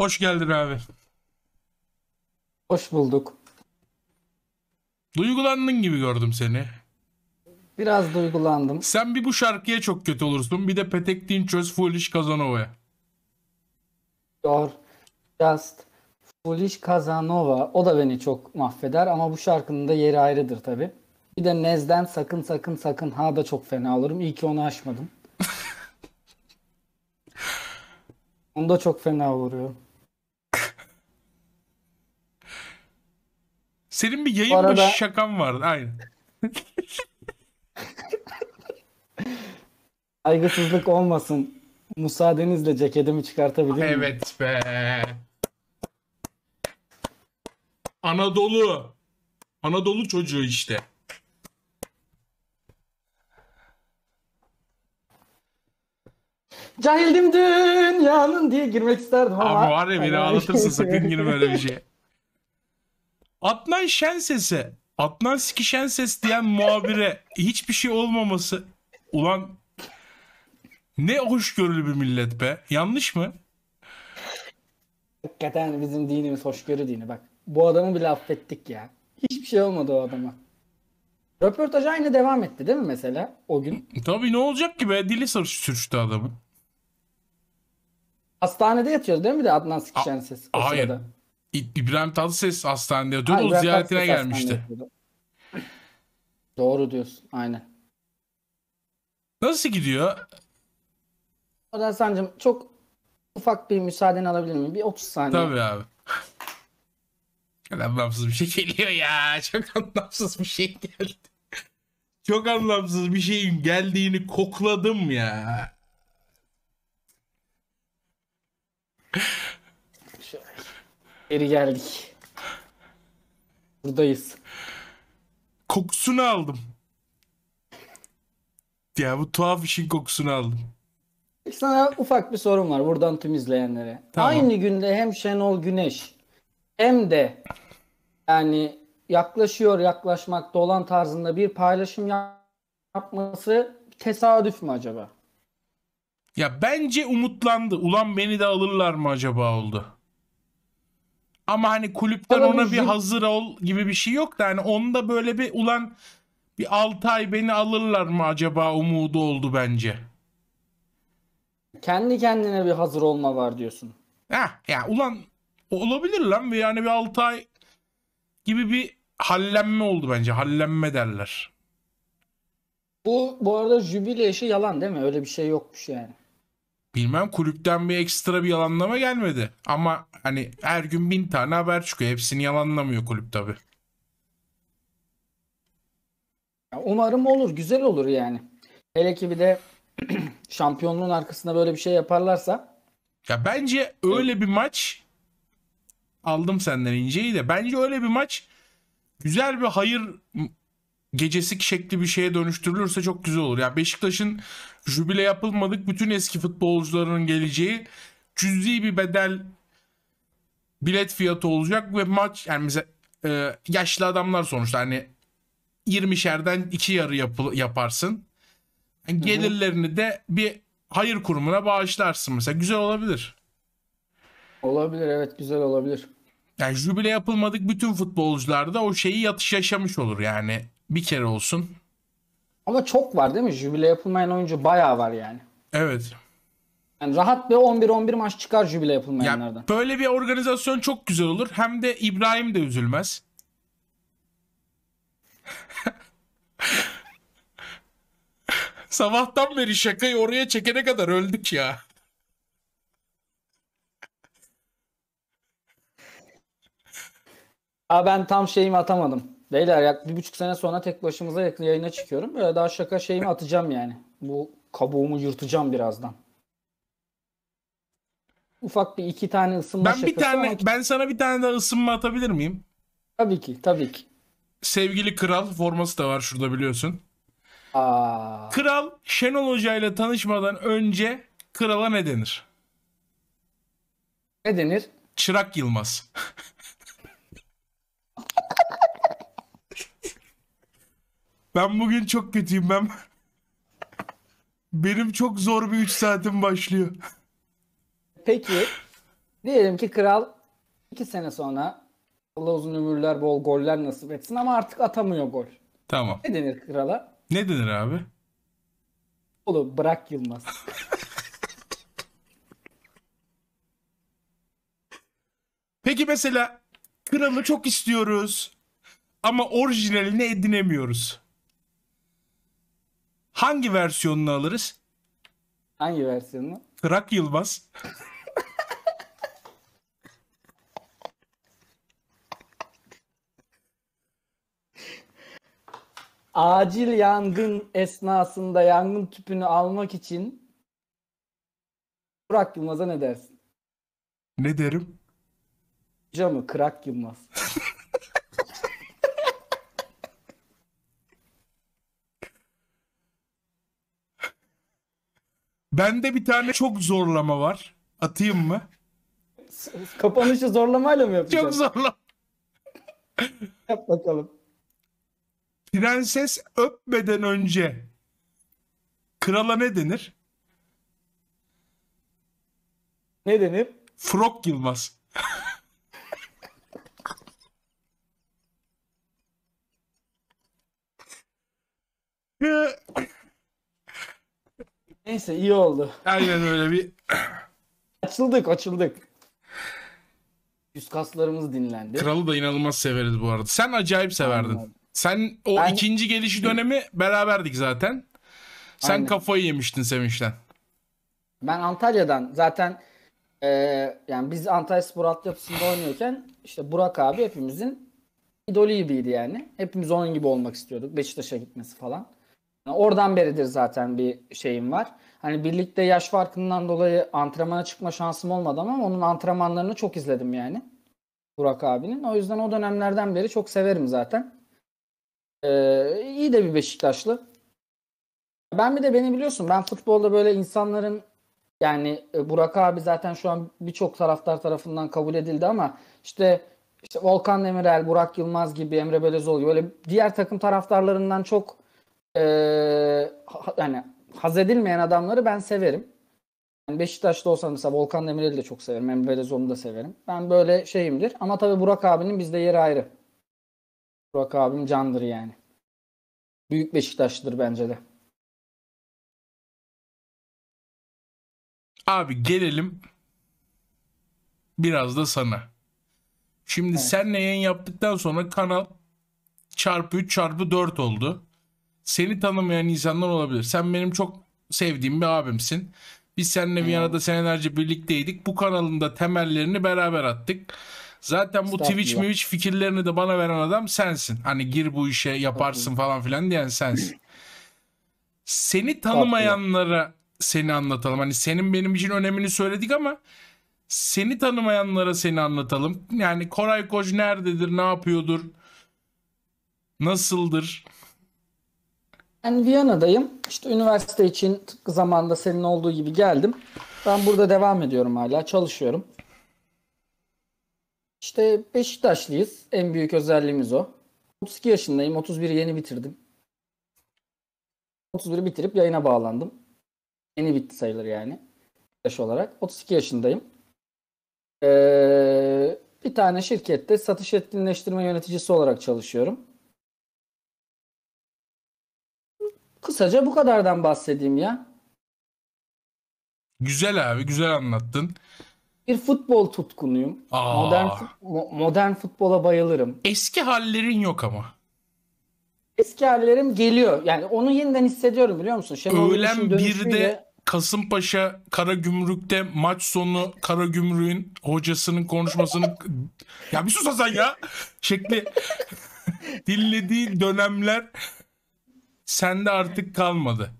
Hoş geldin abi. Hoş bulduk. Duygulandın gibi gördüm seni. Biraz duygulandım. Sen bir bu şarkıya çok kötü olursun. Bir de Petek Dinçöz Foolish Kazanova. Doğru. Just Foolish Kazanova. O da beni çok mahveder ama bu şarkının da yeri ayrıdır tabi. Bir de Nez'den sakın sakın sakın ha da çok fena olurum. İyi ki onu aşmadım. da çok fena vuruyor. Senin bir yayın Bu arada... başı şakan vardı. Aynen. Saygısızlık olmasın. Müsaadenizle ceketimi çıkartabilir miyim? Evet be. Anadolu. Anadolu çocuğu işte. Cahildim dünyanın diye girmek isterdim ama. Abi var ya beni ağlatırsın sakın girme öyle bir şey. Adnan Şenses'e, Adnan Siki Şenses diyen muhabire hiçbir şey olmaması ulan ne hoşgörülü bir millet be. Yanlış mı? Hakikaten bizim dinimiz hoşgörü dini bak. Bu adamı bile affettik ya. Hiçbir şey olmadı o adama. Röportaj aynı devam etti değil mi mesela o gün? Tabii ne olacak ki be dili sürçtü adamın. Hastanede yatıyordu değil mi de Adnan Sikişensiz? Hayır. Sırada. İbrahim Tatlıses hastanede yatıyordu. Ha, o ziyaretine gelmişti. Doğru diyorsun. Aynen. Nasıl gidiyor? Öder Sancım çok ufak bir müsaadeni alabilir miyim? Bir 30 saniye. Tabii abi. anlamsız bir şey geliyor ya. Çok anlamsız bir şey geldi. Çok anlamsız bir şeyin geldiğini kokladım ya. Geri geldik. Buradayız. Kokusunu aldım. Ya bu tuhaf işin kokusunu aldım. Sana ufak bir sorum var buradan tüm izleyenlere. Tamam. Aynı günde hem Şenol Güneş hem de yani yaklaşıyor yaklaşmakta olan tarzında bir paylaşım yapması tesadüf mü acaba? Ya bence umutlandı. Ulan beni de alırlar mı acaba oldu. Ama hani kulüpten ona bir hazır ol gibi bir şey yok da hani onda böyle bir ulan bir 6 ay beni alırlar mı acaba umudu oldu bence. Kendi kendine bir hazır olma var diyorsun. Ha ya ulan olabilir lan ve yani bir 6 ay gibi bir hallenme oldu bence. Hallenme derler. Bu bu arada jübile işi yalan değil mi? Öyle bir şey yokmuş yani bilmem kulüpten bir ekstra bir yalanlama gelmedi. Ama hani her gün bin tane haber çıkıyor. Hepsini yalanlamıyor kulüp tabi. Umarım olur. Güzel olur yani. Hele ki bir de şampiyonluğun arkasında böyle bir şey yaparlarsa. Ya bence öyle bir maç aldım senden inceyi de. Bence öyle bir maç güzel bir hayır gecesi şekli bir şeye dönüştürülürse çok güzel olur. Ya Beşiktaş'ın jübile yapılmadık bütün eski futbolcuların geleceği cüzi bir bedel bilet fiyatı olacak ve maç yani mesela e, yaşlı adamlar sonuçta hani 20 şerden iki yarı yapı, yaparsın. Yani gelirlerini de bir hayır kurumuna bağışlarsın mesela. Güzel olabilir. Olabilir evet güzel olabilir. Yani jübile yapılmadık bütün futbolcularda o şeyi yatış yaşamış olur yani. Bir kere olsun. Ama çok var değil mi? Jübile yapılmayan oyuncu bayağı var yani. Evet. Yani rahat bir 11-11 maç çıkar jübile yapılmayanlardan. Ya böyle bir organizasyon çok güzel olur. Hem de İbrahim de üzülmez. Sabahtan beri şakayı oraya çekene kadar öldük ya. Aa ben tam şeyimi atamadım. Beyler yak bir buçuk sene sonra tek başımıza yakın yayına çıkıyorum. Böyle daha şaka şeyimi atacağım yani. Bu kabuğumu yırtacağım birazdan. Ufak bir iki tane ısınma ben şakası. Bir tane, ama... Ben sana bir tane daha ısınma atabilir miyim? Tabii ki tabii ki. Sevgili Kral forması da var şurada biliyorsun. Aa. Kral Şenol Hoca ile tanışmadan önce krala ne denir? Ne denir? Çırak Yılmaz. Ben bugün çok kötüyüm ben. Benim çok zor bir 3 saatim başlıyor. Peki diyelim ki kral 2 sene sonra Allah uzun ömürler bol goller nasip etsin ama artık atamıyor gol. Tamam. Ne denir krala? Ne denir abi? Oğlum bırak Yılmaz. Peki mesela kralı çok istiyoruz ama orijinalini edinemiyoruz hangi versiyonunu alırız? Hangi versiyonunu? Trak Yılmaz. Acil yangın esnasında yangın tüpünü almak için Burak Yılmaz'a ne dersin? Ne derim? Camı Kırak Yılmaz. Bende bir tane çok zorlama var. Atayım mı? Kapanışı zorlamayla mı yapacağız? Çok zorla. Yap bakalım. Prenses öpmeden önce krala ne denir? Ne denir? Frog Yılmaz. Neyse iyi oldu. Aynen öyle bir... Açıldık açıldık. Üst kaslarımız dinlendi. Kralı da inanılmaz severiz bu arada. Sen acayip severdin. Aynen. Sen o ben... ikinci gelişi dönemi beraberdik zaten. Sen Aynen. kafayı yemiştin Sevinç'ten. Ben Antalya'dan zaten e, yani biz Antalya Spor altyapısında oynuyorken işte Burak abi hepimizin idolü gibiydi yani. Hepimiz onun gibi olmak istiyorduk. Beşiktaş'a gitmesi falan oradan beridir zaten bir şeyim var. Hani birlikte yaş farkından dolayı antrenmana çıkma şansım olmadı ama onun antrenmanlarını çok izledim yani. Burak abinin. O yüzden o dönemlerden beri çok severim zaten. Ee, iyi de bir Beşiktaşlı. Ben bir de beni biliyorsun ben futbolda böyle insanların yani e, Burak abi zaten şu an birçok taraftar tarafından kabul edildi ama işte işte Volkan Demirel, Burak Yılmaz gibi, Emre Belezoğlu böyle diğer takım taraftarlarından çok e, ha, hani haz edilmeyen adamları ben severim. Yani Beşiktaş'ta olsam mesela Volkan Demirel'i de çok severim. Emre Embelezon'u da severim. Ben böyle şeyimdir. Ama tabii Burak abinin bizde yeri ayrı. Burak abim candır yani. Büyük Beşiktaşlıdır bence de. Abi gelelim biraz da sana. Şimdi evet. senle yayın yaptıktan sonra kanal çarpı 3 çarpı 4 oldu seni tanımayan insanlar olabilir. Sen benim çok sevdiğim bir abimsin. Biz seninle bir hmm. arada senelerce birlikteydik. Bu kanalında temellerini beraber attık. Zaten bu Twitch Twitch fikirlerini de bana veren adam sensin. Hani gir bu işe yaparsın falan filan diyen sensin. Seni tanımayanlara seni anlatalım. Hani senin benim için önemini söyledik ama seni tanımayanlara seni anlatalım. Yani Koray Koç nerededir, ne yapıyordur, nasıldır? Ben Viyana'dayım. İşte üniversite için tıpkı zamanda senin olduğu gibi geldim. Ben burada devam ediyorum hala. Çalışıyorum. İşte Beşiktaşlıyız. En büyük özelliğimiz o. 32 yaşındayım. 31'i yeni bitirdim. 31'i bitirip yayına bağlandım. Yeni bitti sayılır yani. Yaş olarak. 32 yaşındayım. Ee, bir tane şirkette satış etkinleştirme yöneticisi olarak çalışıyorum. Kısaca bu kadardan bahsedeyim ya. Güzel abi, güzel anlattın. Bir futbol tutkunuyum. Aa. Modern modern futbola bayılırım. Eski hallerin yok ama. Eski hallerim geliyor. Yani onu yeniden hissediyorum biliyor musun? Şenol Öğlen birde Kasımpaşa Karagümrük'te maç sonu Karagümrük'ün hocasının konuşmasını ya bir sus Hasan ya şekli dinlediği dönemler sende artık kalmadı.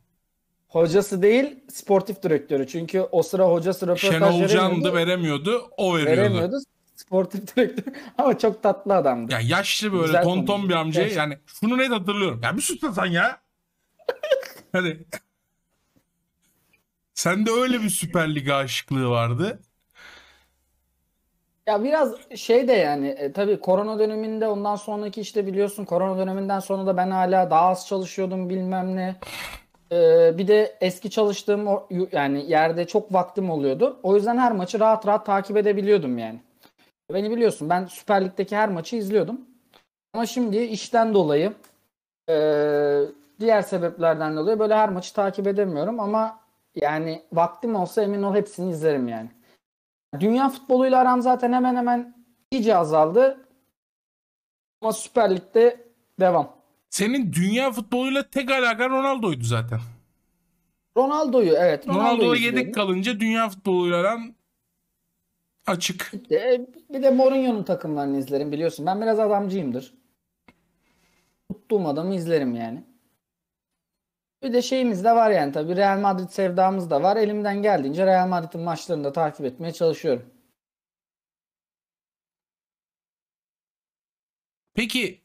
Hocası değil, sportif direktörü. Çünkü o sıra hocası röportaj Şenol Can da veremiyordu, o veriyordu. Veremiyordu, sportif direktör. Ama çok tatlı adamdı. Ya yaşlı böyle Güzel tonton konuştu. bir amca. Yaşlı. Yani şunu net hatırlıyorum. Ya bir sus lan sen ya. Hadi. de öyle bir Süper Lig aşıklığı vardı. Ya biraz şey de yani e, tabii korona döneminde ondan sonraki işte biliyorsun korona döneminden sonra da ben hala daha az çalışıyordum bilmem ne. Ee, bir de eski çalıştığım o- yani yerde çok vaktim oluyordu. O yüzden her maçı rahat rahat takip edebiliyordum yani. Beni biliyorsun ben Süper Lig'deki her maçı izliyordum. Ama şimdi işten dolayı ee, diğer sebeplerden dolayı böyle her maçı takip edemiyorum ama yani vaktim olsa emin ol hepsini izlerim yani. Dünya futboluyla aram zaten hemen hemen iyice azaldı. Ama Süper Lig'de devam. Senin dünya futboluyla tek alakan Ronaldo'ydu zaten. Ronaldo'yu evet. Ronaldo'yu Ronaldo yedek kalınca dünya futboluyla aran açık. de, bir de Mourinho'nun takımlarını izlerim biliyorsun. Ben biraz adamcıyımdır. Tuttuğum adamı izlerim yani. Bir de şeyimiz de var yani tabii Real Madrid sevdamız da var. Elimden geldiğince Real Madrid'in maçlarını da takip etmeye çalışıyorum. Peki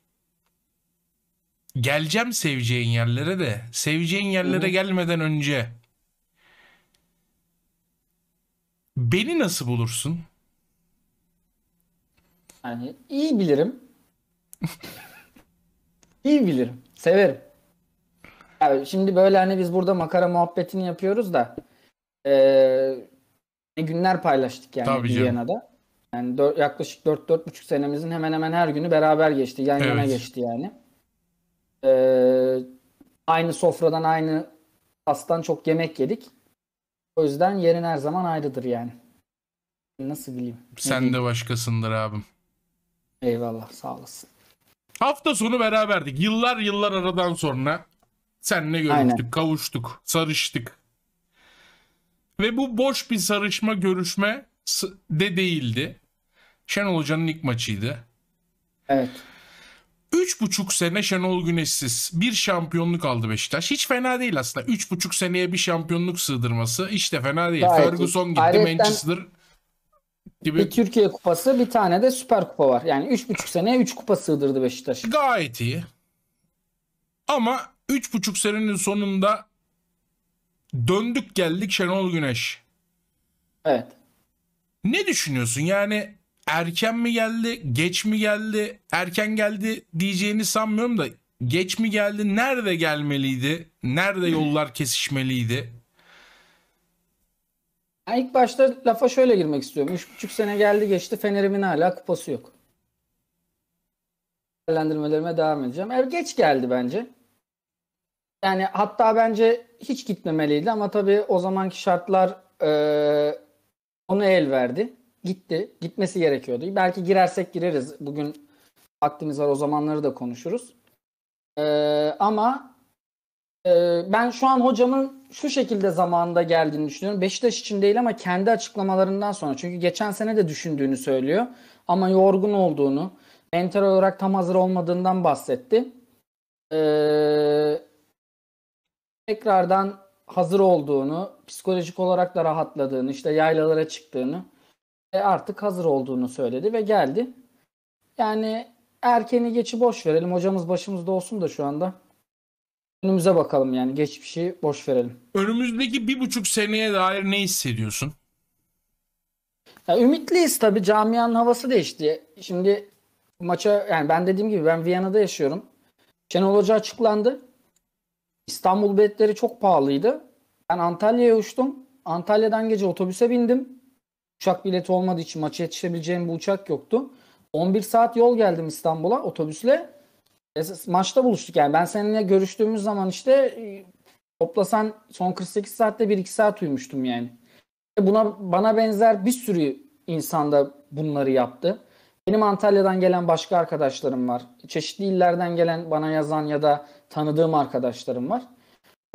geleceğim seveceğin yerlere de seveceğin yerlere Hı. gelmeden önce beni nasıl bulursun? Yani iyi bilirim. iyi bilirim. Severim. Ya şimdi böyle hani biz burada makara muhabbetini yapıyoruz da e, günler paylaştık yani Tabii canım. Viyana'da. Yani dör, yaklaşık 4-4,5 senemizin hemen hemen her günü beraber geçti. Yan evet. yana geçti yani. E, aynı sofradan aynı pastan çok yemek yedik. O yüzden yerin her zaman ayrıdır yani. Nasıl bileyim? Sen de başkasındır abim. Eyvallah sağ olasın. Hafta sonu beraberdik. Yıllar yıllar aradan sonra Senle görüştük, Aynen. kavuştuk, sarıştık. Ve bu boş bir sarışma görüşme de değildi. Şenol Hoca'nın ilk maçıydı. Evet. Üç buçuk sene Şenol Güneşsiz bir şampiyonluk aldı Beşiktaş. Hiç fena değil aslında. Üç buçuk seneye bir şampiyonluk sığdırması işte fena değil. Gayet Ferguson iyi. gitti Ayrıca Manchester gibi. Bir Türkiye kupası bir tane de süper kupa var. Yani üç buçuk seneye üç kupa sığdırdı Beşiktaş. Gayet iyi. Ama 3,5 senenin sonunda döndük geldik Şenol Güneş. Evet. Ne düşünüyorsun? Yani erken mi geldi, geç mi geldi, erken geldi diyeceğini sanmıyorum da geç mi geldi, nerede gelmeliydi, nerede yollar kesişmeliydi? Yani ilk başta lafa şöyle girmek istiyorum. 3,5 sene geldi geçti Fener'imin hala kupası yok. Değerlendirmelerime devam edeceğim. Er geç geldi bence. Yani hatta bence hiç gitmemeliydi ama tabii o zamanki şartlar e, onu el verdi. Gitti. Gitmesi gerekiyordu. Belki girersek gireriz. Bugün vaktimiz var o zamanları da konuşuruz. E, ama e, ben şu an hocamın şu şekilde zamanında geldiğini düşünüyorum. Beşiktaş için değil ama kendi açıklamalarından sonra. Çünkü geçen sene de düşündüğünü söylüyor. Ama yorgun olduğunu, mental olarak tam hazır olmadığından bahsetti. Eee tekrardan hazır olduğunu, psikolojik olarak da rahatladığını, işte yaylalara çıktığını ve artık hazır olduğunu söyledi ve geldi. Yani erkeni geçi boş verelim. Hocamız başımızda olsun da şu anda. Önümüze bakalım yani geçmişi boş verelim. Önümüzdeki bir buçuk seneye dair ne hissediyorsun? Ya ümitliyiz tabii. Camianın havası değişti. Şimdi maça yani ben dediğim gibi ben Viyana'da yaşıyorum. Şenol Hoca açıklandı. İstanbul biletleri çok pahalıydı. Ben Antalya'ya uçtum. Antalya'dan gece otobüse bindim. Uçak bileti olmadığı için maçı yetişebileceğim bir uçak yoktu. 11 saat yol geldim İstanbul'a otobüsle. maçta buluştuk yani. Ben seninle görüştüğümüz zaman işte e, toplasan son 48 saatte 1-2 saat uyumuştum yani. E, buna bana benzer bir sürü insanda bunları yaptı. Benim Antalya'dan gelen başka arkadaşlarım var. Çeşitli illerden gelen bana yazan ya da tanıdığım arkadaşlarım var.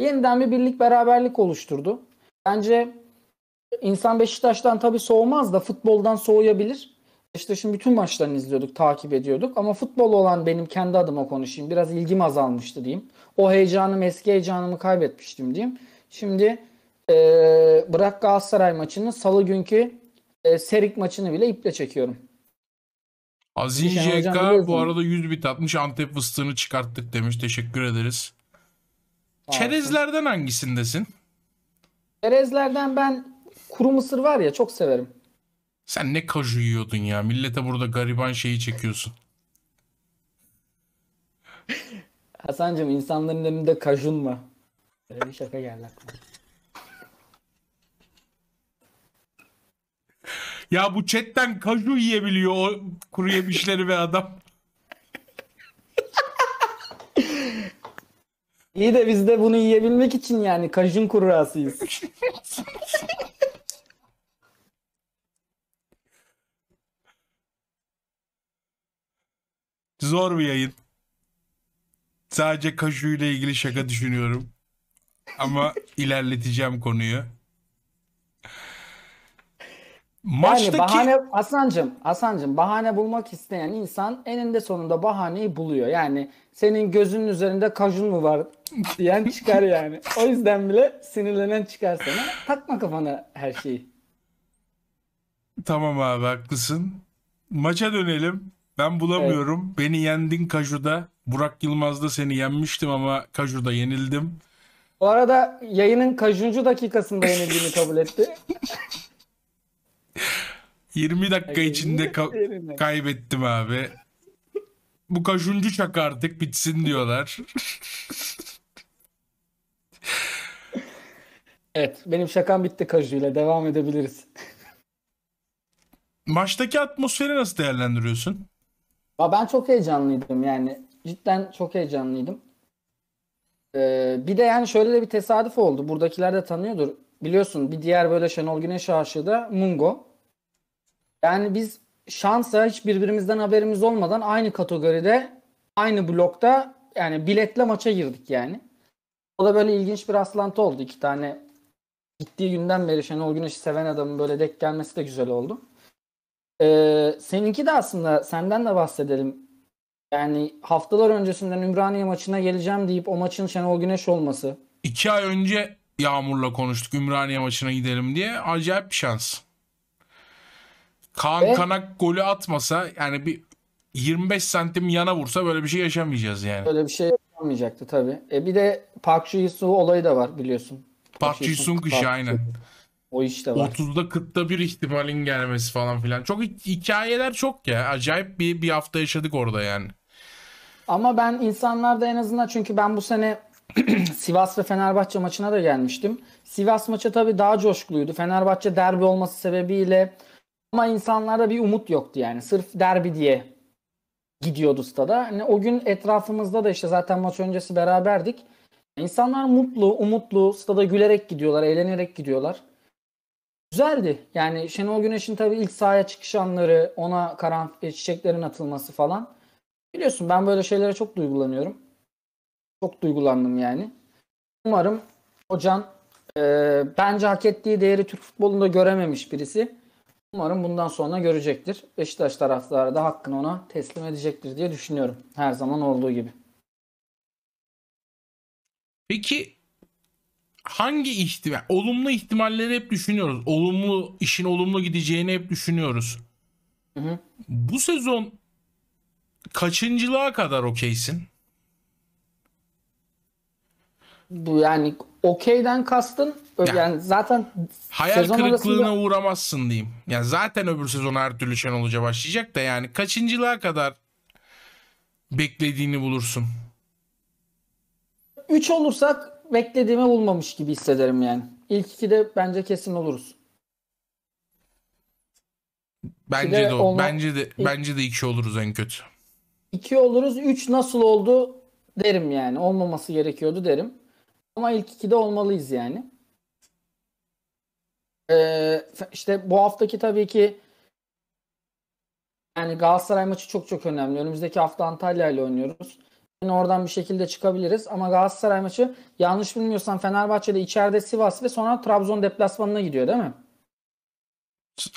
Yeniden bir birlik beraberlik oluşturdu. Bence insan Beşiktaş'tan tabii soğumaz da futboldan soğuyabilir. Beşiktaş'ın bütün maçlarını izliyorduk, takip ediyorduk. Ama futbol olan benim kendi adıma konuşayım. Biraz ilgim azalmıştı diyeyim. O heyecanım, eski heyecanımı kaybetmiştim diyeyim. Şimdi e, bırak Galatasaray maçını, salı günkü e, Serik maçını bile iple çekiyorum. Azin JK bu arada 100 bit atmış. Antep fıstığını çıkarttık demiş. Teşekkür ederiz. Sağ Çerezlerden hangisindesin? Çerezlerden ben kuru mısır var ya çok severim. Sen ne kaju yiyordun ya? Millete burada gariban şeyi çekiyorsun. Hasancığım insanların önünde kajun mu? Böyle bir şaka geldi aklıma. Ya bu chatten kaju yiyebiliyor o kuru yemişleri ve adam. İyi de biz de bunu yiyebilmek için yani kajun kurrasıyız. Zor bir yayın. Sadece kaju ile ilgili şaka düşünüyorum. Ama ilerleteceğim konuyu. Maçtaki... Yani bahane Aslancım, Aslancım bahane bulmak isteyen insan eninde sonunda bahaneyi buluyor. Yani senin gözünün üzerinde kajun mu var diyen çıkar yani. O yüzden bile sinirlenen çıkar sana. Takma kafana her şeyi. Tamam abi haklısın. Maça dönelim. Ben bulamıyorum. Evet. Beni yendin Kaju'da. Burak Yılmaz'da seni yenmiştim ama Kaju'da yenildim. Bu arada yayının Kajuncu dakikasında yenildiğini kabul etti. 20 dakika içinde ka- kaybettim abi. Bu kaçıncı çak artık bitsin diyorlar. evet benim şakam bitti kajuyla devam edebiliriz. Maçtaki atmosferi nasıl değerlendiriyorsun? Ben çok heyecanlıydım yani cidden çok heyecanlıydım. Ee, bir de yani şöyle de bir tesadüf oldu. Buradakiler de tanıyordur. Biliyorsun bir diğer böyle Şenol Güneş aşığı da Mungo. Yani biz şansa hiç birbirimizden haberimiz olmadan aynı kategoride, aynı blokta yani biletle maça girdik yani. O da böyle ilginç bir rastlantı oldu. iki tane gittiği günden beri Şenol Güneş'i seven adamın böyle denk gelmesi de güzel oldu. Ee, seninki de aslında senden de bahsedelim. Yani haftalar öncesinden Ümraniye maçına geleceğim deyip o maçın Şenol Güneş olması. İki ay önce Yağmur'la konuştuk Ümraniye maçına gidelim diye. Acayip bir şans. Kaan Ve... Kanak golü atmasa yani bir 25 santim yana vursa böyle bir şey yaşamayacağız yani. Böyle bir şey yaşamayacaktı tabi. E bir de Park ji olayı da var biliyorsun. Park Ji-sung aynen. O iş de var. 30'da 40'da bir ihtimalin gelmesi falan filan. Çok hikayeler çok ya. Acayip bir, bir hafta yaşadık orada yani. Ama ben insanlar da en azından çünkü ben bu sene Sivas ve Fenerbahçe maçına da gelmiştim. Sivas maçı tabii daha coşkuluydu. Fenerbahçe derbi olması sebebiyle ama insanlarda bir umut yoktu yani. Sırf derbi diye gidiyordu stada. Hani o gün etrafımızda da işte zaten maç öncesi beraberdik. İnsanlar mutlu, umutlu, stada gülerek gidiyorlar, eğlenerek gidiyorlar. Güzeldi. Yani Şenol Güneş'in tabii ilk sahaya çıkış anları, ona karanfil e, çiçeklerin atılması falan. Biliyorsun ben böyle şeylere çok duygulanıyorum. Çok duygulandım yani. Umarım hocan e, bence hak ettiği değeri Türk futbolunda görememiş birisi. Umarım bundan sonra görecektir. Beşiktaş taraftarı da hakkını ona teslim edecektir diye düşünüyorum. Her zaman olduğu gibi. Peki hangi ihtimal, olumlu ihtimalleri hep düşünüyoruz. Olumlu işin olumlu gideceğini hep düşünüyoruz. Hı hı. Bu sezon kaçıncılığa kadar okeysin? Bu yani okeyden kastın yani, yani zaten hayal kırıklığına arasında... uğramazsın diyeyim. Ya yani zaten öbür sezon her türlü Şenol Hoca başlayacak da yani kaçıncılığa kadar beklediğini bulursun? 3 olursak beklediğimi bulmamış gibi hissederim yani. İlk iki de bence kesin oluruz. Bence de, de o. Bence de bence de iki oluruz en kötü. İki oluruz. Üç nasıl oldu derim yani. Olmaması gerekiyordu derim. Ama ilk ikide olmalıyız yani. Ee, işte bu haftaki tabii ki yani Galatasaray maçı çok çok önemli. Önümüzdeki hafta Antalya ile oynuyoruz. Yine oradan bir şekilde çıkabiliriz. Ama Galatasaray maçı yanlış bilmiyorsam Fenerbahçe'de içeride Sivas ve sonra Trabzon deplasmanına gidiyor değil mi?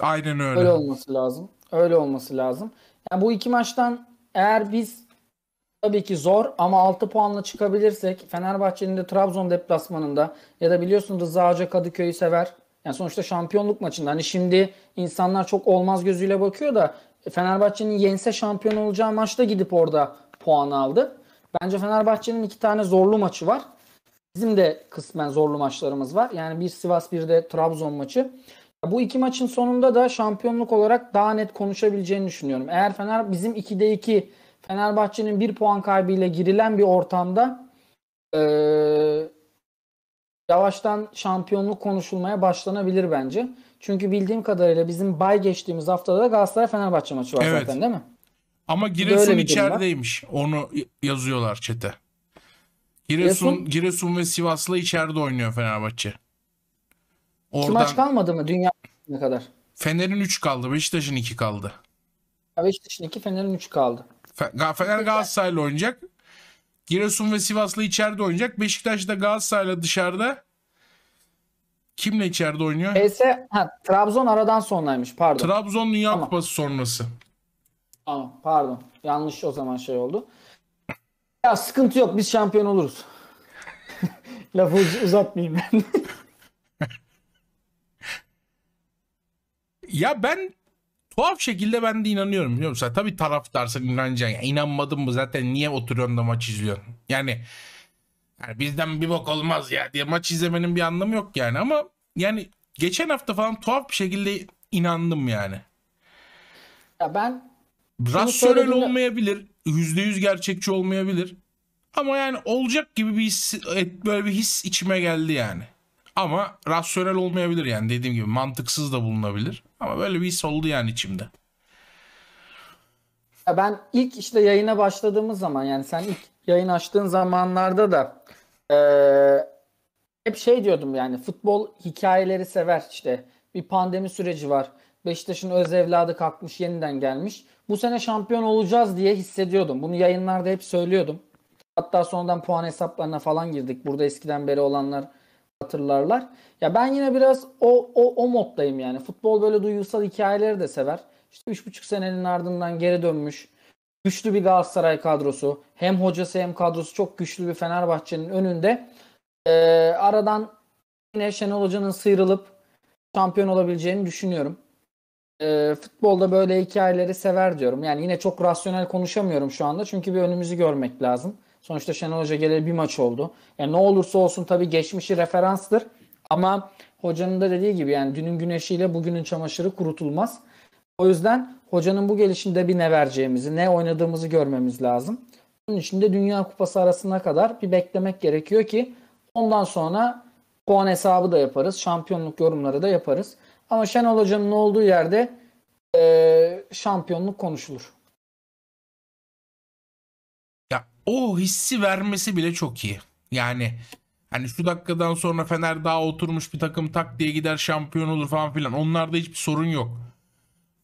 Aynen öyle. Öyle olması lazım. Öyle olması lazım. Yani bu iki maçtan eğer biz tabii ki zor ama 6 puanla çıkabilirsek Fenerbahçe'nin de Trabzon deplasmanında ya da biliyorsun Rıza Hoca Kadıköy'ü sever. Yani sonuçta şampiyonluk maçında hani şimdi insanlar çok olmaz gözüyle bakıyor da Fenerbahçe'nin yense şampiyon olacağı maçta gidip orada puan aldı. Bence Fenerbahçe'nin iki tane zorlu maçı var. Bizim de kısmen zorlu maçlarımız var. Yani bir Sivas bir de Trabzon maçı. Bu iki maçın sonunda da şampiyonluk olarak daha net konuşabileceğini düşünüyorum. Eğer Fener bizim 2'de 2 Fenerbahçe'nin bir puan kaybıyla girilen bir ortamda e, yavaştan şampiyonluk konuşulmaya başlanabilir bence. Çünkü bildiğim kadarıyla bizim bay geçtiğimiz haftada da Galatasaray Fenerbahçe maçı var evet. zaten değil mi? Ama Giresun içerideymiş. Onu yazıyorlar çete. Giresun, Giresun, Giresun ve Sivas'la içeride oynuyor Fenerbahçe. Oradan... İki maç kalmadı mı dünya ne kadar? Fener'in 3 kaldı, Beşiktaş'ın 2 kaldı. Beşiktaş'ın 2, Fener'in 3 kaldı. Fener Galatasaray'la oynayacak. Giresun ve Sivas'la içeride oynayacak. Beşiktaş da Galatasaray'la dışarıda. Kimle içeride oynuyor? PS, e ha, Trabzon aradan sonraymış pardon. Trabzon Dünya tamam. Kupası sonrası. Tamam pardon. Yanlış o zaman şey oldu. Ya sıkıntı yok biz şampiyon oluruz. Lafı uzatmayayım ben. ya ben tuhaf şekilde ben de inanıyorum biliyor musun? Tabii taraftarsan inanacaksın. Yani inanmadın mı zaten niye oturuyorsun da maç izliyorsun? Yani, yani bizden bir bok olmaz ya diye maç izlemenin bir anlamı yok yani ama yani geçen hafta falan tuhaf bir şekilde inandım yani. Ya ben rasyonel olmayabilir. yüzde yüz gerçekçi olmayabilir. Ama yani olacak gibi bir his, böyle bir his içime geldi yani. Ama rasyonel olmayabilir yani dediğim gibi mantıksız da bulunabilir. Ama böyle bir his oldu yani içimde. Ya ben ilk işte yayına başladığımız zaman yani sen ilk yayın açtığın zamanlarda da e, hep şey diyordum yani futbol hikayeleri sever işte bir pandemi süreci var. Beşiktaş'ın öz evladı kalkmış yeniden gelmiş. Bu sene şampiyon olacağız diye hissediyordum. Bunu yayınlarda hep söylüyordum. Hatta sonradan puan hesaplarına falan girdik. Burada eskiden beri olanlar hatırlarlar. Ya ben yine biraz o, o, o moddayım yani. Futbol böyle duygusal hikayeleri de sever. İşte 3,5 senenin ardından geri dönmüş. Güçlü bir Galatasaray kadrosu. Hem hocası hem kadrosu çok güçlü bir Fenerbahçe'nin önünde. Ee, aradan yine Şenol Hoca'nın sıyrılıp şampiyon olabileceğini düşünüyorum. Ee, futbolda böyle hikayeleri sever diyorum. Yani yine çok rasyonel konuşamıyorum şu anda. Çünkü bir önümüzü görmek lazım. Sonuçta Şenol Hoca geleli bir maç oldu. Yani ne olursa olsun tabii geçmişi referanstır. Ama hocanın da dediği gibi yani dünün güneşiyle bugünün çamaşırı kurutulmaz. O yüzden hocanın bu gelişinde bir ne vereceğimizi, ne oynadığımızı görmemiz lazım. Bunun için de Dünya Kupası arasına kadar bir beklemek gerekiyor ki ondan sonra puan hesabı da yaparız. Şampiyonluk yorumları da yaparız. Ama Şenol Hoca'nın olduğu yerde e, şampiyonluk konuşulur o hissi vermesi bile çok iyi. Yani hani şu dakikadan sonra Fener daha oturmuş bir takım tak diye gider şampiyon olur falan filan. Onlarda hiçbir sorun yok.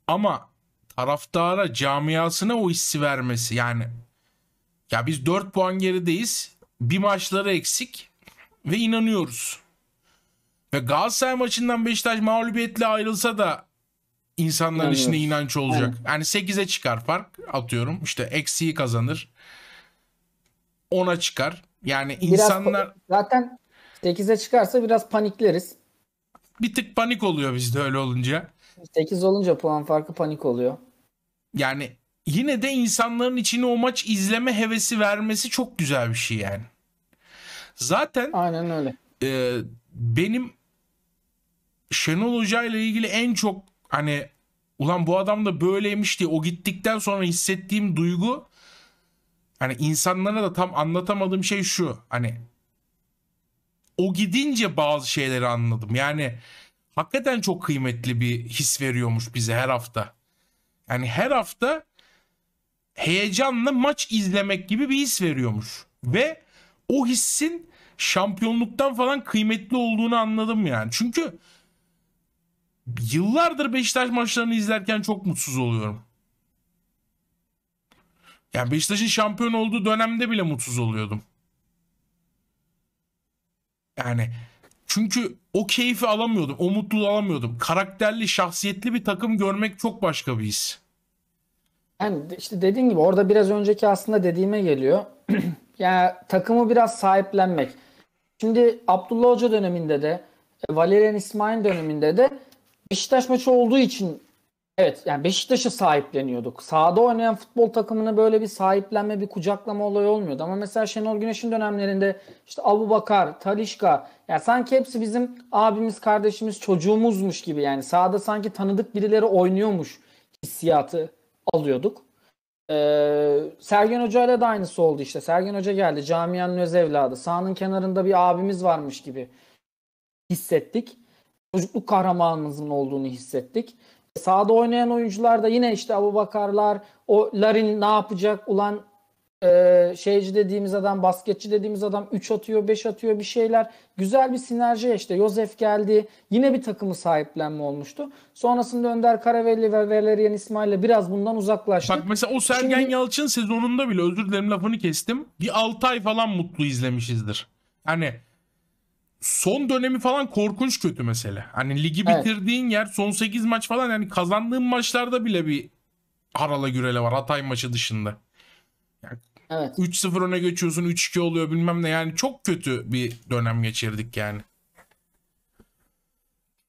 Ama taraftara, camiasına o hissi vermesi yani ya biz 4 puan gerideyiz. Bir maçları eksik ve inanıyoruz. Ve Galatasaray maçından Beşiktaş mağlubiyetle ayrılsa da insanların içinde inanç olacak. Yani 8'e çıkar fark atıyorum. İşte eksiği kazanır. 10'a çıkar. Yani biraz insanlar zaten 8'e çıkarsa biraz panikleriz. Bir tık panik oluyor bizde öyle olunca. 8 olunca puan farkı panik oluyor. Yani yine de insanların içine o maç izleme hevesi vermesi çok güzel bir şey yani. Zaten Aynen öyle. E, benim Şenol Hoca ile ilgili en çok hani ulan bu adam da böyleymiş diye o gittikten sonra hissettiğim duygu Hani insanlara da tam anlatamadığım şey şu. Hani o gidince bazı şeyleri anladım. Yani hakikaten çok kıymetli bir his veriyormuş bize her hafta. Yani her hafta heyecanla maç izlemek gibi bir his veriyormuş. Ve o hissin şampiyonluktan falan kıymetli olduğunu anladım yani. Çünkü yıllardır Beşiktaş maçlarını izlerken çok mutsuz oluyorum. Yani Beşiktaş'ın şampiyon olduğu dönemde bile mutsuz oluyordum. Yani çünkü o keyfi alamıyordum, o mutluluğu alamıyordum. Karakterli, şahsiyetli bir takım görmek çok başka bir his. Yani işte dediğin gibi orada biraz önceki aslında dediğime geliyor. yani takımı biraz sahiplenmek. Şimdi Abdullah Hoca döneminde de, e, Valerian İsmail döneminde de Beşiktaş maçı olduğu için Evet yani Beşiktaş'ı sahipleniyorduk. Sahada oynayan futbol takımını böyle bir sahiplenme, bir kucaklama olayı olmuyordu. Ama mesela Şenol Güneş'in dönemlerinde işte Abu Bakar, Talişka yani sanki hepsi bizim abimiz, kardeşimiz, çocuğumuzmuş gibi yani sahada sanki tanıdık birileri oynuyormuş hissiyatı alıyorduk. Ee, Sergen Hoca ile de aynısı oldu işte. Sergen Hoca geldi camianın öz evladı. Sahanın kenarında bir abimiz varmış gibi hissettik. Çocukluk kahramanımızın olduğunu hissettik sahada oynayan oyuncular da yine işte Abubakarlar, o Larin ne yapacak ulan e, şeyci dediğimiz adam, basketçi dediğimiz adam 3 atıyor, 5 atıyor bir şeyler. Güzel bir sinerji işte. Josef geldi. Yine bir takımı sahiplenme olmuştu. Sonrasında Önder Karaveli ve Valerian ile biraz bundan uzaklaştı. Bak mesela o Sergen Şimdi... Yalçın sezonunda bile özür dilerim lafını kestim. Bir 6 ay falan mutlu izlemişizdir. Hani son dönemi falan korkunç kötü mesela. Hani ligi evet. bitirdiğin yer son 8 maç falan yani kazandığın maçlarda bile bir harala gürele var Hatay maçı dışında. Yani evet. 3-0 öne geçiyorsun 3-2 oluyor bilmem ne yani çok kötü bir dönem geçirdik yani.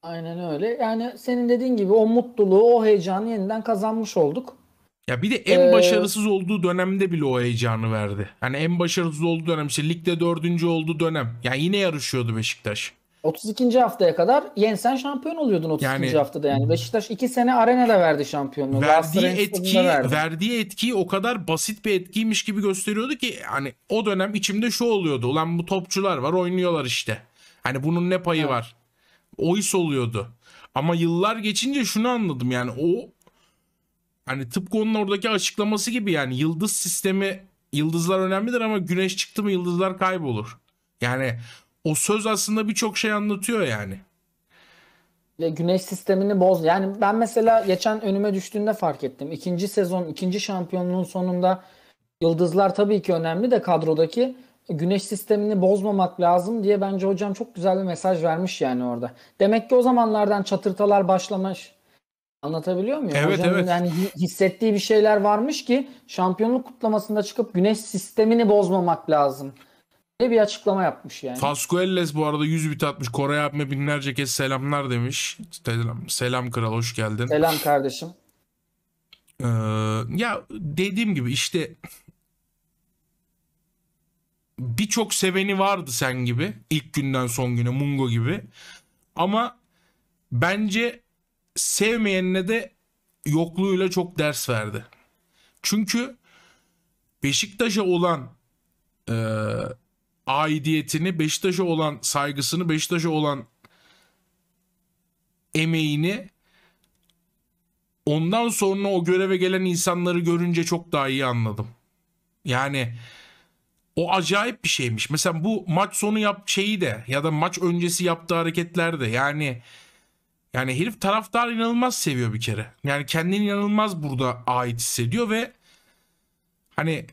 Aynen öyle. Yani senin dediğin gibi o mutluluğu, o heyecanı yeniden kazanmış olduk. Ya bir de en ee... başarısız olduğu dönemde bile o heyecanı verdi. Hani en başarısız olduğu dönem işte ligde dördüncü olduğu dönem. Yani yine yarışıyordu Beşiktaş. 32. haftaya kadar yensen şampiyon oluyordun 32. Yani, haftada yani. Beşiktaş 2 sene arenada verdi şampiyonluğu. Verdiği etki, verdi. verdiği etkiyi o kadar basit bir etkiymiş gibi gösteriyordu ki hani o dönem içimde şu oluyordu. Ulan bu topçular var oynuyorlar işte. Hani bunun ne payı evet. var? Oys oluyordu. Ama yıllar geçince şunu anladım yani o Hani tıpkı onun oradaki açıklaması gibi yani yıldız sistemi yıldızlar önemlidir ama güneş çıktı mı yıldızlar kaybolur. Yani o söz aslında birçok şey anlatıyor yani. Ve güneş sistemini boz. Yani ben mesela geçen önüme düştüğünde fark ettim. İkinci sezon, ikinci şampiyonluğun sonunda yıldızlar tabii ki önemli de kadrodaki güneş sistemini bozmamak lazım diye bence hocam çok güzel bir mesaj vermiş yani orada. Demek ki o zamanlardan çatırtalar başlamış. Anlatabiliyor muyum? Evet Hocanın evet. Yani hissettiği bir şeyler varmış ki şampiyonluk kutlamasında çıkıp güneş sistemini bozmamak lazım. Ne bir açıklama yapmış yani. Fasquelles bu arada 100 bit atmış. Koray abime binlerce kez selamlar demiş. Selam, selam kral hoş geldin. Selam kardeşim. Ee, ya dediğim gibi işte birçok seveni vardı sen gibi. ilk günden son güne Mungo gibi. Ama bence sevmeyenine de yokluğuyla çok ders verdi. Çünkü Beşiktaş'a olan e, aidiyetini, Beşiktaş'a olan saygısını, Beşiktaş'a olan emeğini ondan sonra o göreve gelen insanları görünce çok daha iyi anladım. Yani o acayip bir şeymiş. Mesela bu maç sonu yap şeyi de ya da maç öncesi yaptığı hareketler de yani yani herif taraftar inanılmaz seviyor bir kere. Yani kendini inanılmaz burada ait hissediyor ve hani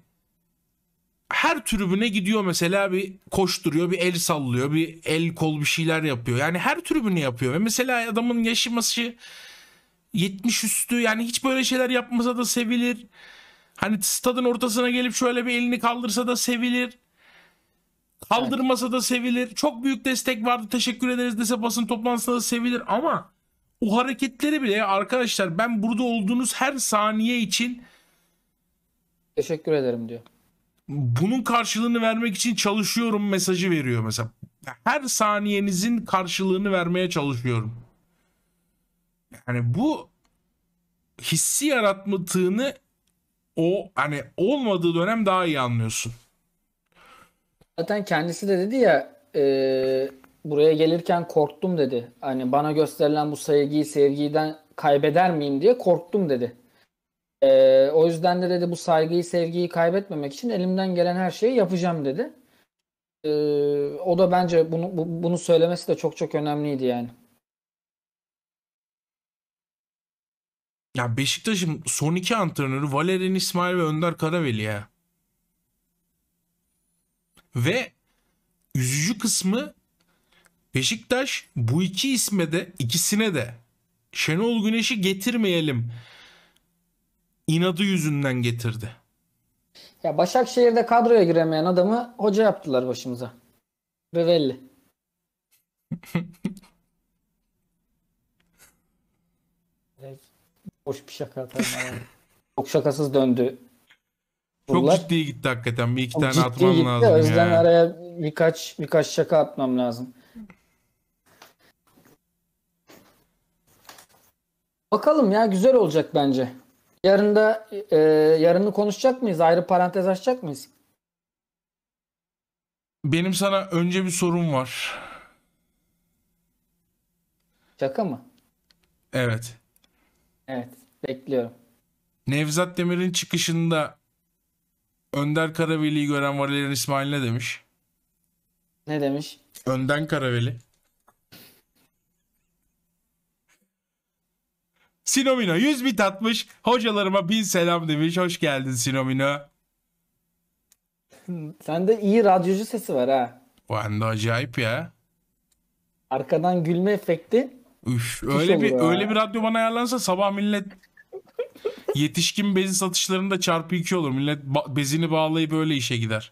her tribüne gidiyor mesela bir koşturuyor, bir el sallıyor, bir el kol bir şeyler yapıyor. Yani her tribüne yapıyor ve mesela adamın yaşaması 70 üstü yani hiç böyle şeyler yapmasa da sevilir. Hani stadın ortasına gelip şöyle bir elini kaldırsa da sevilir. Kaldırmasa da sevilir. Çok büyük destek vardı teşekkür ederiz dese basın toplantısında da sevilir ama o hareketleri bile arkadaşlar ben burada olduğunuz her saniye için teşekkür ederim diyor. Bunun karşılığını vermek için çalışıyorum mesajı veriyor mesela. Her saniyenizin karşılığını vermeye çalışıyorum. Yani bu hissi yaratmadığını o hani olmadığı dönem daha iyi anlıyorsun. Zaten kendisi de dedi ya buraya gelirken korktum dedi. Hani bana gösterilen bu saygıyı, sevgiden kaybeder miyim diye korktum dedi. Ee, o yüzden de dedi bu saygıyı, sevgiyi kaybetmemek için elimden gelen her şeyi yapacağım dedi. Ee, o da bence bunu bu, bunu söylemesi de çok çok önemliydi yani. Ya Beşiktaş'ın son iki antrenörü Valerian İsmail ve Önder Karaveli ya. Ve üzücü kısmı Beşiktaş bu iki isme de ikisine de Şenol Güneş'i getirmeyelim inadı yüzünden getirdi. Ya Başakşehir'de kadroya giremeyen adamı hoca yaptılar başımıza. Rivelli. Boş bir şaka. Çok şakasız döndü. Bunlar. Çok ciddiye gitti hakikaten. Bir iki Çok tane atmam gitti. lazım. Özden araya birkaç birkaç şaka atmam lazım. Bakalım ya güzel olacak bence. Yarın da e, yarını konuşacak mıyız? Ayrı parantez açacak mıyız? Benim sana önce bir sorum var. Şaka mı? Evet. Evet. Bekliyorum. Nevzat Demir'in çıkışında Önder Karaveli'yi gören Valerian İsmail ne demiş? Ne demiş? Önden Karaveli. Sinomino 100 bit atmış. Hocalarıma bin selam demiş. Hoş geldin Sinomino. Sen de iyi radyocu sesi var ha. O anda acayip ya. Arkadan gülme efekti. Üf, öyle bir ya. öyle bir radyo bana ayarlansa sabah millet yetişkin bezin satışlarında çarpı iki olur. Millet ba- bezini bağlayıp böyle işe gider.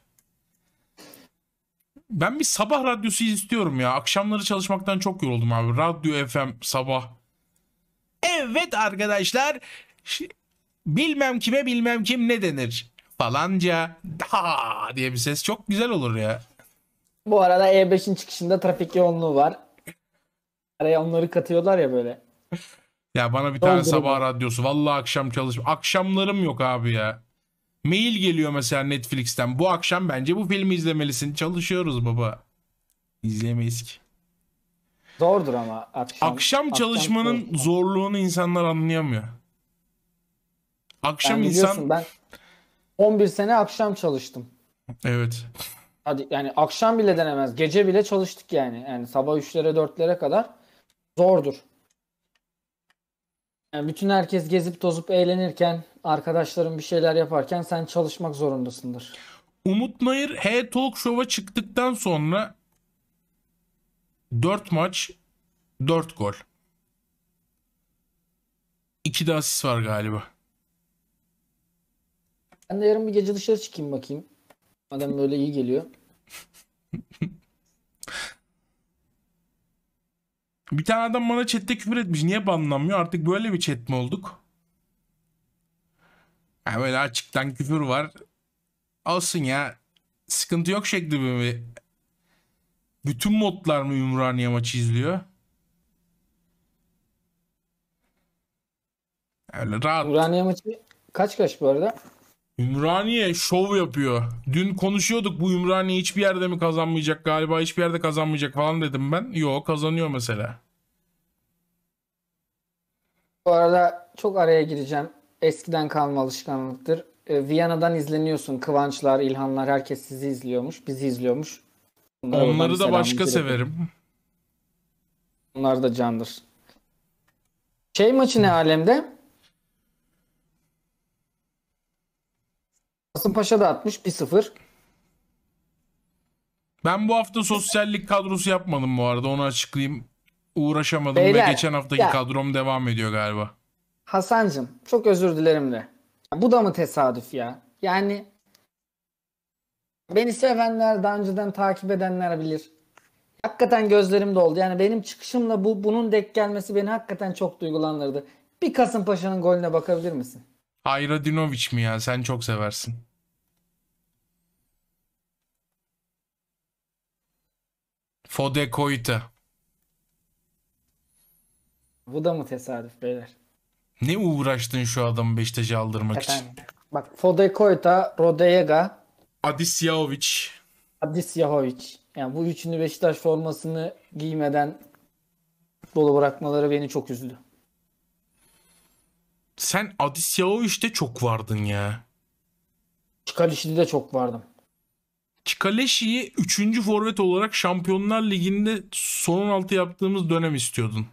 Ben bir sabah radyosu istiyorum ya. Akşamları çalışmaktan çok yoruldum abi. Radyo FM sabah. Evet arkadaşlar bilmem kime bilmem kim ne denir falanca ha diye bir ses çok güzel olur ya. Bu arada E5'in çıkışında trafik yoğunluğu var. Araya onları katıyorlar ya böyle. Ya bana bir tane sabah radyosu. Vallahi akşam çalış. Akşamlarım yok abi ya. Mail geliyor mesela Netflix'ten. Bu akşam bence bu filmi izlemelisin. Çalışıyoruz baba. İzlemeyiz ki. Zordur ama akşam. Akşam çalışmanın akşam zorluğunu insanlar anlayamıyor. Akşam ben insan... Ben 11 sene akşam çalıştım. Evet. Hadi yani akşam bile denemez. Gece bile çalıştık yani. Yani sabah 3'lere 4'lere kadar zordur. Yani bütün herkes gezip tozup eğlenirken, arkadaşların bir şeyler yaparken sen çalışmak zorundasındır. Umut Nayır H Talk Show'a çıktıktan sonra 4 maç 4 gol. 2 de asist var galiba. Ben de yarın bir gece dışarı çıkayım bakayım. Madem böyle iyi geliyor. bir tane adam bana chatte küfür etmiş. Niye banlanmıyor? Artık böyle bir chat mi olduk? Yani böyle açıktan küfür var. Olsun ya. Sıkıntı yok şekli mi bütün modlar mı Ümraniye maçı izliyor? Öyle rahat. Ümraniye maçı kaç kaç bu arada? Ümraniye şov yapıyor. Dün konuşuyorduk bu Ümraniye hiçbir yerde mi kazanmayacak galiba hiçbir yerde kazanmayacak falan dedim ben. Yok, kazanıyor mesela. Bu arada çok araya gireceğim. Eskiden kalma alışkanlıktır. Ee, Viyana'dan izleniyorsun. Kıvançlar, İlhanlar herkes sizi izliyormuş, bizi izliyormuş. Onları da başka severim. Onlar da candır. Şey maçı ne alemde? Kasımpaşa da atmış 1-0. Ben bu hafta sosyallik kadrosu yapmadım bu arada onu açıklayayım. Uğraşamadım Beyler, ve geçen haftaki ya. kadrom devam ediyor galiba. Hasan'cım çok özür dilerim de. Bu da mı tesadüf ya? Yani Beni sevenler, daha önceden takip edenler bilir. Hakikaten gözlerim doldu. Yani benim çıkışımla bu bunun denk gelmesi beni hakikaten çok duygulandırdı. Bir Kasımpaşa'nın golüne bakabilir misin? Hayra Dinovic mi ya? Sen çok seversin. Fode Koita. Bu da mı tesadüf beyler? Ne uğraştın şu adamı Beşiktaş'a aldırmak Efendim. için? Bak Fode Koita, Rodeyega, Adisyaovic. Adisyaovic. Yani bu üçünü Beşiktaş formasını giymeden dolu bırakmaları beni çok üzdü. Sen Adis çok vardın ya. Çikaleşi'de de çok vardım. Çikaleşi'yi 3. forvet olarak Şampiyonlar Ligi'nde son 16 yaptığımız dönem istiyordun.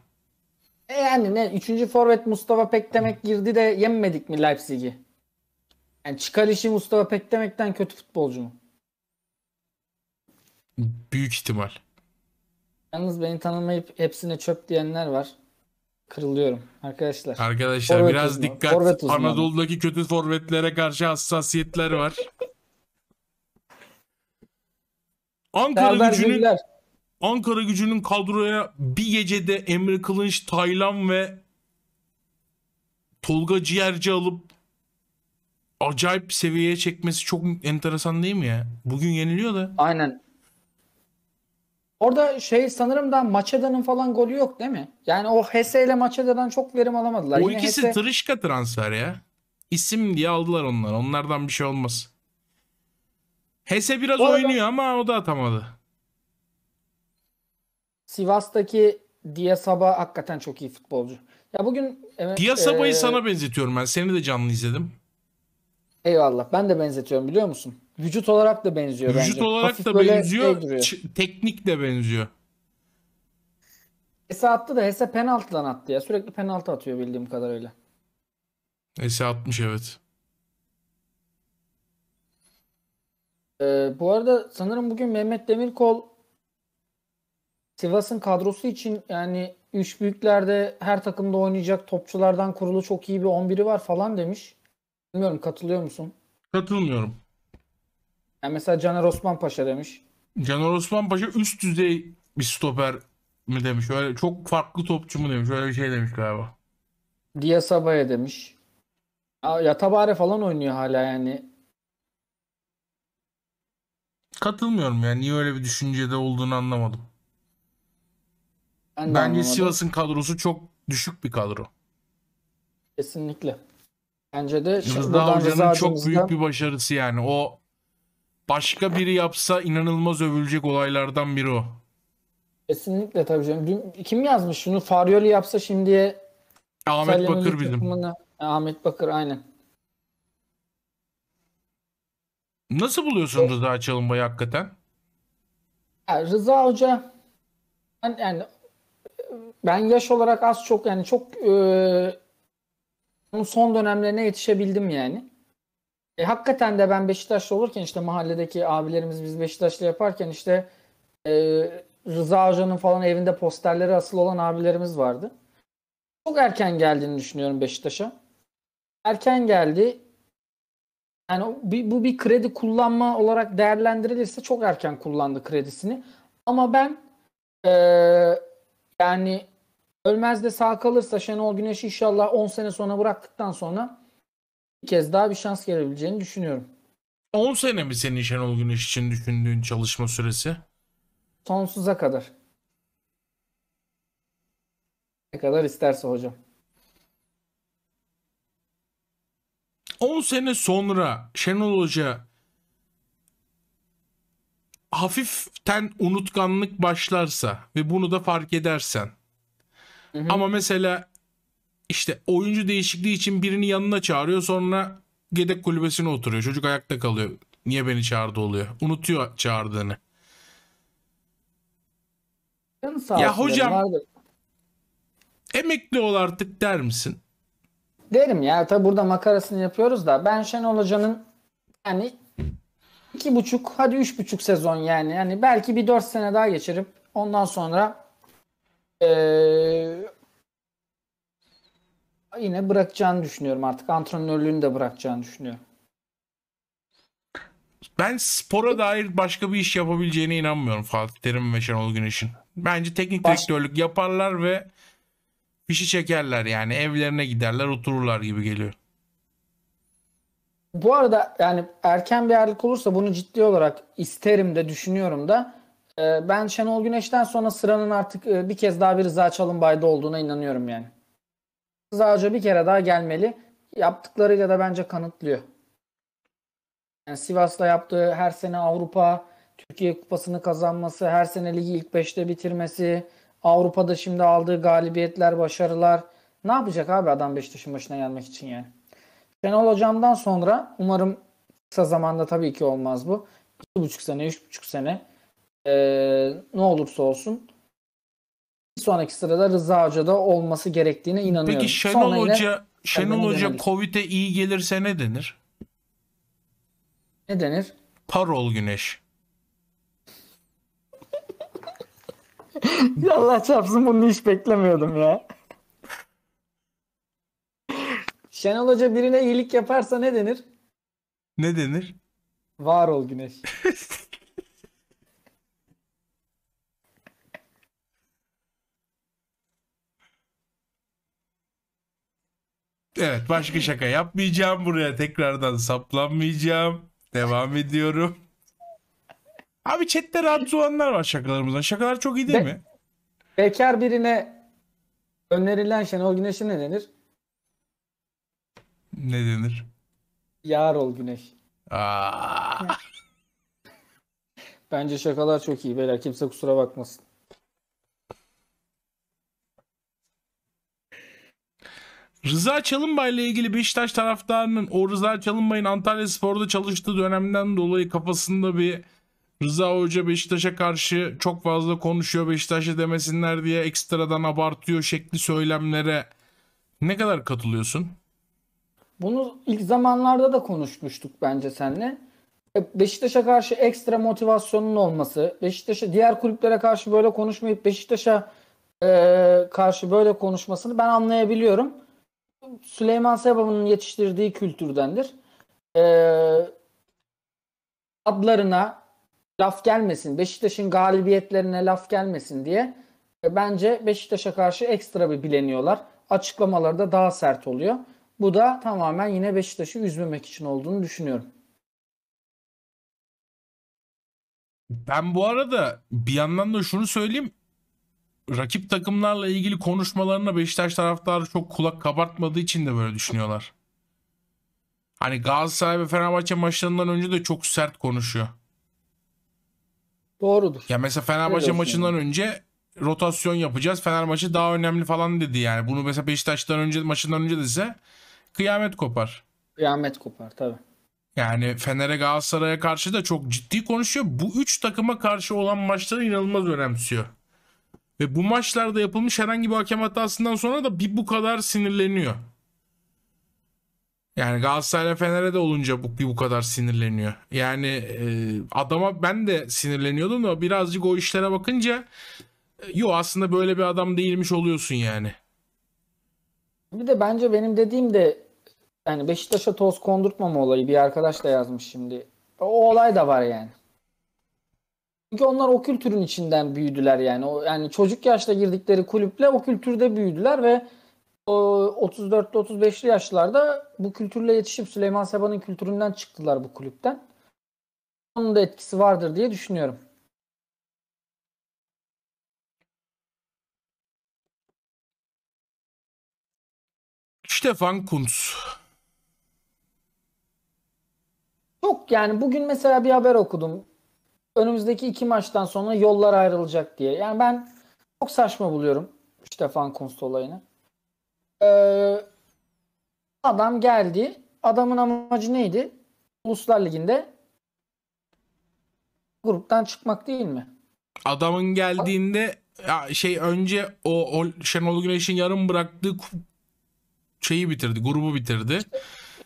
E yani ne? 3. forvet Mustafa Pek demek girdi de yenmedik mi Leipzig'i? Yani çıkar işi Mustafa Pek demekten kötü futbolcu mu? Büyük ihtimal. Yalnız beni tanımayıp hepsine çöp diyenler var. Kırılıyorum arkadaşlar. Arkadaşlar forvet biraz uzmanı. dikkat. Forvet Anadolu'daki kötü forvetlere karşı hassasiyetler var. Ankara Serdar gücünün Gürler. Ankara gücünün kadroya bir gecede Emre Kılınç, Taylan ve Tolga Ciğerci alıp acayip seviyeye çekmesi çok enteresan değil mi ya? Bugün yeniliyor da. Aynen. Orada şey sanırım da Maçeda'nın falan golü yok değil mi? Yani o Hesse ile Maçeda'dan çok verim alamadılar. O Yine ikisi Hesse... Tırışka transfer ya. İsim diye aldılar onlar. Onlardan bir şey olmaz. Hesse biraz Bu oynuyor ama o da atamadı. Sivas'taki Diasaba hakikaten çok iyi futbolcu. Ya bugün evet, Diasaba'yı e, sana benzetiyorum ben. Seni de canlı izledim. Eyvallah. Ben de benzetiyorum biliyor musun? Vücut olarak da benziyor Vücut bence. olarak Hafif da benziyor. Şey ç- teknik de benziyor. Hese attı da Hese penaltıdan attı ya. Sürekli penaltı atıyor bildiğim kadarıyla. Neyse 60 evet. Ee, bu arada sanırım bugün Mehmet Demirkol Sivas'ın kadrosu için yani üç büyüklerde her takımda oynayacak topçulardan kurulu çok iyi bir 11'i var falan demiş. Bilmiyorum katılıyor musun? Katılmıyorum. Yani mesela Caner Osman Paşa demiş. Caner Osman Paşa üst düzey bir stoper mi demiş. Öyle çok farklı topçu mu demiş. Öyle bir şey demiş galiba. Diye Sabah'a demiş. Ya Tabare falan oynuyor hala yani. Katılmıyorum yani. Niye öyle bir düşüncede olduğunu anlamadım. Ben Bence anlamadım. Sivas'ın kadrosu çok düşük bir kadro. Kesinlikle. Bence de. Rıza şey, Hoca'nın çok büyük bir başarısı yani. O başka biri yapsa inanılmaz övülecek olaylardan biri o. Kesinlikle tabii canım. Dün, kim yazmış şunu? Faryoli yapsa şimdiye Ahmet İtalya'nın Bakır bizim. Ahmet Bakır aynen. Nasıl buluyorsun evet. Rıza Çalınbay'ı hakikaten? Rıza Hoca ben, yani ben yaş olarak az çok yani çok e, onun son dönemlerine yetişebildim yani. E, hakikaten de ben Beşiktaşlı olurken işte mahalledeki abilerimiz biz Beşiktaşlı yaparken işte e, Rıza Hoca'nın falan evinde posterleri asılı olan abilerimiz vardı. Çok erken geldiğini düşünüyorum Beşiktaş'a. Erken geldi. Yani bu bir kredi kullanma olarak değerlendirilirse çok erken kullandı kredisini. Ama ben e, yani Ölmez de sağ kalırsa Şenol güneşi inşallah 10 sene sonra bıraktıktan sonra bir kez daha bir şans gelebileceğini düşünüyorum. 10 sene mi senin Şenol Güneş için düşündüğün çalışma süresi? Sonsuza kadar. Ne kadar isterse hocam. 10 sene sonra Şenol Hoca hafiften unutkanlık başlarsa ve bunu da fark edersen Hı hı. Ama mesela işte oyuncu değişikliği için birini yanına çağırıyor sonra yedek kulübesine oturuyor. Çocuk ayakta kalıyor. Niye beni çağırdı oluyor. Unutuyor çağırdığını. Ya hocam vardır. emekli ol artık der misin? Derim ya tabi burada makarasını yapıyoruz da ben Şenol Hoca'nın yani iki buçuk hadi üç buçuk sezon yani. Yani belki bir dört sene daha geçirip ondan sonra ee, yine bırakacağını düşünüyorum artık. Antrenörlüğünü de bırakacağını düşünüyorum. Ben spora dair başka bir iş yapabileceğine inanmıyorum Fatih Terim ve Şenol Güneş'in. Bence teknik Baş... direktörlük yaparlar ve fişi çekerler yani evlerine giderler otururlar gibi geliyor. Bu arada yani erken bir ayrılık olursa bunu ciddi olarak isterim de düşünüyorum da ee, ben Şenol Güneş'ten sonra sıranın artık e, bir kez daha bir Rıza Çalınbay'da olduğuna inanıyorum yani. Rıza Hoca bir kere daha gelmeli. Yaptıklarıyla da bence kanıtlıyor. Yani Sivas'la yaptığı her sene Avrupa, Türkiye Kupası'nı kazanması, her sene ligi ilk 5'te bitirmesi, Avrupa'da şimdi aldığı galibiyetler, başarılar. Ne yapacak abi adam Beşiktaş'ın başına gelmek için yani? Şenol Hocam'dan sonra umarım kısa zamanda tabii ki olmaz bu. 2,5 sene, 3,5 sene e, ne olursa olsun bir sonraki sırada Rıza Hoca'da olması gerektiğine inanıyorum. Peki Şenol Sonra Hoca Şenol Hoca Covid'e iyi gelirse ne denir? Ne denir? Parol Güneş. ya Allah çarpsın bunu hiç beklemiyordum ya. Şenol Hoca birine iyilik yaparsa ne denir? Ne denir? Var ol güneş. Evet başka şaka yapmayacağım. Buraya tekrardan saplanmayacağım. Devam ediyorum. Abi chatte rahat duranlar var şakalarımızdan. Şakalar çok iyi değil Be- mi? Bekar birine önerilen Şenol Güneş'e ne denir? Ne denir? Yar ol Güneş. Aa. Bence şakalar çok iyi bela Kimse kusura bakmasın. Rıza Çalınbay ile ilgili Beşiktaş taraftarının o Rıza Çalınbay'ın Antalya Spor'da çalıştığı dönemden dolayı kafasında bir Rıza Hoca Beşiktaş'a karşı çok fazla konuşuyor Beşiktaş'a demesinler diye ekstradan abartıyor şekli söylemlere ne kadar katılıyorsun? Bunu ilk zamanlarda da konuşmuştuk bence seninle. E, Beşiktaş'a karşı ekstra motivasyonun olması, Beşiktaş'a diğer kulüplere karşı böyle konuşmayıp Beşiktaş'a e, karşı böyle konuşmasını ben anlayabiliyorum. Süleyman Seba'nın yetiştirdiği kültürdendir. Ee, adlarına laf gelmesin, Beşiktaş'ın galibiyetlerine laf gelmesin diye e, bence Beşiktaş'a karşı ekstra bir bileniyorlar. Açıklamaları da daha sert oluyor. Bu da tamamen yine Beşiktaş'ı üzmemek için olduğunu düşünüyorum. Ben bu arada bir yandan da şunu söyleyeyim rakip takımlarla ilgili konuşmalarına Beşiktaş taraftarı çok kulak kabartmadığı için de böyle düşünüyorlar. Hani Galatasaray ve Fenerbahçe maçlarından önce de çok sert konuşuyor. Doğrudur. Ya mesela Fenerbahçe Öyle maçından önce rotasyon yapacağız. Fenerbahçe daha önemli falan dedi yani. Bunu mesela Beşiktaş'tan önce maçından önce dese kıyamet kopar. Kıyamet kopar tabii. Yani Fener'e Galatasaray'a karşı da çok ciddi konuşuyor. Bu üç takıma karşı olan maçları inanılmaz önemsiyor. Ve bu maçlarda yapılmış herhangi bir hakem hatasından sonra da bir bu kadar sinirleniyor. Yani Galatasaray'la Fener'e de olunca bu, bir bu kadar sinirleniyor. Yani e, adama ben de sinirleniyordum da birazcık o işlere bakınca e, yo aslında böyle bir adam değilmiş oluyorsun yani. Bir de bence benim dediğim de yani Beşiktaş'a toz kondurtmama olayı bir arkadaş da yazmış şimdi. O olay da var yani. Çünkü onlar o kültürün içinden büyüdüler yani. O, yani çocuk yaşta girdikleri kulüple o kültürde büyüdüler ve 34 34'lü 35'li yaşlarda bu kültürle yetişip Süleyman Seba'nın kültüründen çıktılar bu kulüpten. Onun da etkisi vardır diye düşünüyorum. Stefan Kuntz. Çok yani bugün mesela bir haber okudum önümüzdeki iki maçtan sonra yollar ayrılacak diye. Yani ben çok saçma buluyorum Stefan Kunst olayını. Ee, adam geldi. Adamın amacı neydi? Uluslar Ligi'nde gruptan çıkmak değil mi? Adamın geldiğinde ya şey önce o, o Şenol Güneş'in yarım bıraktığı şeyi bitirdi, grubu bitirdi. İşte,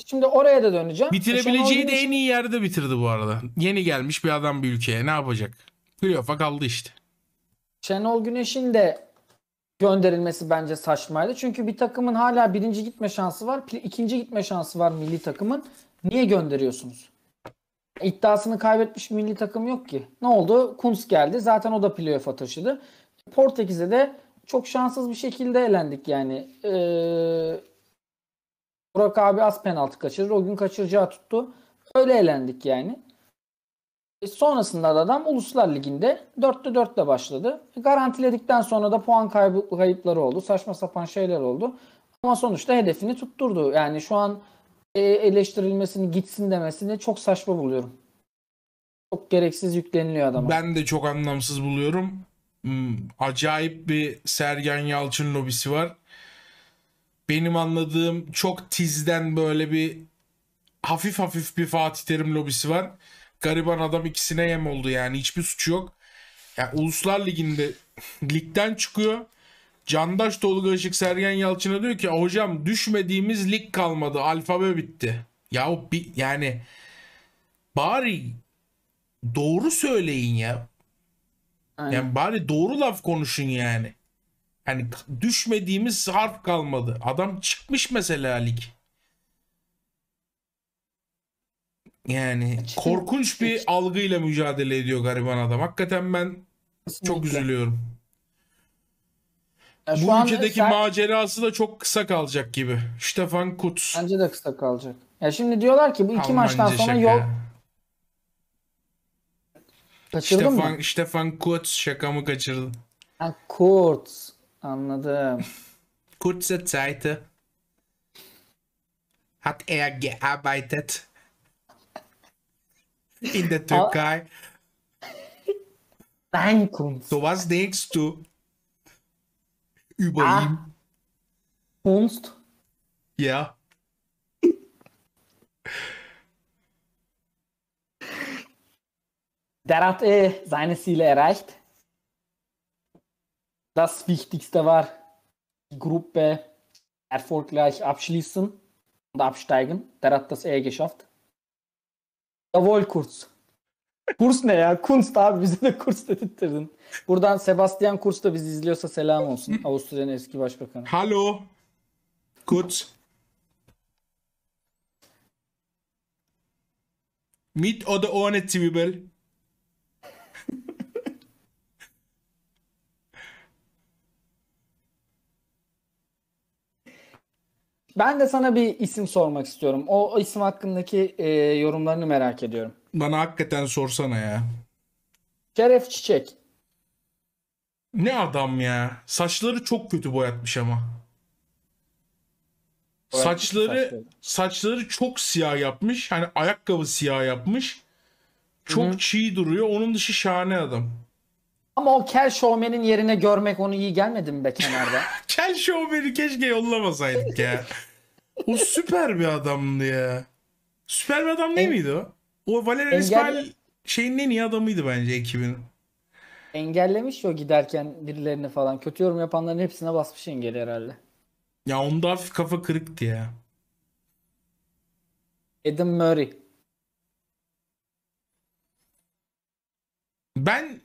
Şimdi oraya da döneceğim. Bitirebileceği de en iyi yerde bitirdi bu arada. Yeni gelmiş bir adam bir ülkeye ne yapacak? Playoff'a kaldı işte. Şenol Güneş'in de gönderilmesi bence saçmaydı. Çünkü bir takımın hala birinci gitme şansı var. ikinci gitme şansı var milli takımın. Niye gönderiyorsunuz? İddiasını kaybetmiş milli takım yok ki. Ne oldu? Kunz geldi. Zaten o da playoff'a taşıdı. Portekiz'e de çok şanssız bir şekilde elendik yani. Ee, Burak abi az penaltı kaçırır. O gün kaçıracağı tuttu. Öyle eğlendik yani. E sonrasında da adam Uluslar Ligi'nde 4'te 4'le başladı. E, garantiledikten sonra da puan kaybı, kayıpları oldu. Saçma sapan şeyler oldu. Ama sonuçta hedefini tutturdu. Yani şu an e, eleştirilmesini gitsin demesini çok saçma buluyorum. Çok gereksiz yükleniliyor adama. Ben de çok anlamsız buluyorum. Hmm, acayip bir Sergen Yalçın lobisi var benim anladığım çok tizden böyle bir hafif hafif bir Fatih Terim lobisi var. Gariban adam ikisine yem oldu yani hiçbir suçu yok. Yani Uluslar Ligi'nde ligden çıkıyor. Candaş Tolga Işık Sergen Yalçın'a diyor ki hocam düşmediğimiz lig kalmadı. Alfabe bitti. Yahu bir, yani bari doğru söyleyin ya. Aynen. Yani bari doğru laf konuşun yani. Yani düşmediğimiz harf kalmadı. Adam çıkmış mesela lig. Yani Açıkçası e korkunç bir işte. algıyla mücadele ediyor gariban adam. Hakikaten ben Kesinlikle. çok üzülüyorum. Ya Bu ülkedeki sen... macerası da çok kısa kalacak gibi. Stefan Kutz. Bence de kısa kalacak. Ya şimdi diyorlar ki bu iki Almanca maçtan sonra şaka. yol Kaçırdın Stefan, mı? Stefan Kurz şakamı kaçırdı. Ha, Anladım. Kurze Zeit hat er gearbeitet in der Türkei. Kunst. So was denkst du über ah, ihn? Kunst? Ja. Der hat eh seine Ziele erreicht das Wichtigste war, die Gruppe erfolgreich abschließen und absteigen. Der hat das eh geschafft. Jawohl, Kurz. Kurs ne ja, Kunst abi bize de Kurs dedirttirdin. Buradan Sebastian Kurs da bizi izliyorsa selam olsun. Avusturya'nın eski başbakanı. Hallo. Kurz. Mit oder ohne Zwiebel? Ben de sana bir isim sormak istiyorum. O isim hakkındaki e, yorumlarını merak ediyorum. Bana hakikaten sorsana ya. Şeref Çiçek. Ne adam ya. Saçları çok kötü boyatmış ama. Boyatmış saçları saçları. saçları çok siyah yapmış. Hani ayakkabı siyah yapmış. Çok Hı-hı. çiğ duruyor. Onun dışı şahane adam. Ama o kel Showman'in yerine görmek onu iyi gelmedi mi be kenarda? kel Showman'i keşke yollamasaydık ya. o süper bir adamdı ya. Süper bir adam değil en, miydi o? O Valerian Engel... İsmail şeyin en iyi adamıydı bence ekibin. Engellemiş o giderken birilerini falan. Kötü yorum yapanların hepsine basmış engeli herhalde. Ya onda hafif kafa kırıktı ya. Adam Murray. Ben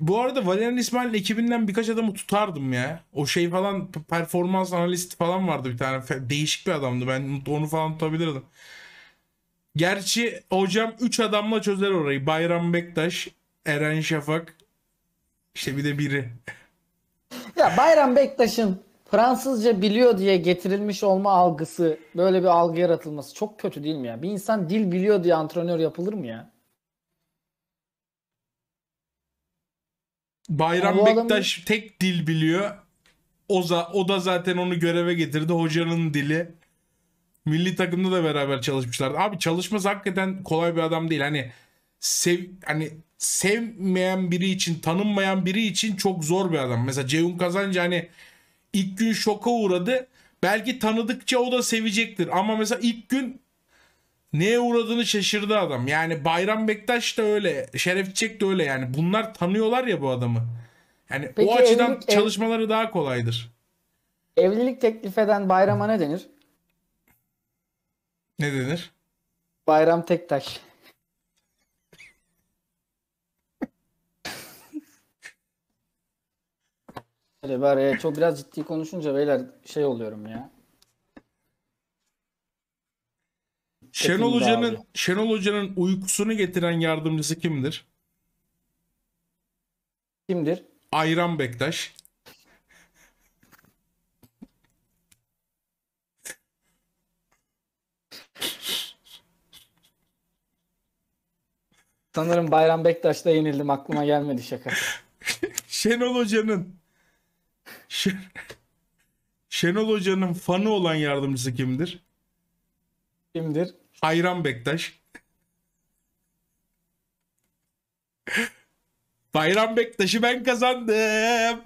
bu arada Valerian İsmail ekibinden birkaç adamı tutardım ya. O şey falan performans analisti falan vardı bir tane. Değişik bir adamdı. Ben onu falan tutabilirdim. Gerçi hocam 3 adamla çözer orayı. Bayram Bektaş, Eren Şafak, işte bir de biri. ya Bayram Bektaş'ın Fransızca biliyor diye getirilmiş olma algısı, böyle bir algı yaratılması çok kötü değil mi ya? Bir insan dil biliyor diye antrenör yapılır mı ya? Bayram Ama bu adam- tek dil biliyor. Oza, o da zaten onu göreve getirdi. Hocanın dili. Milli takımda da beraber çalışmışlardı. Abi çalışması hakikaten kolay bir adam değil. Hani sev hani sevmeyen biri için, tanınmayan biri için çok zor bir adam. Mesela Ceyhun Kazancı hani ilk gün şoka uğradı. Belki tanıdıkça o da sevecektir. Ama mesela ilk gün neye uğradığını şaşırdı adam. Yani Bayram Bektaş da öyle. Şeref Çiçek de öyle yani. Bunlar tanıyorlar ya bu adamı. Yani Peki o açıdan evlilik, çalışmaları ev... daha kolaydır. Evlilik teklif eden bayrama ne denir? Ne denir? Bayram Tektaş. Böyle çok biraz ciddi konuşunca beyler şey oluyorum ya. Şenol Hoca'nın Şenol Hoca'nın uykusunu getiren yardımcısı kimdir? Kimdir? Ayran Bektaş. Sanırım Bayram Bektaş'ta yenildim. Aklıma gelmedi şaka. Şenol Hoca'nın Şenol Hoca'nın fanı olan yardımcısı kimdir? Kimdir? Hayran Bektaş. Bayram Bektaş'ı ben kazandım.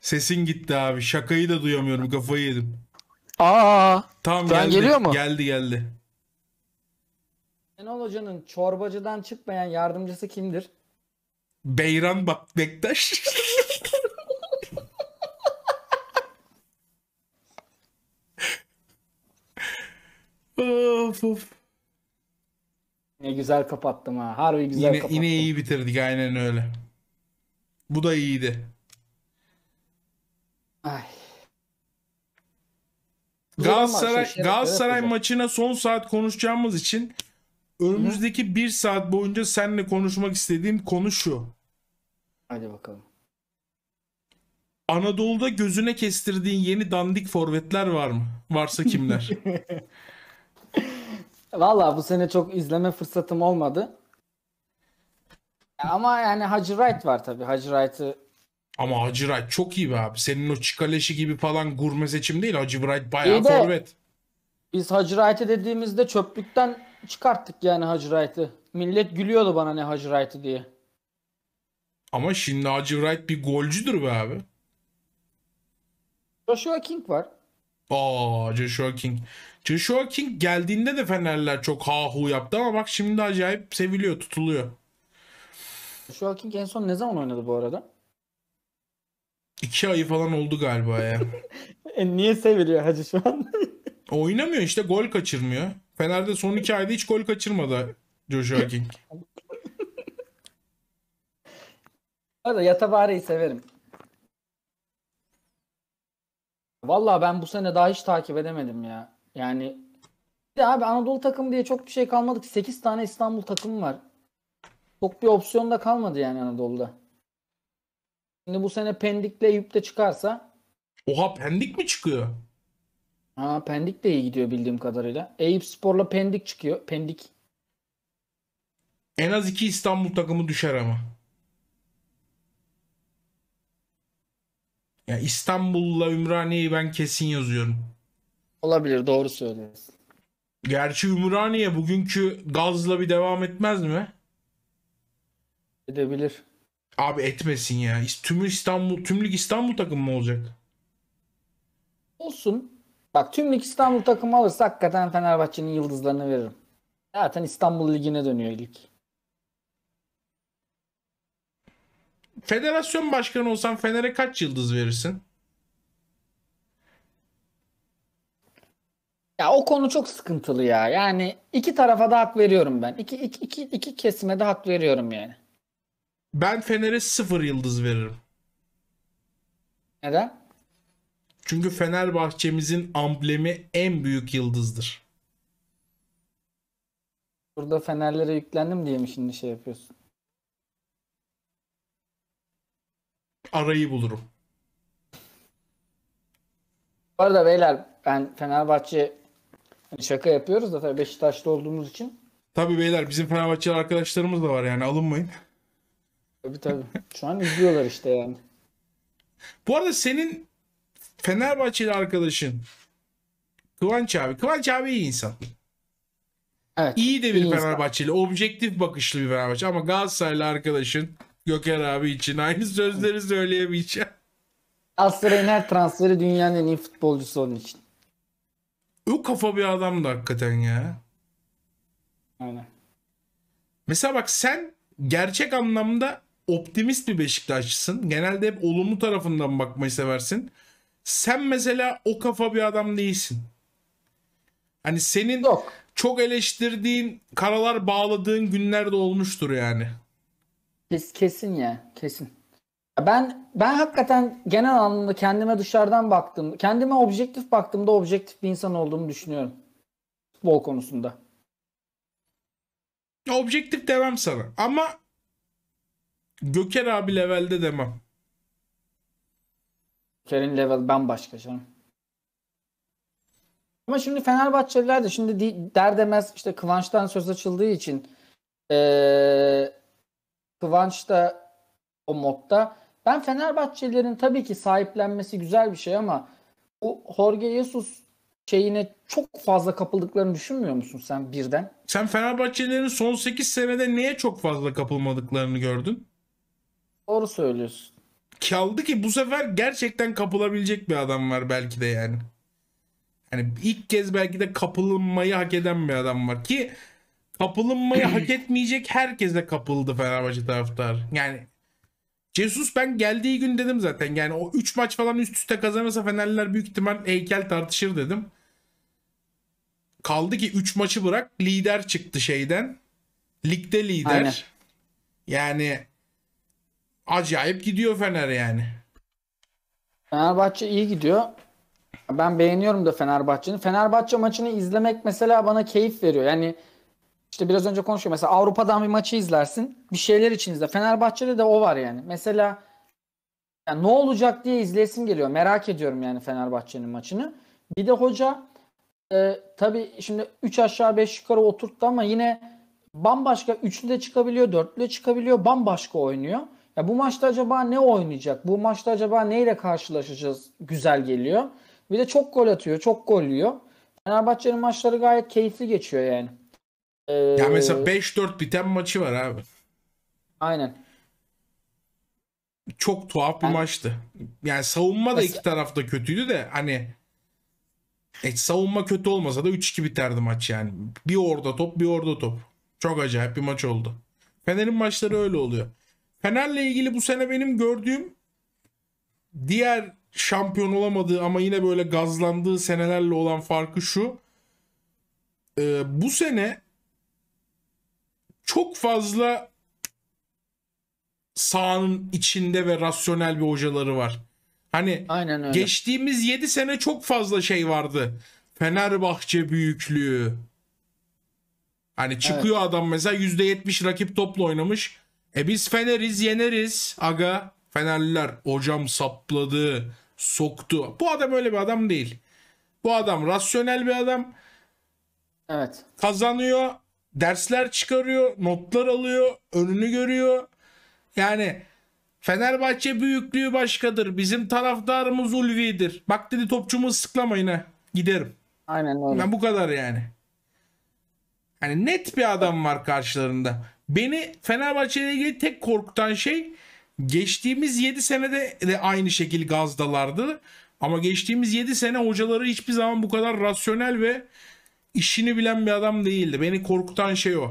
Sesin gitti abi. Şakayı da duyamıyorum. Kafayı yedim. Aa. Tamam geldi. geliyor mu? Geldi geldi. Şenol Hoca'nın çorbacıdan çıkmayan yardımcısı kimdir? Beyran bak Bektaş. Of Ne güzel kapattım ha. Harbi güzel yine, kapattım. Yine iyi bitirdik aynen öyle. Bu da iyiydi. Ay. Galatasaray, şey, şey, Galatasaray maçına son saat konuşacağımız için önümüzdeki Hı? bir saat boyunca seninle konuşmak istediğim konu şu. Hadi bakalım. Anadolu'da gözüne kestirdiğin yeni dandik forvetler var mı? Varsa kimler? Valla bu sene çok izleme fırsatım olmadı. Ama yani Hacı Wright var tabii. Hacı Wright'ı Ama Hacı Wright çok iyi be abi. Senin o Çikaleşi gibi falan gurme seçim değil. Hacı Wright bayağı İyi de- forvet. biz Hacı Wright'ı dediğimizde çöplükten çıkarttık yani Hacı Wright'ı. Millet gülüyordu bana ne Hacı Wright'ı diye. Ama şimdi Hacı Wright bir golcüdür be abi. Joshua King var. Aa Joshua King. Joshua King geldiğinde de Fenerler çok hahu yaptı ama bak şimdi acayip seviliyor, tutuluyor. Joshua King en son ne zaman oynadı bu arada? İki ayı falan oldu galiba ya. e niye seviliyor hacı şu an? Oynamıyor işte gol kaçırmıyor. Fener'de son iki ayda hiç gol kaçırmadı Joshua King. Bu arada Yatabare'yi severim. Valla ben bu sene daha hiç takip edemedim ya. Yani de abi Anadolu takım diye çok bir şey kalmadı. ki 8 tane İstanbul takımı var. Çok bir opsiyon da kalmadı yani Anadolu'da. Şimdi bu sene Pendik'le Eyüp de çıkarsa. Oha Pendik mi çıkıyor? Ha Pendik de iyi gidiyor bildiğim kadarıyla. Eyüp Spor'la Pendik çıkıyor. Pendik. En az iki İstanbul takımı düşer ama. Ya İstanbul'la Ümraniye'yi ben kesin yazıyorum. Olabilir doğru söylüyorsun. Gerçi Ümraniye bugünkü gazla bir devam etmez mi? Edebilir. Abi etmesin ya. Tüm İstanbul, tümlük İstanbul takım mı olacak? Olsun. Bak tümlük İstanbul takımı alırsa hakikaten Fenerbahçe'nin yıldızlarını veririm. Zaten İstanbul Ligi'ne dönüyor lig. federasyon başkanı olsan Fener'e kaç yıldız verirsin? Ya o konu çok sıkıntılı ya. Yani iki tarafa da hak veriyorum ben. İki, iki, iki, iki kesime de hak veriyorum yani. Ben Fener'e sıfır yıldız veririm. Neden? Çünkü Fenerbahçemizin amblemi en büyük yıldızdır. Burada Fenerlere yüklendim diye mi şimdi şey yapıyorsun? arayı bulurum. Bu arada beyler ben Fenerbahçe hani şaka yapıyoruz da tabii Beşiktaşlı olduğumuz için. Tabii beyler bizim Fenerbahçeli arkadaşlarımız da var yani alınmayın. Tabii tabii. Şu an izliyorlar işte yani. Bu arada senin Fenerbahçeli arkadaşın Kıvanç abi. Kıvanç abi iyi insan. Evet. İyi de bir iyi Fenerbahçeli. Insan. Objektif bakışlı bir Fenerbahçeli Ama Galatasaraylı arkadaşın Göker abi için aynı sözleri söyleyemeyeceğim. Galatasaray'ın her transferi dünyanın en iyi futbolcusu onun için. O kafa bir adamdı hakikaten ya. Aynen. Mesela bak sen gerçek anlamda optimist bir beşiktaşçısın. Genelde hep olumlu tarafından bakmayı seversin. Sen mesela o kafa bir adam değilsin. Hani senin Yok. çok eleştirdiğin, karalar bağladığın günler de olmuştur yani. Kes, kesin ya, kesin. Ben ben hakikaten genel anlamda kendime dışarıdan baktım. Kendime objektif baktığımda objektif bir insan olduğumu düşünüyorum. Futbol konusunda. Objektif demem sana. Ama Göker abi levelde demem. Göker'in level bambaşka canım. Ama şimdi Fenerbahçeliler de şimdi der demez işte Kıvanç'tan söz açıldığı için ee, Kıvanç da o modda. Ben Fenerbahçelilerin tabii ki sahiplenmesi güzel bir şey ama bu Jorge Jesus şeyine çok fazla kapıldıklarını düşünmüyor musun sen birden? Sen Fenerbahçelilerin son 8 senede neye çok fazla kapılmadıklarını gördün? Doğru söylüyorsun. Kaldı ki bu sefer gerçekten kapılabilecek bir adam var belki de yani. Yani ilk kez belki de kapılmayı hak eden bir adam var ki kapılınmayı hak etmeyecek herkese kapıldı Fenerbahçe taraftar. Yani Jesus ben geldiği gün dedim zaten. Yani o 3 maç falan üst üste kazanırsa Fenerliler büyük ihtimal heykel tartışır dedim. Kaldı ki 3 maçı bırak lider çıktı şeyden. Ligde lider. Aynen. Yani acayip gidiyor Fener yani. Fenerbahçe iyi gidiyor. Ben beğeniyorum da Fenerbahçe'nin. Fenerbahçe maçını izlemek mesela bana keyif veriyor. Yani işte biraz önce konuşuyor. Mesela Avrupa'dan bir maçı izlersin. Bir şeyler içinizde. Fenerbahçe'de de o var yani. Mesela yani ne olacak diye izlesim geliyor. Merak ediyorum yani Fenerbahçe'nin maçını. Bir de hoca e, tabii şimdi 3 aşağı 5 yukarı oturttu ama yine bambaşka üçlü de çıkabiliyor, dörtlü de çıkabiliyor, bambaşka oynuyor. Ya bu maçta acaba ne oynayacak? Bu maçta acaba neyle karşılaşacağız? Güzel geliyor. Bir de çok gol atıyor, çok gol yiyor. Fenerbahçe'nin maçları gayet keyifli geçiyor yani. Ee, ya mesela 5-4 biten maçı var abi. Aynen. Çok tuhaf bir yani, maçtı. Yani savunma da mesela, iki tarafta kötüydü de hani et savunma kötü olmasa da 3-2 biterdi maç yani. Bir orada top bir orada top. Çok acayip bir maç oldu. Fener'in maçları öyle oluyor. Fener'le ilgili bu sene benim gördüğüm diğer şampiyon olamadığı ama yine böyle gazlandığı senelerle olan farkı şu. E, bu sene çok fazla sahanın içinde ve rasyonel bir hocaları var. Hani Aynen öyle. geçtiğimiz 7 sene çok fazla şey vardı. Fenerbahçe büyüklüğü. Hani çıkıyor evet. adam mesela %70 rakip topla oynamış. E biz Feneriz yeneriz aga. Fenerliler hocam sapladı, soktu. Bu adam öyle bir adam değil. Bu adam rasyonel bir adam. Evet. Kazanıyor dersler çıkarıyor, notlar alıyor, önünü görüyor. Yani Fenerbahçe büyüklüğü başkadır. Bizim taraftarımız ulvidir. Bak dedi topçumu sıklamayın ha. Giderim. Aynen öyle. Ben bu kadar yani. Hani net bir adam var karşılarında. Beni Fenerbahçe ile ilgili tek korkutan şey geçtiğimiz 7 senede de aynı şekil gazdalardı. Ama geçtiğimiz 7 sene hocaları hiçbir zaman bu kadar rasyonel ve işini bilen bir adam değildi. Beni korkutan şey o.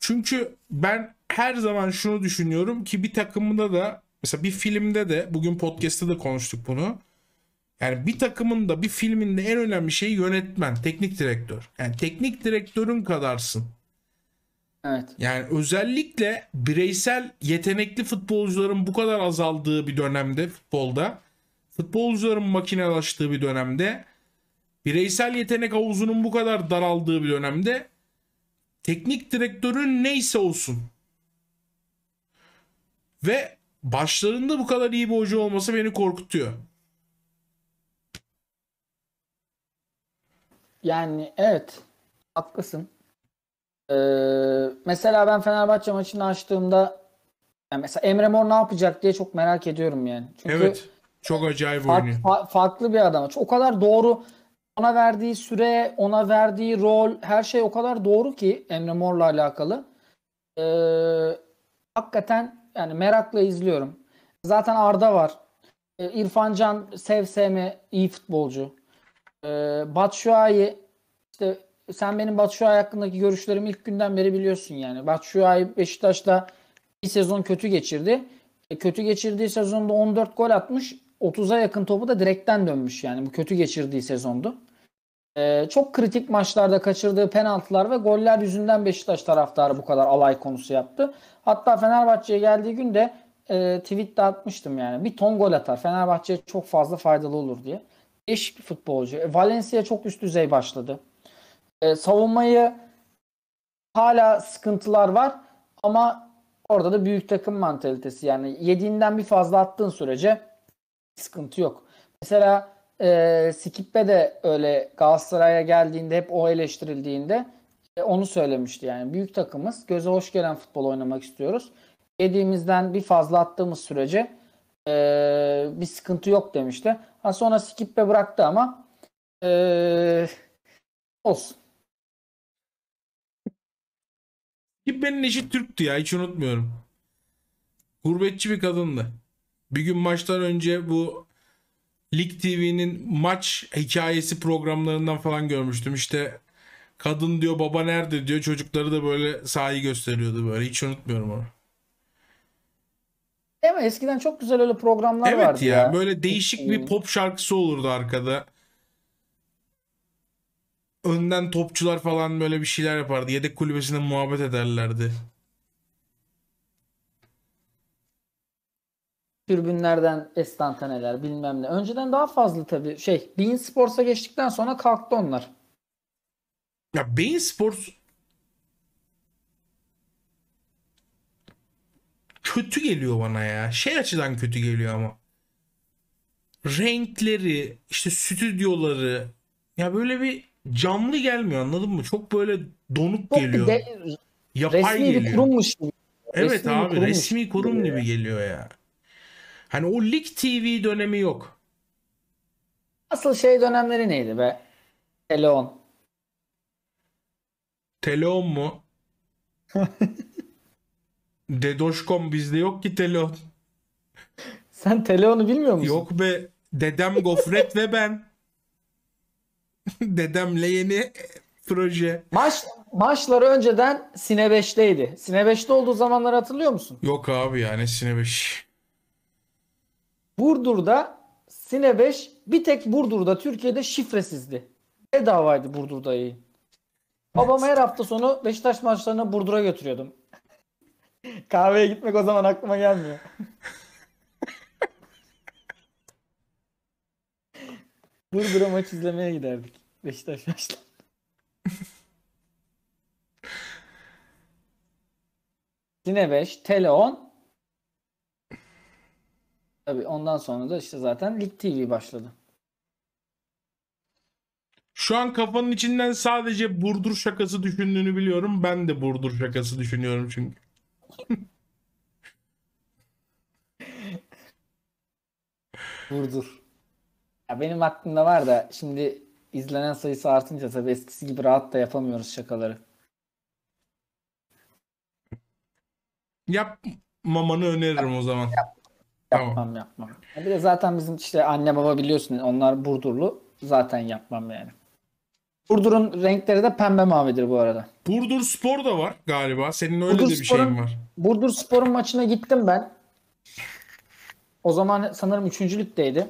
Çünkü ben her zaman şunu düşünüyorum ki bir takımda da mesela bir filmde de bugün podcast'ta da konuştuk bunu. Yani bir takımın da bir filmin de en önemli şeyi yönetmen, teknik direktör. Yani teknik direktörün kadarsın. Evet. Yani özellikle bireysel yetenekli futbolcuların bu kadar azaldığı bir dönemde futbolda, futbolcuların makinelaştığı bir dönemde bireysel yetenek havuzunun bu kadar daraldığı bir dönemde teknik direktörün neyse olsun. Ve başlarında bu kadar iyi bir hoca olması beni korkutuyor. Yani evet haklısın. Ee, mesela ben Fenerbahçe maçını açtığımda yani mesela Emre Mor ne yapacak diye çok merak ediyorum yani. Çünkü evet. Çok acayip fark, oynuyor. Fa- farklı bir adam. O kadar doğru ona verdiği süre, ona verdiği rol, her şey o kadar doğru ki Emre Mor'la alakalı. Ee, hakikaten yani merakla izliyorum. Zaten Arda var. Ee, İrfan Can sev sevme iyi futbolcu. Ee, Batshuayi işte sen benim Batshuayi hakkındaki görüşlerimi ilk günden beri biliyorsun yani. Batshuayi Beşiktaş'ta bir sezon kötü geçirdi. E, kötü geçirdiği sezonda 14 gol atmış. 30'a yakın topu da direkten dönmüş yani. Bu kötü geçirdiği sezondu. Ee, çok kritik maçlarda kaçırdığı penaltılar ve goller yüzünden Beşiktaş taraftarı bu kadar alay konusu yaptı. Hatta Fenerbahçe'ye geldiği gün de e, de atmıştım yani. Bir ton gol atar. Fenerbahçe'ye çok fazla faydalı olur diye. Değişik bir futbolcu. E, Valencia çok üst düzey başladı. E, savunmayı hala sıkıntılar var ama orada da büyük takım mantalitesi yani yediğinden bir fazla attığın sürece sıkıntı yok. Mesela e, Skip'e de öyle Galatasaray'a geldiğinde hep o eleştirildiğinde e, onu söylemişti yani. Büyük takımız. Göze hoş gelen futbol oynamak istiyoruz. Yediğimizden bir fazla attığımız sürece e, bir sıkıntı yok demişti. Ha sonra Skip'e bıraktı ama e, olsun. Skip'e'nin eşi Türk'tü ya hiç unutmuyorum. Gurbetçi bir kadındı. Bir gün maçtan önce bu Lig TV'nin maç hikayesi programlarından falan görmüştüm. İşte kadın diyor baba nerede diyor. Çocukları da böyle sahi gösteriyordu böyle. Hiç unutmuyorum onu. Evet Eskiden çok güzel öyle programlar evet vardı. Evet ya böyle değişik bir pop şarkısı olurdu arkada. Önden topçular falan böyle bir şeyler yapardı. Yedek kulübesinde muhabbet ederlerdi. Türbünlerden estantaneler bilmem ne. Önceden daha fazla tabii şey Bein Sports'a geçtikten sonra kalktı onlar. Ya Bein Sports kötü geliyor bana ya. Şey açıdan kötü geliyor ama. Renkleri, işte stüdyoları ya böyle bir camlı gelmiyor anladın mı? Çok böyle donuk Çok geliyor. De, Yapay resmi geliyor. bir kurummuş gibi. Evet resmi abi kurummuş resmi kurum gibi, gibi geliyor ya. Hani o Lig TV dönemi yok. Asıl şey dönemleri neydi be? Teleon. Teleon mu? Dedoşkom bizde yok ki Teleon. Sen Teleon'u bilmiyor musun? Yok be. Dedem Gofret ve ben. Dedemle yeni proje. Maç maçlar önceden Sine 5'teydi. Sine 5'te olduğu zamanları hatırlıyor musun? Yok abi yani Sine 5. Burdur'da Sine 5 bir tek Burdur'da Türkiye'de şifresizdi. Ne Bedavaydı Burdur'da yayın. Babam her hafta sonu Beşiktaş maçlarına Burdur'a götürüyordum. Kahveye gitmek o zaman aklıma gelmiyor. Burdur'a maç izlemeye giderdik. Beşiktaş maçları. Sine 5, Tele 10, Tabii ondan sonra da işte zaten Lig TV başladı. Şu an kafanın içinden sadece Burdur şakası düşündüğünü biliyorum. Ben de Burdur şakası düşünüyorum çünkü. Burdur. Ya benim aklımda var da şimdi izlenen sayısı artınca tabii eskisi gibi rahat da yapamıyoruz şakaları. Yapmamanı öneririm o zaman. Yap, Yapmam tamam. yapmam. Bir de zaten bizim işte anne baba biliyorsun onlar Burdurlu. Zaten yapmam yani. Burdur'un renkleri de pembe mavidir bu arada. Burdur Spor da var galiba. Senin öyle Burdur de bir şeyin var. Burdur Spor'un maçına gittim ben. O zaman sanırım 3. ligdeydi.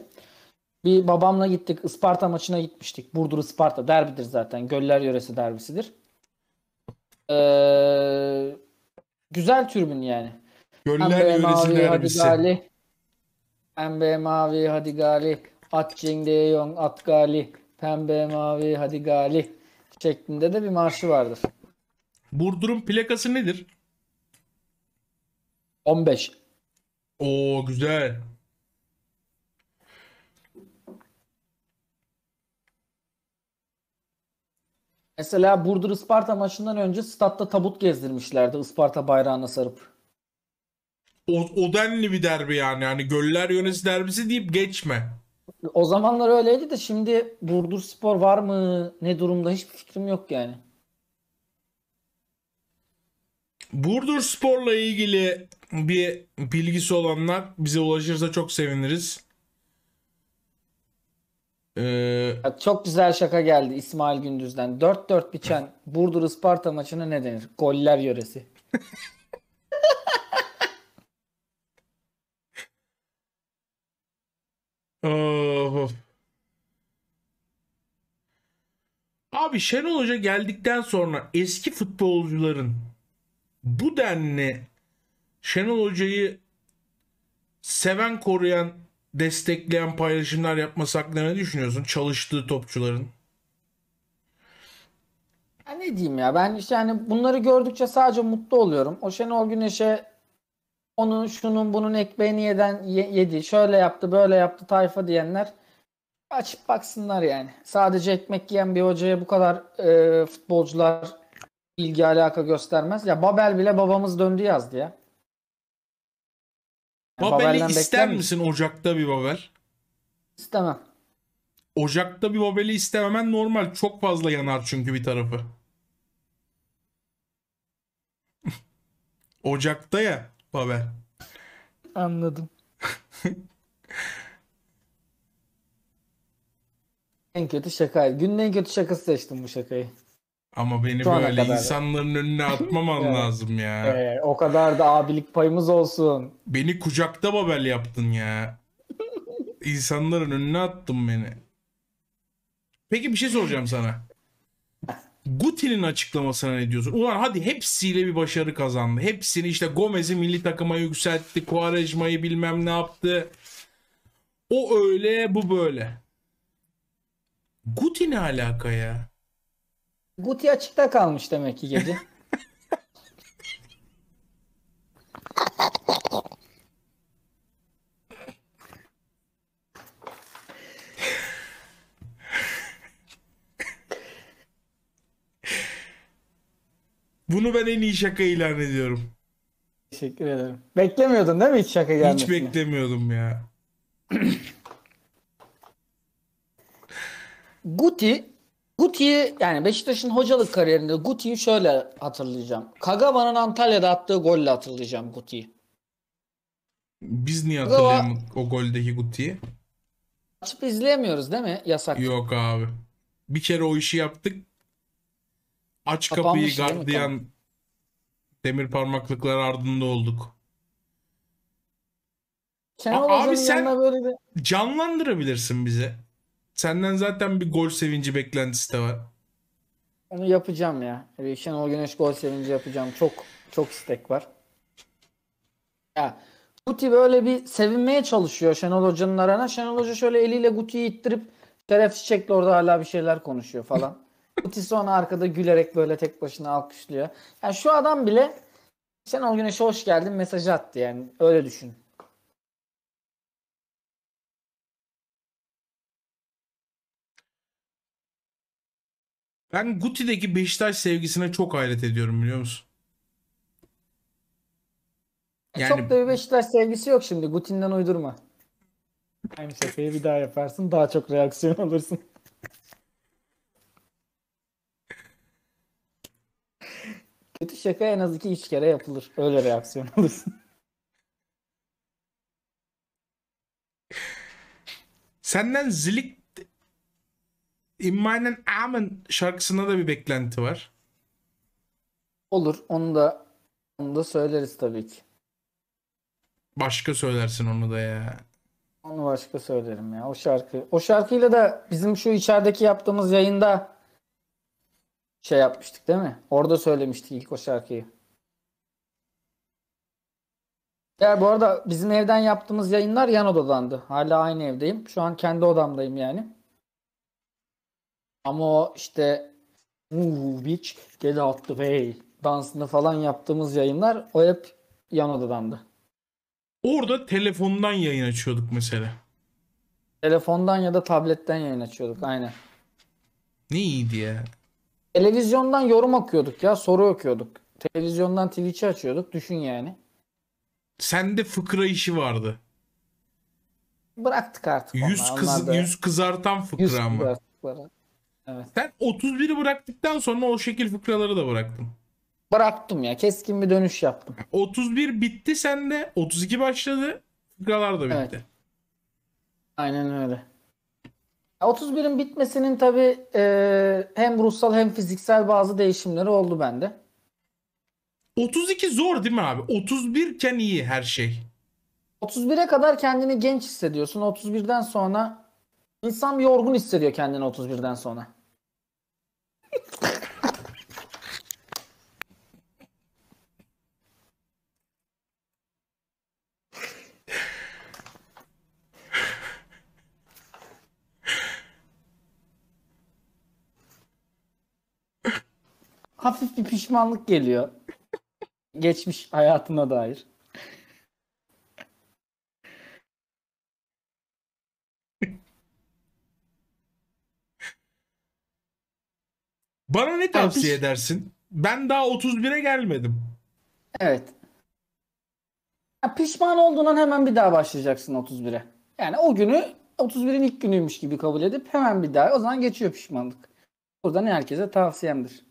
Bir babamla gittik. Isparta maçına gitmiştik. Burdur Isparta derbidir zaten. Göller yöresi derbisidir. Ee, güzel türbün yani. Göller yöresi derbisi. Ali, Pembe mavi hadi gali. At Cing Yong at gali. Pembe mavi hadi gali. Şeklinde de bir marşı vardır. Burdur'un plakası nedir? 15. Oo güzel. Mesela Burdur Isparta maçından önce statta tabut gezdirmişlerdi Isparta bayrağına sarıp o, o denli bir derbi yani. Yani Göller Yönesi derbisi deyip geçme. O zamanlar öyleydi de şimdi Burdur Spor var mı? Ne durumda? Hiçbir fikrim yok yani. Burdur Spor'la ilgili bir bilgisi olanlar bize ulaşırsa çok seviniriz. Ee... Çok güzel şaka geldi İsmail Gündüz'den. 4-4 biçen Burdur Isparta maçına ne denir? Goller yöresi. Oh, oh. Abi Şenol Hoca geldikten sonra eski futbolcuların bu denli Şenol Hoca'yı seven, koruyan, destekleyen paylaşımlar yapması hakkında ne düşünüyorsun? Çalıştığı topçuların. Ya ne diyeyim ya ben işte yani bunları gördükçe sadece mutlu oluyorum. O Şenol Güneş'e onun şunun bunun ekmeğini yeden yedi. Şöyle yaptı, böyle yaptı tayfa diyenler açıp baksınlar yani. Sadece ekmek yiyen bir hocaya bu kadar e, futbolcular ilgi alaka göstermez. Ya Babel bile babamız döndü yazdı ya. Babel'i ister misin Ocak'ta bir Babel? İstemem. Ocak'ta bir Babel'i istememen normal. Çok fazla yanar çünkü bir tarafı. Ocak'ta ya. Babel. Anladım. en kötü şaka. Günün en kötü şakası seçtim bu şakayı. Ama beni Şu böyle insanların önüne atmaman evet. lazım ya. Ee, o kadar da abilik payımız olsun. Beni kucakta Babel yaptın ya. İnsanların önüne attın beni. Peki bir şey soracağım sana. Guti'nin açıklamasına ne diyorsun? Ulan hadi hepsiyle bir başarı kazandı. Hepsini işte Gomez'i milli takıma yükseltti. Kuarejma'yı bilmem ne yaptı. O öyle bu böyle. Guti ne alaka ya? Guti açıkta kalmış demek ki gece. Bunu ben en iyi şaka ilan ediyorum. Teşekkür ederim. Beklemiyordun değil mi hiç şaka gelmesini? Hiç beklemiyordum ya. Guti Guti'yi yani Beşiktaş'ın hocalık kariyerinde Guti'yi şöyle hatırlayacağım. Kagawa'nın Antalya'da attığı golle hatırlayacağım Guti'yi. Biz niye Kagawa- o goldeki Guti'yi? Açıp izleyemiyoruz değil mi? Yasak. Yok abi. Bir kere o işi yaptık. Aç Kapanmış kapıyı değil gardiyan demir parmaklıklar ardında olduk. Kemal A- abi sen- böyle bir Canlandırabilirsin bize. Senden zaten bir gol sevinci beklentisi de var. onu yapacağım ya. Bir Şenol Güneş gol sevinci yapacağım. Çok çok istek var. Ya Guti böyle bir sevinmeye çalışıyor Şenol Hoca'nın arana. Şenol Hoca şöyle eliyle Guti'yi ittirip şeref çiçekle orada hala bir şeyler konuşuyor falan. Otis onu arkada gülerek böyle tek başına alkışlıyor. Yani şu adam bile sen o güneşe hoş geldin mesajı attı yani. Öyle düşün. Ben Guti'deki Beşiktaş sevgisine çok hayret ediyorum biliyor musun? E, yani... Çok da bir Beşiktaş sevgisi yok şimdi. Guti'nden uydurma. Aynı şakayı bir daha yaparsın. Daha çok reaksiyon alırsın. Kötü şaka en az iki üç kere yapılır. Öyle reaksiyon alırsın. Senden zilik İmmanen Amen şarkısına da bir beklenti var. Olur. Onu da onu da söyleriz tabii ki. Başka söylersin onu da ya. Onu başka söylerim ya. O şarkı. O şarkıyla da bizim şu içerideki yaptığımız yayında şey yapmıştık değil mi? Orada söylemiştik ilk o şarkıyı. Ya bu arada bizim evden yaptığımız yayınlar yan odadandı. Hala aynı evdeyim. Şu an kendi odamdayım yani. Ama o işte Ooh, bitch get out the way dansını falan yaptığımız yayınlar o hep yan odadandı. Orada telefondan yayın açıyorduk mesela. Telefondan ya da tabletten yayın açıyorduk aynen. Ne iyiydi ya. Televizyondan yorum okuyorduk ya soru okuyorduk. Televizyondan Twitch'i açıyorduk düşün yani. Sende fıkra işi vardı. Bıraktık artık onları. Yüz, kız, yüz kızartan fıkra mı? Evet. Sen 31'i bıraktıktan sonra o şekil fıkraları da bıraktın. Bıraktım ya keskin bir dönüş yaptım. 31 bitti sende 32 başladı fıkralar da bitti. Evet. Aynen öyle. 31'in bitmesinin tabii e, hem ruhsal hem fiziksel bazı değişimleri oldu bende. 32 zor değil mi abi? 31 iken iyi her şey. 31'e kadar kendini genç hissediyorsun. 31'den sonra insan yorgun hissediyor kendini 31'den sonra. hafif bir pişmanlık geliyor. Geçmiş hayatına dair. Bana ne tavsiye Abi, edersin? Ben daha 31'e gelmedim. Evet. Ya pişman olduğundan hemen bir daha başlayacaksın 31'e. Yani o günü 31'in ilk günüymüş gibi kabul edip hemen bir daha. O zaman geçiyor pişmanlık. Buradan herkese tavsiyemdir.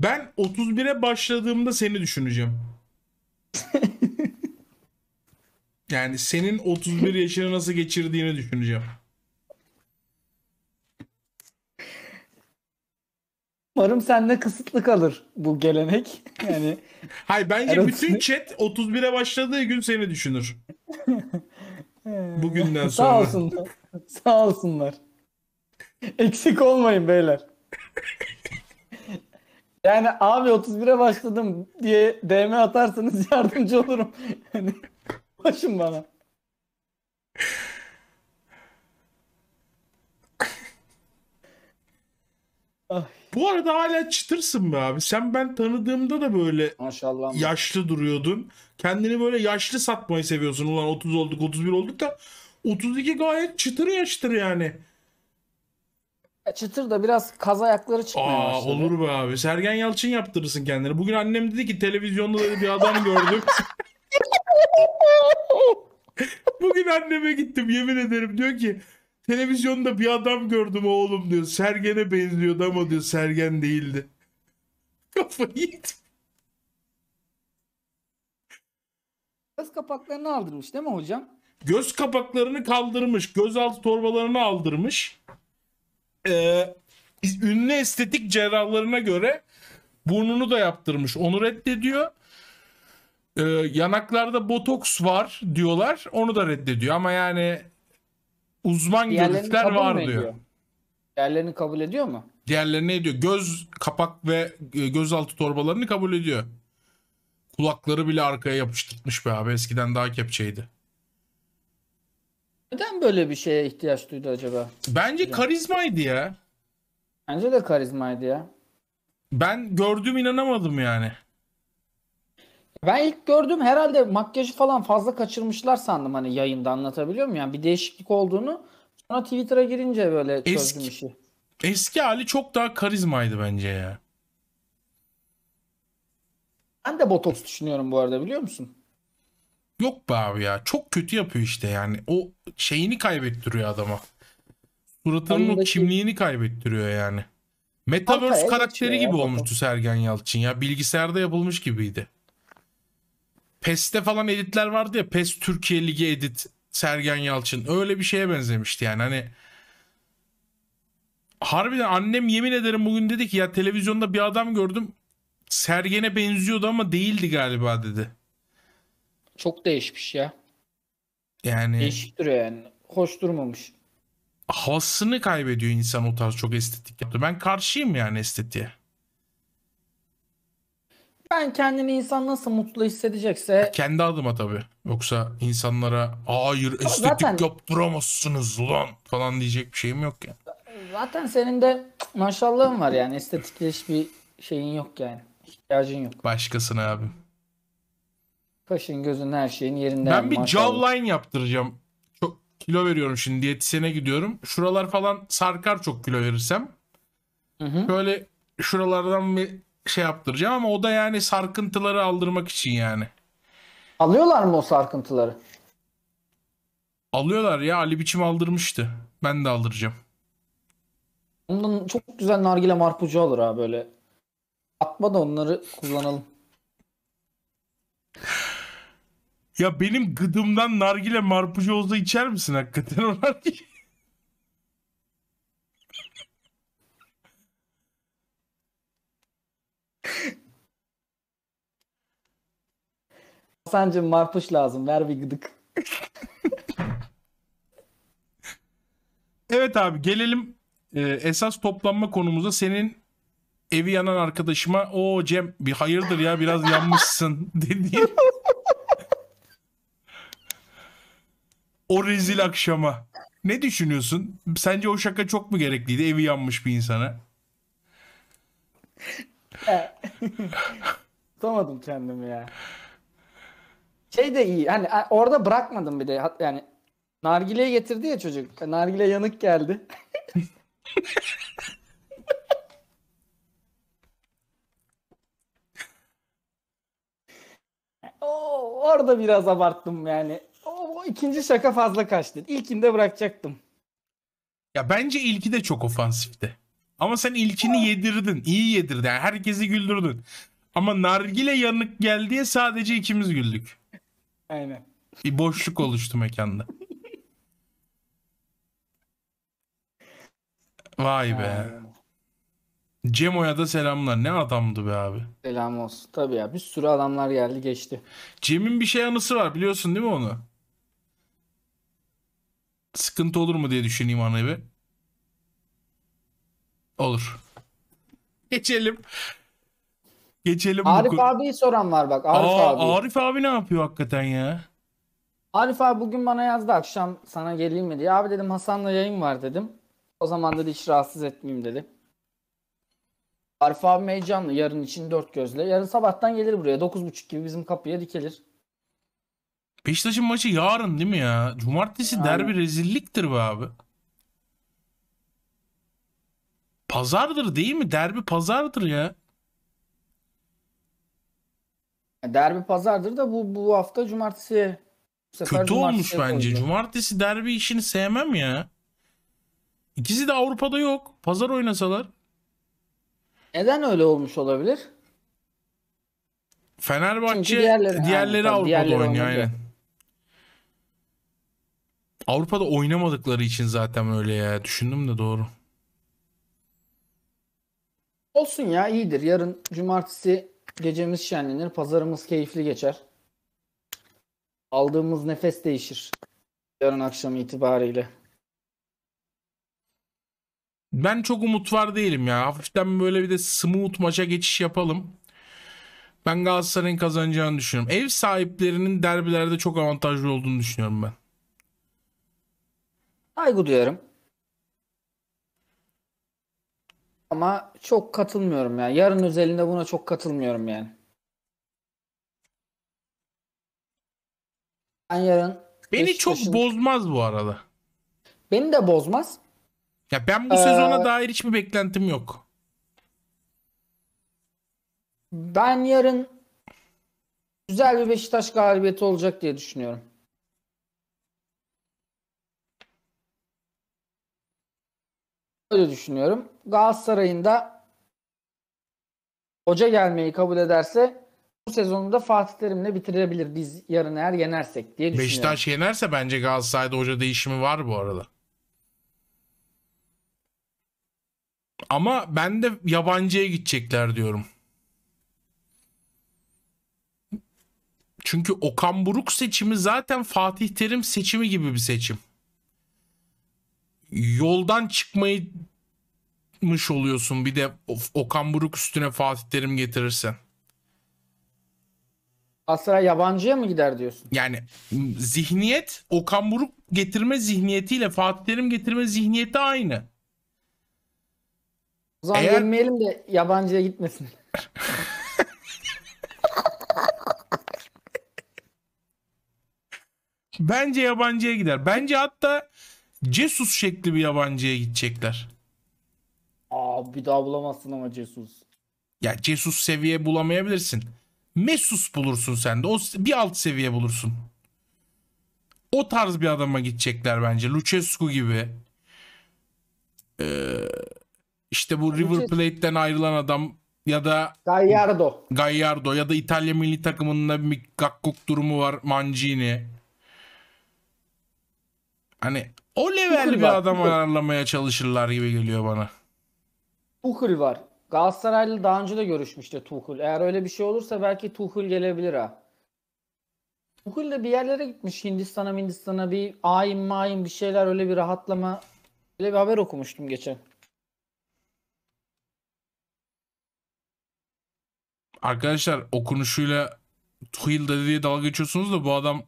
Ben 31'e başladığımda seni düşüneceğim. yani senin 31 yaşını nasıl geçirdiğini düşüneceğim. Umarım sende kısıtlı kalır bu gelenek. Yani Hayır bence bütün chat 31'e başladığı gün seni düşünür. Bugünden sonra. Sağ olsunlar. Sağ olsunlar. Eksik olmayın beyler. Yani abi 31'e başladım diye DM atarsanız yardımcı olurum. Başım bana. Bu arada hala çıtırsın be abi. Sen ben tanıdığımda da böyle Maşallah. yaşlı duruyordun. Kendini böyle yaşlı satmayı seviyorsun. Ulan 30 olduk 31 olduk da 32 gayet çıtır yaştır yani. Çıtır da biraz kaz ayakları çıkmaya Aa, başladı. Olur be abi. Sergen Yalçın yaptırırsın kendini. Bugün annem dedi ki televizyonda dedi bir adam gördüm. Bugün anneme gittim yemin ederim. Diyor ki televizyonda bir adam gördüm oğlum diyor. Sergen'e benziyordu ama diyor Sergen değildi. Kafayı yedim. Göz kapaklarını aldırmış değil mi hocam? Göz kapaklarını kaldırmış. Gözaltı torbalarını aldırmış e, ünlü estetik cerrahlarına göre burnunu da yaptırmış. Onu reddediyor. E, yanaklarda botoks var diyorlar. Onu da reddediyor ama yani uzman görüşler var diyor. Ediyor? Diğerlerini kabul ediyor mu? Diğerlerini ediyor. Göz kapak ve e, gözaltı torbalarını kabul ediyor. Kulakları bile arkaya yapıştırmış be abi. Eskiden daha kepçeydi. Neden böyle bir şeye ihtiyaç duydu acaba? Bence karizmaydı ya. Bence de karizmaydı ya. Ben gördüğüm inanamadım yani. Ben ilk gördüğüm herhalde makyajı falan fazla kaçırmışlar sandım hani yayında anlatabiliyor muyum? Yani bir değişiklik olduğunu sonra Twitter'a girince böyle çözdüm Eski- işi. Eski hali çok daha karizmaydı bence ya. Ben de botoks düşünüyorum bu arada biliyor musun? Yok be abi ya. Çok kötü yapıyor işte yani. O şeyini kaybettiriyor adama. Suratının Anındaki... o kimliğini kaybettiriyor yani. Metaverse Kanka, karakteri gibi ya, olmuştu Sergen Yalçın ya. Bilgisayarda yapılmış gibiydi. PES'te falan editler vardı ya. PES Türkiye Ligi edit Sergen Yalçın. Öyle bir şeye benzemişti yani. Hani harbiden annem yemin ederim bugün dedi ki ya televizyonda bir adam gördüm. Sergen'e benziyordu ama değildi galiba dedi. Çok değişmiş ya. Yani değişik duruyor yani. Hoş durmamış. Havasını kaybediyor insan o tarz çok estetik yaptı. Ben karşıyım yani estetiğe. Ben kendini insan nasıl mutlu hissedecekse... Ya kendi adıma tabii. Yoksa insanlara hayır estetik zaten... yaptıramazsınız lan falan diyecek bir şeyim yok yani. Zaten senin de maşallahın var yani estetikleş bir şeyin yok yani. İhtiyacın yok. Başkasına abi. Kaşın gözün her şeyin yerinde. Ben bir maşallah. jawline yaptıracağım. Çok kilo veriyorum şimdi diyetisyene gidiyorum. Şuralar falan sarkar çok kilo verirsem. Hı hı. Böyle şuralardan bir şey yaptıracağım ama o da yani sarkıntıları aldırmak için yani. Alıyorlar mı o sarkıntıları? Alıyorlar ya Ali biçim aldırmıştı. Ben de aldıracağım. Ondan çok güzel nargile marpucu olur ha böyle. Atma da onları kullanalım. Ya benim gıdımdan nargile marpucu olsa içer misin hakikaten o nargile? Hasan'cığım marpuş lazım. Ver bir gıdık. evet abi gelelim ee, esas toplanma konumuza senin evi yanan arkadaşıma o Cem bir hayırdır ya biraz yanmışsın dediğin O rezil akşama. Ne düşünüyorsun? Sence o şaka çok mu gerekliydi evi yanmış bir insana? Tutamadım kendimi ya. Şey de iyi. Hani orada bırakmadım bir de. Yani nargileyi getirdi ya çocuk. E, nargile yanık geldi. o, orada biraz abarttım yani ikinci şaka fazla kaçtı. İlkinde bırakacaktım. Ya bence ilki de çok ofansifti. Ama sen ilkini yedirdin. iyi yedirdin. Yani herkesi güldürdün. Ama nargile yanık geldiye sadece ikimiz güldük. Aynen. Bir boşluk oluştu mekanda. Vay be. Aynen. Cemo'ya da selamlar. Ne adamdı be abi. Selam olsun. Tabii ya bir sürü adamlar geldi geçti. Cem'in bir şey anısı var biliyorsun değil mi onu? sıkıntı olur mu diye düşüneyim ana evi. Olur. Geçelim. Geçelim. Arif bu... abiyi soran var bak. Arif Aa, abi. Arif abi ne yapıyor hakikaten ya? Arif abi bugün bana yazdı akşam sana geleyim mi diye. Abi dedim Hasan'la yayın var dedim. O zaman dedi hiç rahatsız etmeyeyim dedi. Arif abi heyecanlı yarın için dört gözle. Yarın sabahtan gelir buraya. Dokuz buçuk gibi bizim kapıya dikilir. Beşiktaş'ın maçı yarın değil mi ya? Cumartesi Aynen. derbi rezilliktir be abi. Pazardır değil mi? Derbi pazardır ya. Derbi pazardır da bu bu hafta cumartesi. Bu Kötü cumartesi olmuş bence. Koydu. Cumartesi derbi işini sevmem ya. İkisi de Avrupa'da yok. Pazar oynasalar. Neden öyle olmuş olabilir? Fenerbahçe Çünkü diğerleri, diğerleri Avrupa'da diğerleri oynuyor aynen. Avrupa'da oynamadıkları için zaten öyle ya. Düşündüm de doğru. Olsun ya iyidir. Yarın cumartesi gecemiz şenlenir. Pazarımız keyifli geçer. Aldığımız nefes değişir. Yarın akşam itibariyle. Ben çok umut var değilim ya. Hafiften böyle bir de smooth maça geçiş yapalım. Ben Galatasaray'ın kazanacağını düşünüyorum. Ev sahiplerinin derbilerde çok avantajlı olduğunu düşünüyorum ben. Saygı duyarım. Ama çok katılmıyorum yani. Yarın özelinde buna çok katılmıyorum yani. Ben yarın Beni çok Beşiktaş'ın bozmaz bu arada. beni de bozmaz. Ya ben bu Ee, sezona dair hiçbir beklentim yok. Ben yarın güzel bir Beşiktaş galibiyeti olacak diye düşünüyorum. öyle düşünüyorum. Galatasaray'ın da hoca gelmeyi kabul ederse bu sezonu da Fatih Terim'le bitirebilir biz yarın eğer yenersek diye düşünüyorum. Beşiktaş yenerse bence Galatasaray'da hoca değişimi var bu arada. Ama ben de yabancıya gidecekler diyorum. Çünkü Okan Buruk seçimi zaten Fatih Terim seçimi gibi bir seçim yoldan çıkmayı mış oluyorsun. Bir de Okan Buruk üstüne Fatih Terim getirirsen. Galatasaray yabancıya mı gider diyorsun? Yani zihniyet Okan Buruk getirme zihniyetiyle Fatih Terim getirme zihniyeti aynı. O zaman Eğer... gelmeyelim de yabancıya gitmesin. Bence yabancıya gider. Bence hatta Cesus şekli bir yabancıya gidecekler. Aa bir daha bulamazsın ama Cesus. Ya Cesus seviye bulamayabilirsin. Mesus bulursun sen de. O bir alt seviye bulursun. O tarz bir adama gidecekler bence. Lucescu gibi. Ee, işte bu River Plate'den ayrılan adam ya da Gallardo. Gallardo ya da İtalya milli takımında bir gakkuk durumu var Mancini. Hani o level Booker bir var, adam Booker. ayarlamaya çalışırlar gibi geliyor bana. Tuchel var. Galatasaray'la daha önce de görüşmüştü Tuchel. Eğer öyle bir şey olursa belki Tuchel gelebilir ha. Tuchel de bir yerlere gitmiş Hindistan'a Hindistan'a bir ayin mayin bir şeyler öyle bir rahatlama öyle bir haber okumuştum geçen. Arkadaşlar okunuşuyla Tuchel dedi diye dalga geçiyorsunuz da bu adam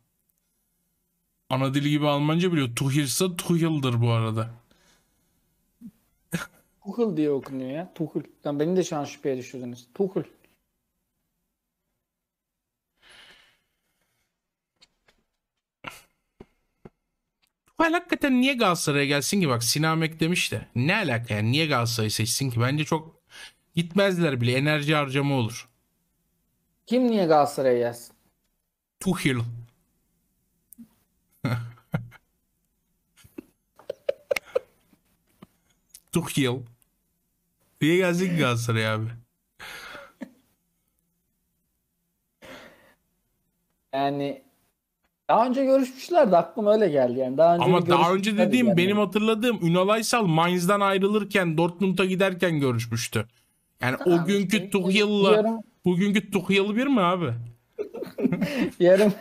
ana dili gibi Almanca biliyor. Tuhilsa Tuhil'dir bu arada. Tuhil diye okunuyor ya. Tuhil. Lan beni de şu an şüpheye düşürdünüz. Tuhil. Tuhel hakikaten niye Galatasaray'a gelsin ki? Bak Sinamek demiş de. Ne alaka yani? Niye Galatasaray'ı seçsin ki? Bence çok gitmezler bile. Enerji harcama olur. Kim niye Galatasaray'a gelsin? Tuhil. Tuhil, yıl. Niye geldin Galatasaray'a abi? Yani daha önce görüşmüşlerdi aklım öyle geldi yani. Daha önce Ama daha önce dediğim yani. benim hatırladığım Ünal Aysal Mainz'dan ayrılırken Dortmund'a giderken görüşmüştü. Yani tamam, o günkü işte, Tuchel'la bugünkü Tuchel bir mi abi? yarım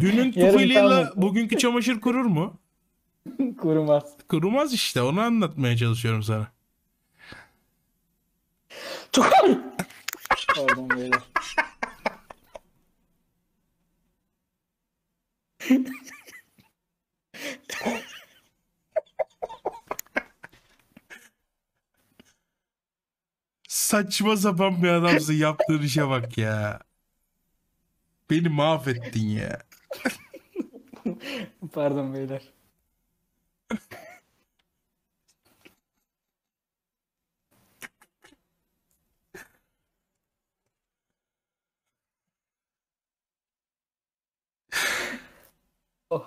Dünün yarım bugünkü çamaşır kurur mu? Kurumaz. Kurumaz işte onu anlatmaya çalışıyorum sana. Pardon beyler. Saçma sapan bir adamsın yaptığın işe bak ya. Beni mahvettin ya. Pardon beyler. Oh.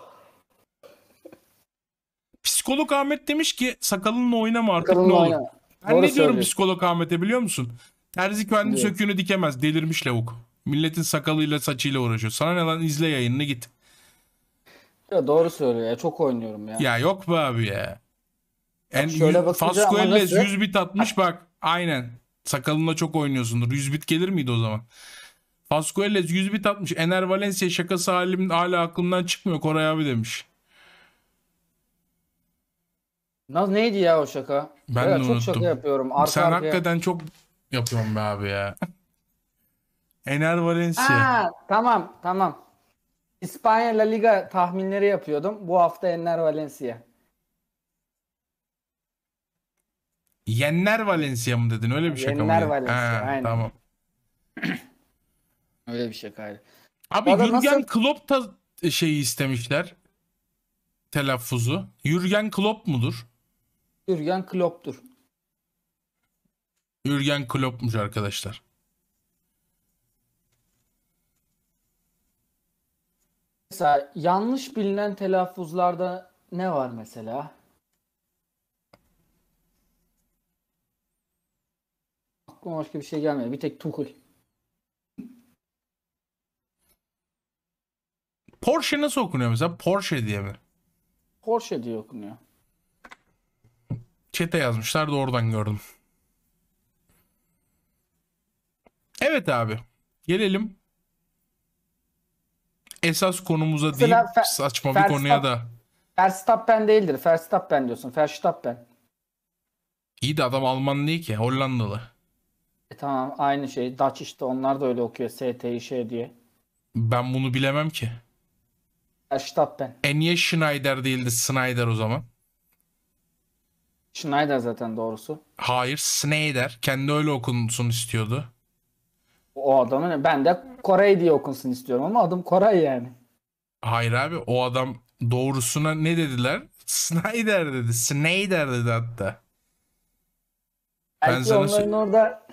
Psikolog Ahmet demiş ki sakalınla oynama artık Sakalınla ne olur. oyna. Ben Doğru ne diyorum söylüyorsun. psikolog Ahmet'e biliyor musun? Terzi kendi Diyor. söküğünü dikemez delirmiş lavuk. Milletin sakalıyla saçıyla uğraşıyor. Sana ne lan izle yayınını git. Ya doğru söylüyor ya çok oynuyorum ya. Ya yok be abi ya. En, şöyle bakınca Fasco ama Elves nasıl- 100 bit atmış bak. Aynen. sakalında çok oynuyorsundur. 100 bit gelir miydi o zaman? Fasco Elves 100 bit atmış. Ener Valencia şakası halim hala aklımdan çıkmıyor Koray abi demiş. Naz neydi ya o şaka? Ben de çok şaka unuttum. yapıyorum. Arka Sen arkaya. hakikaten çok yapıyorsun be abi ya. Ener Valencia. Aa, tamam tamam. İspanya La Liga tahminleri yapıyordum. Bu hafta Enner Valencia. Yenler Valencia mı dedin? Öyle bir şaka Yenler mı? Valencia. Ha, aynen. Tamam. Öyle bir şaka. Hayır. Abi Jürgen nasıl... Klopp da şeyi istemişler. Telaffuzu. Jürgen Klopp mudur? Jürgen Klopp'tur. Jürgen Klopp'muş arkadaşlar. Mesela yanlış bilinen telaffuzlarda ne var mesela? Aklıma başka bir şey gelmiyor. Bir tek Tuchel. Porsche nasıl okunuyor mesela? Porsche diye mi? Porsche diye okunuyor. Çete yazmışlar da oradan gördüm. Evet abi. Gelelim esas konumuza Mesela değil Fer- saçma Verstappen- bir konuya da. Verstappen değildir. Verstappen diyorsun. Verstappen. İyi de adam Alman değil ki Hollandalı. E tamam aynı şey. Dutch işte onlar da öyle okuyor. ST'yi şey diye. Ben bunu bilemem ki. Verstappen. E niye Schneider değildi Snyder o zaman? Schneider zaten doğrusu. Hayır Snyder. Kendi öyle okunsun istiyordu. O adamın ben de Koray diye okunsun istiyorum ama adım Koray yani. Hayır abi o adam doğrusuna ne dediler? Snyder dedi. Snyder dedi hatta. Belki ben sana onların orada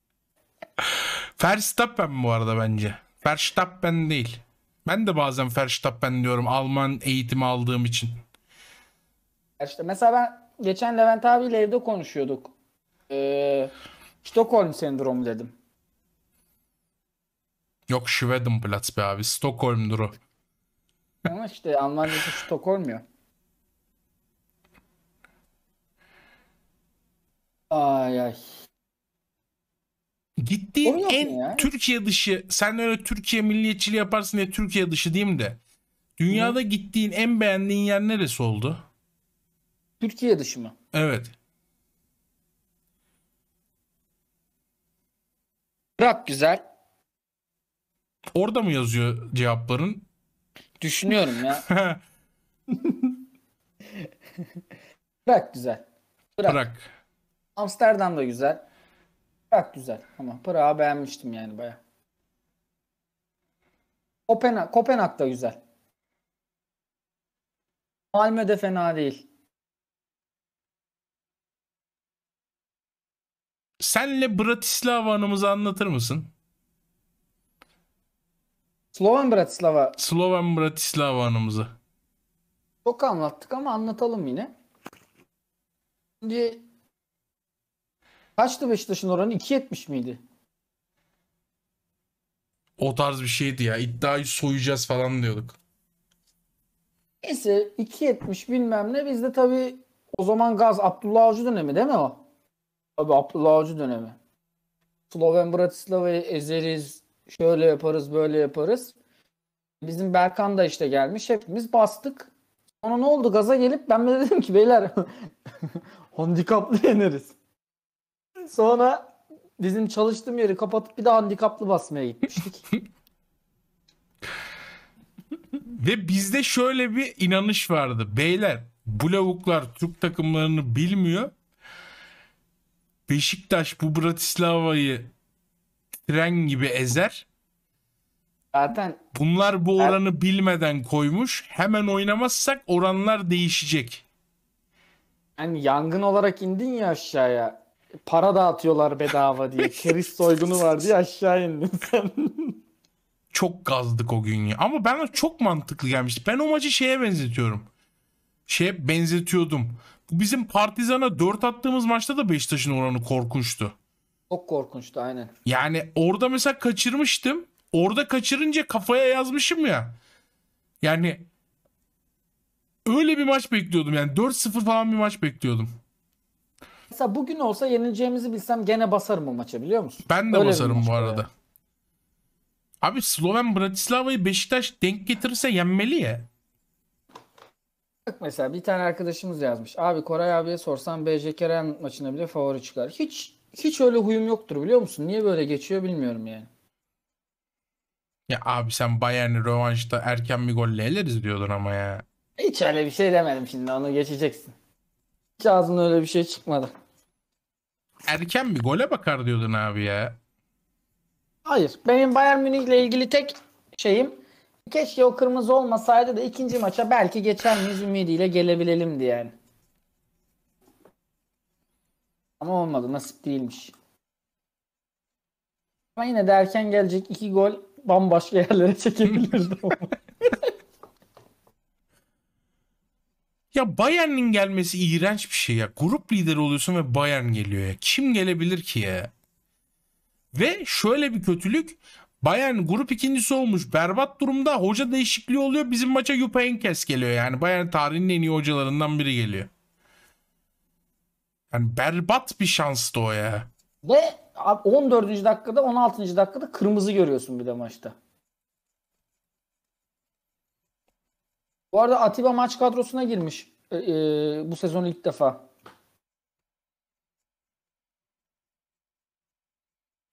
Verstappen bu arada bence. Verstappen değil. Ben de bazen Verstappen diyorum Alman eğitimi aldığım için. İşte mesela ben geçen Levent abiyle evde konuşuyorduk. Ee, Stockholm sendromu dedim. Yok Schwedenplatz be abi. Stockholm'dur o. Ama işte Almanya'da Stockholm ya. Ay ay. Gittiğin Oyun en ya. Türkiye dışı sen öyle Türkiye milliyetçiliği yaparsın diye Türkiye dışı diyeyim de dünyada Hı. gittiğin en beğendiğin yer neresi oldu? Türkiye dışı mı? Evet. Bırak güzel. Orada mı yazıyor cevapların? Düşünüyorum ya. Bırak güzel. Bırak. Bırak. Amsterdam da güzel. Bırak güzel ama Prag'ı beğenmiştim yani baya. Kopenhag, Kopenhag da güzel. Malmö de fena değil. Senle Bratislava anımızı anlatır mısın? Sloven Bratislava. Sloven Bratislava anımızı. Çok anlattık ama anlatalım yine. Şimdi kaçtı Beşiktaş'ın oranı? 2.70 miydi? O tarz bir şeydi ya. İddiayı soyacağız falan diyorduk. Neyse 2.70 bilmem ne. Biz de tabii o zaman Gaz Abdullah Avcı dönemi değil mi o? Abi Abdullah Avcı dönemi. Sloven Bratislava'yı ezeriz, şöyle yaparız, böyle yaparız. Bizim Berkan da işte gelmiş. Hepimiz bastık. Sonra ne oldu? Gaza gelip ben de dedim ki beyler handikaplı yeneriz. Sonra bizim çalıştığım yeri kapatıp bir de handikaplı basmaya gitmiştik. Ve bizde şöyle bir inanış vardı. Beyler bu lavuklar Türk takımlarını bilmiyor. Beşiktaş bu Bratislava'yı tren gibi ezer. Zaten bunlar bu oranı ben... bilmeden koymuş. Hemen oynamazsak oranlar değişecek. Yani yangın olarak indin ya aşağıya. Para dağıtıyorlar bedava diye. Keris soygunu var diye aşağı indin sen. çok gazdık o gün ya. Ama bana çok mantıklı gelmişti. Ben o maçı şeye benzetiyorum. Şeye benzetiyordum bizim Partizan'a 4 attığımız maçta da Beşiktaş'ın oranı korkunçtu. Çok korkunçtu aynen. Yani orada mesela kaçırmıştım. Orada kaçırınca kafaya yazmışım ya. Yani öyle bir maç bekliyordum yani 4-0 falan bir maç bekliyordum. Mesela bugün olsa yenileceğimizi bilsem gene basarım o maça biliyor musun? Ben de öyle basarım bu arada. Yani. Abi Sloven Bratislava'yı Beşiktaş denk getirirse yenmeli ya mesela bir tane arkadaşımız yazmış. Abi Koray abiye sorsam BJ Kerem maçına bile favori çıkar. Hiç hiç öyle huyum yoktur biliyor musun? Niye böyle geçiyor bilmiyorum yani. Ya abi sen Bayern'i rövanşta erken bir golle eleriz diyordun ama ya. Hiç öyle bir şey demedim şimdi onu geçeceksin. Hiç ağzımda öyle bir şey çıkmadı. Erken bir gole bakar diyordun abi ya. Hayır. Benim Bayern Münih'le ilgili tek şeyim keşke o kırmızı olmasaydı da ikinci maça belki geçer miyiz ümidiyle gelebilelim diye yani. Ama olmadı. Nasip değilmiş. Ama yine de erken gelecek iki gol bambaşka yerlere çekebilirdi. ya Bayern'in gelmesi iğrenç bir şey ya. Grup lideri oluyorsun ve Bayern geliyor ya. Kim gelebilir ki ya? Ve şöyle bir kötülük Bayern grup ikincisi olmuş. Berbat durumda. Hoca değişikliği oluyor. Bizim maça Jupp Heynckes geliyor yani. Bayern tarihinin en iyi hocalarından biri geliyor. Yani berbat bir şanstı o ya. Ve 14. dakikada 16. dakikada kırmızı görüyorsun bir de maçta. Bu arada Atiba maç kadrosuna girmiş. Ee, e, bu sezon ilk defa.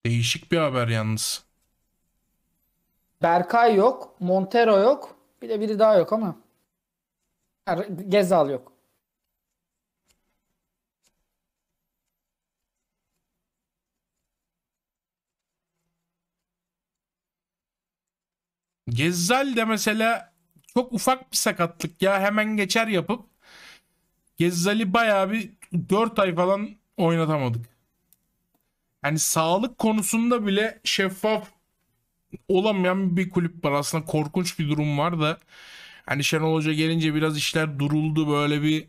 Değişik bir haber yalnız. Berkay yok. Montero yok. Bir de biri daha yok ama. Er, Gezal yok. Gezzal de mesela çok ufak bir sakatlık ya hemen geçer yapıp Gezzal'i bayağı bir 4 ay falan oynatamadık. Yani sağlık konusunda bile şeffaf olamayan bir kulüp var. Aslında korkunç bir durum var da hani Şenol Hoca gelince biraz işler duruldu böyle bir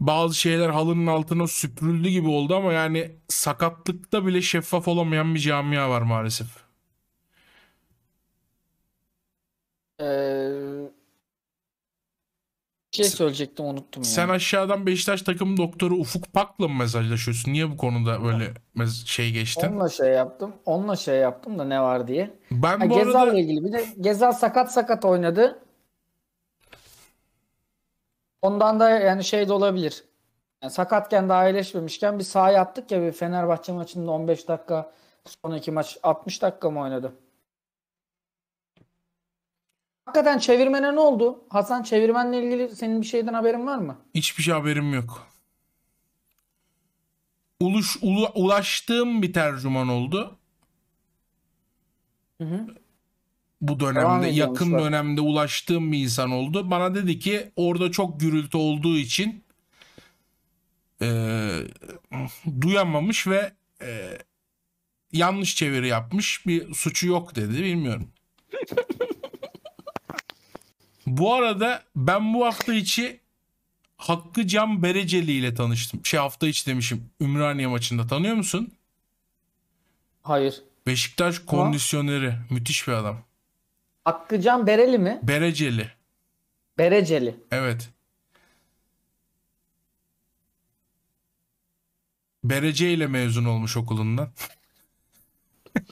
bazı şeyler halının altına süpürüldü gibi oldu ama yani sakatlıkta bile şeffaf olamayan bir camia var maalesef. Ee, şey söyleyecektim unuttum ya. Sen aşağıdan Beşiktaş takım doktoru Ufuk Pak'la mı mesajlaşıyorsun? Niye bu konuda böyle şey geçtin? Onunla şey yaptım. Onunla şey yaptım da ne var diye. Ben Ha, bu Gezal'la arada ilgili bir de Gezal sakat sakat oynadı. Ondan da yani şey de olabilir. Yani sakatken daha iyileşmemişken bir sahaya attık ya bir Fenerbahçe maçında 15 dakika sonraki maç 60 dakika mı oynadı? Hakikaten çevirmene ne oldu? Hasan çevirmenle ilgili senin bir şeyden haberin var mı? Hiçbir şey haberim yok. Uluş, ula, ulaştığım bir tercüman oldu. Hı hı. Bu dönemde yakın dönemde ulaştığım bir insan oldu. Bana dedi ki orada çok gürültü olduğu için e, duyamamış ve e, yanlış çeviri yapmış bir suçu yok dedi bilmiyorum. Bu arada ben bu hafta içi Hakkı Cam Bereceli ile tanıştım. Şey hafta içi demişim Ümraniye maçında. Tanıyor musun? Hayır. Beşiktaş kondisyoneri. Ha? Müthiş bir adam. Hakkı Can Bereli mi? Bereceli. Bereceli. Evet. Berece ile mezun olmuş okulundan.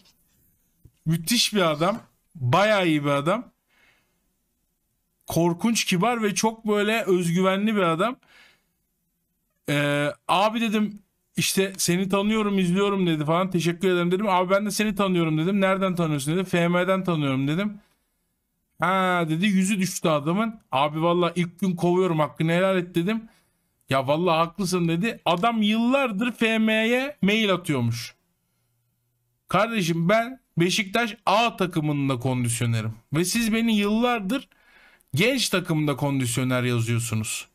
Müthiş bir adam. Bayağı iyi bir adam korkunç kibar ve çok böyle özgüvenli bir adam. Ee, abi dedim işte seni tanıyorum izliyorum dedi falan teşekkür ederim dedim. Abi ben de seni tanıyorum dedim. Nereden tanıyorsun dedi. FM'den tanıyorum dedim. Ha dedi yüzü düştü adamın. Abi valla ilk gün kovuyorum hakkını helal et dedim. Ya valla haklısın dedi. Adam yıllardır FM'ye mail atıyormuş. Kardeşim ben Beşiktaş A takımında kondisyonerim. Ve siz beni yıllardır Genç takımda kondisyoner yazıyorsunuz.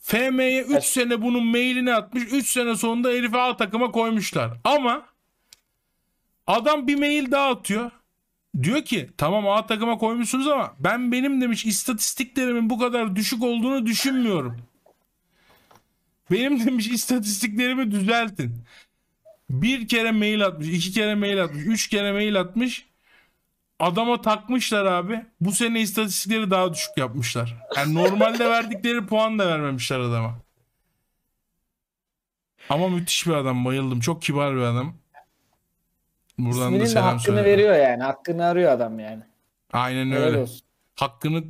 FM'ye 3 sene bunun mailini atmış. 3 sene sonunda herifi A takıma koymuşlar. Ama adam bir mail daha atıyor. Diyor ki tamam A takıma koymuşsunuz ama ben benim demiş istatistiklerimin bu kadar düşük olduğunu düşünmüyorum. Benim demiş istatistiklerimi düzeltin. Bir kere mail atmış, iki kere mail atmış, üç kere mail atmış. Adama takmışlar abi. Bu sene istatistikleri daha düşük yapmışlar. Yani normalde verdikleri puan da vermemişler adama. Ama müthiş bir adam. Bayıldım. Çok kibar bir adam. Buradan İsminin da de hakkını söylüyorum. veriyor yani. Hakkını arıyor adam yani. Aynen Helal öyle. Olsun. Hakkını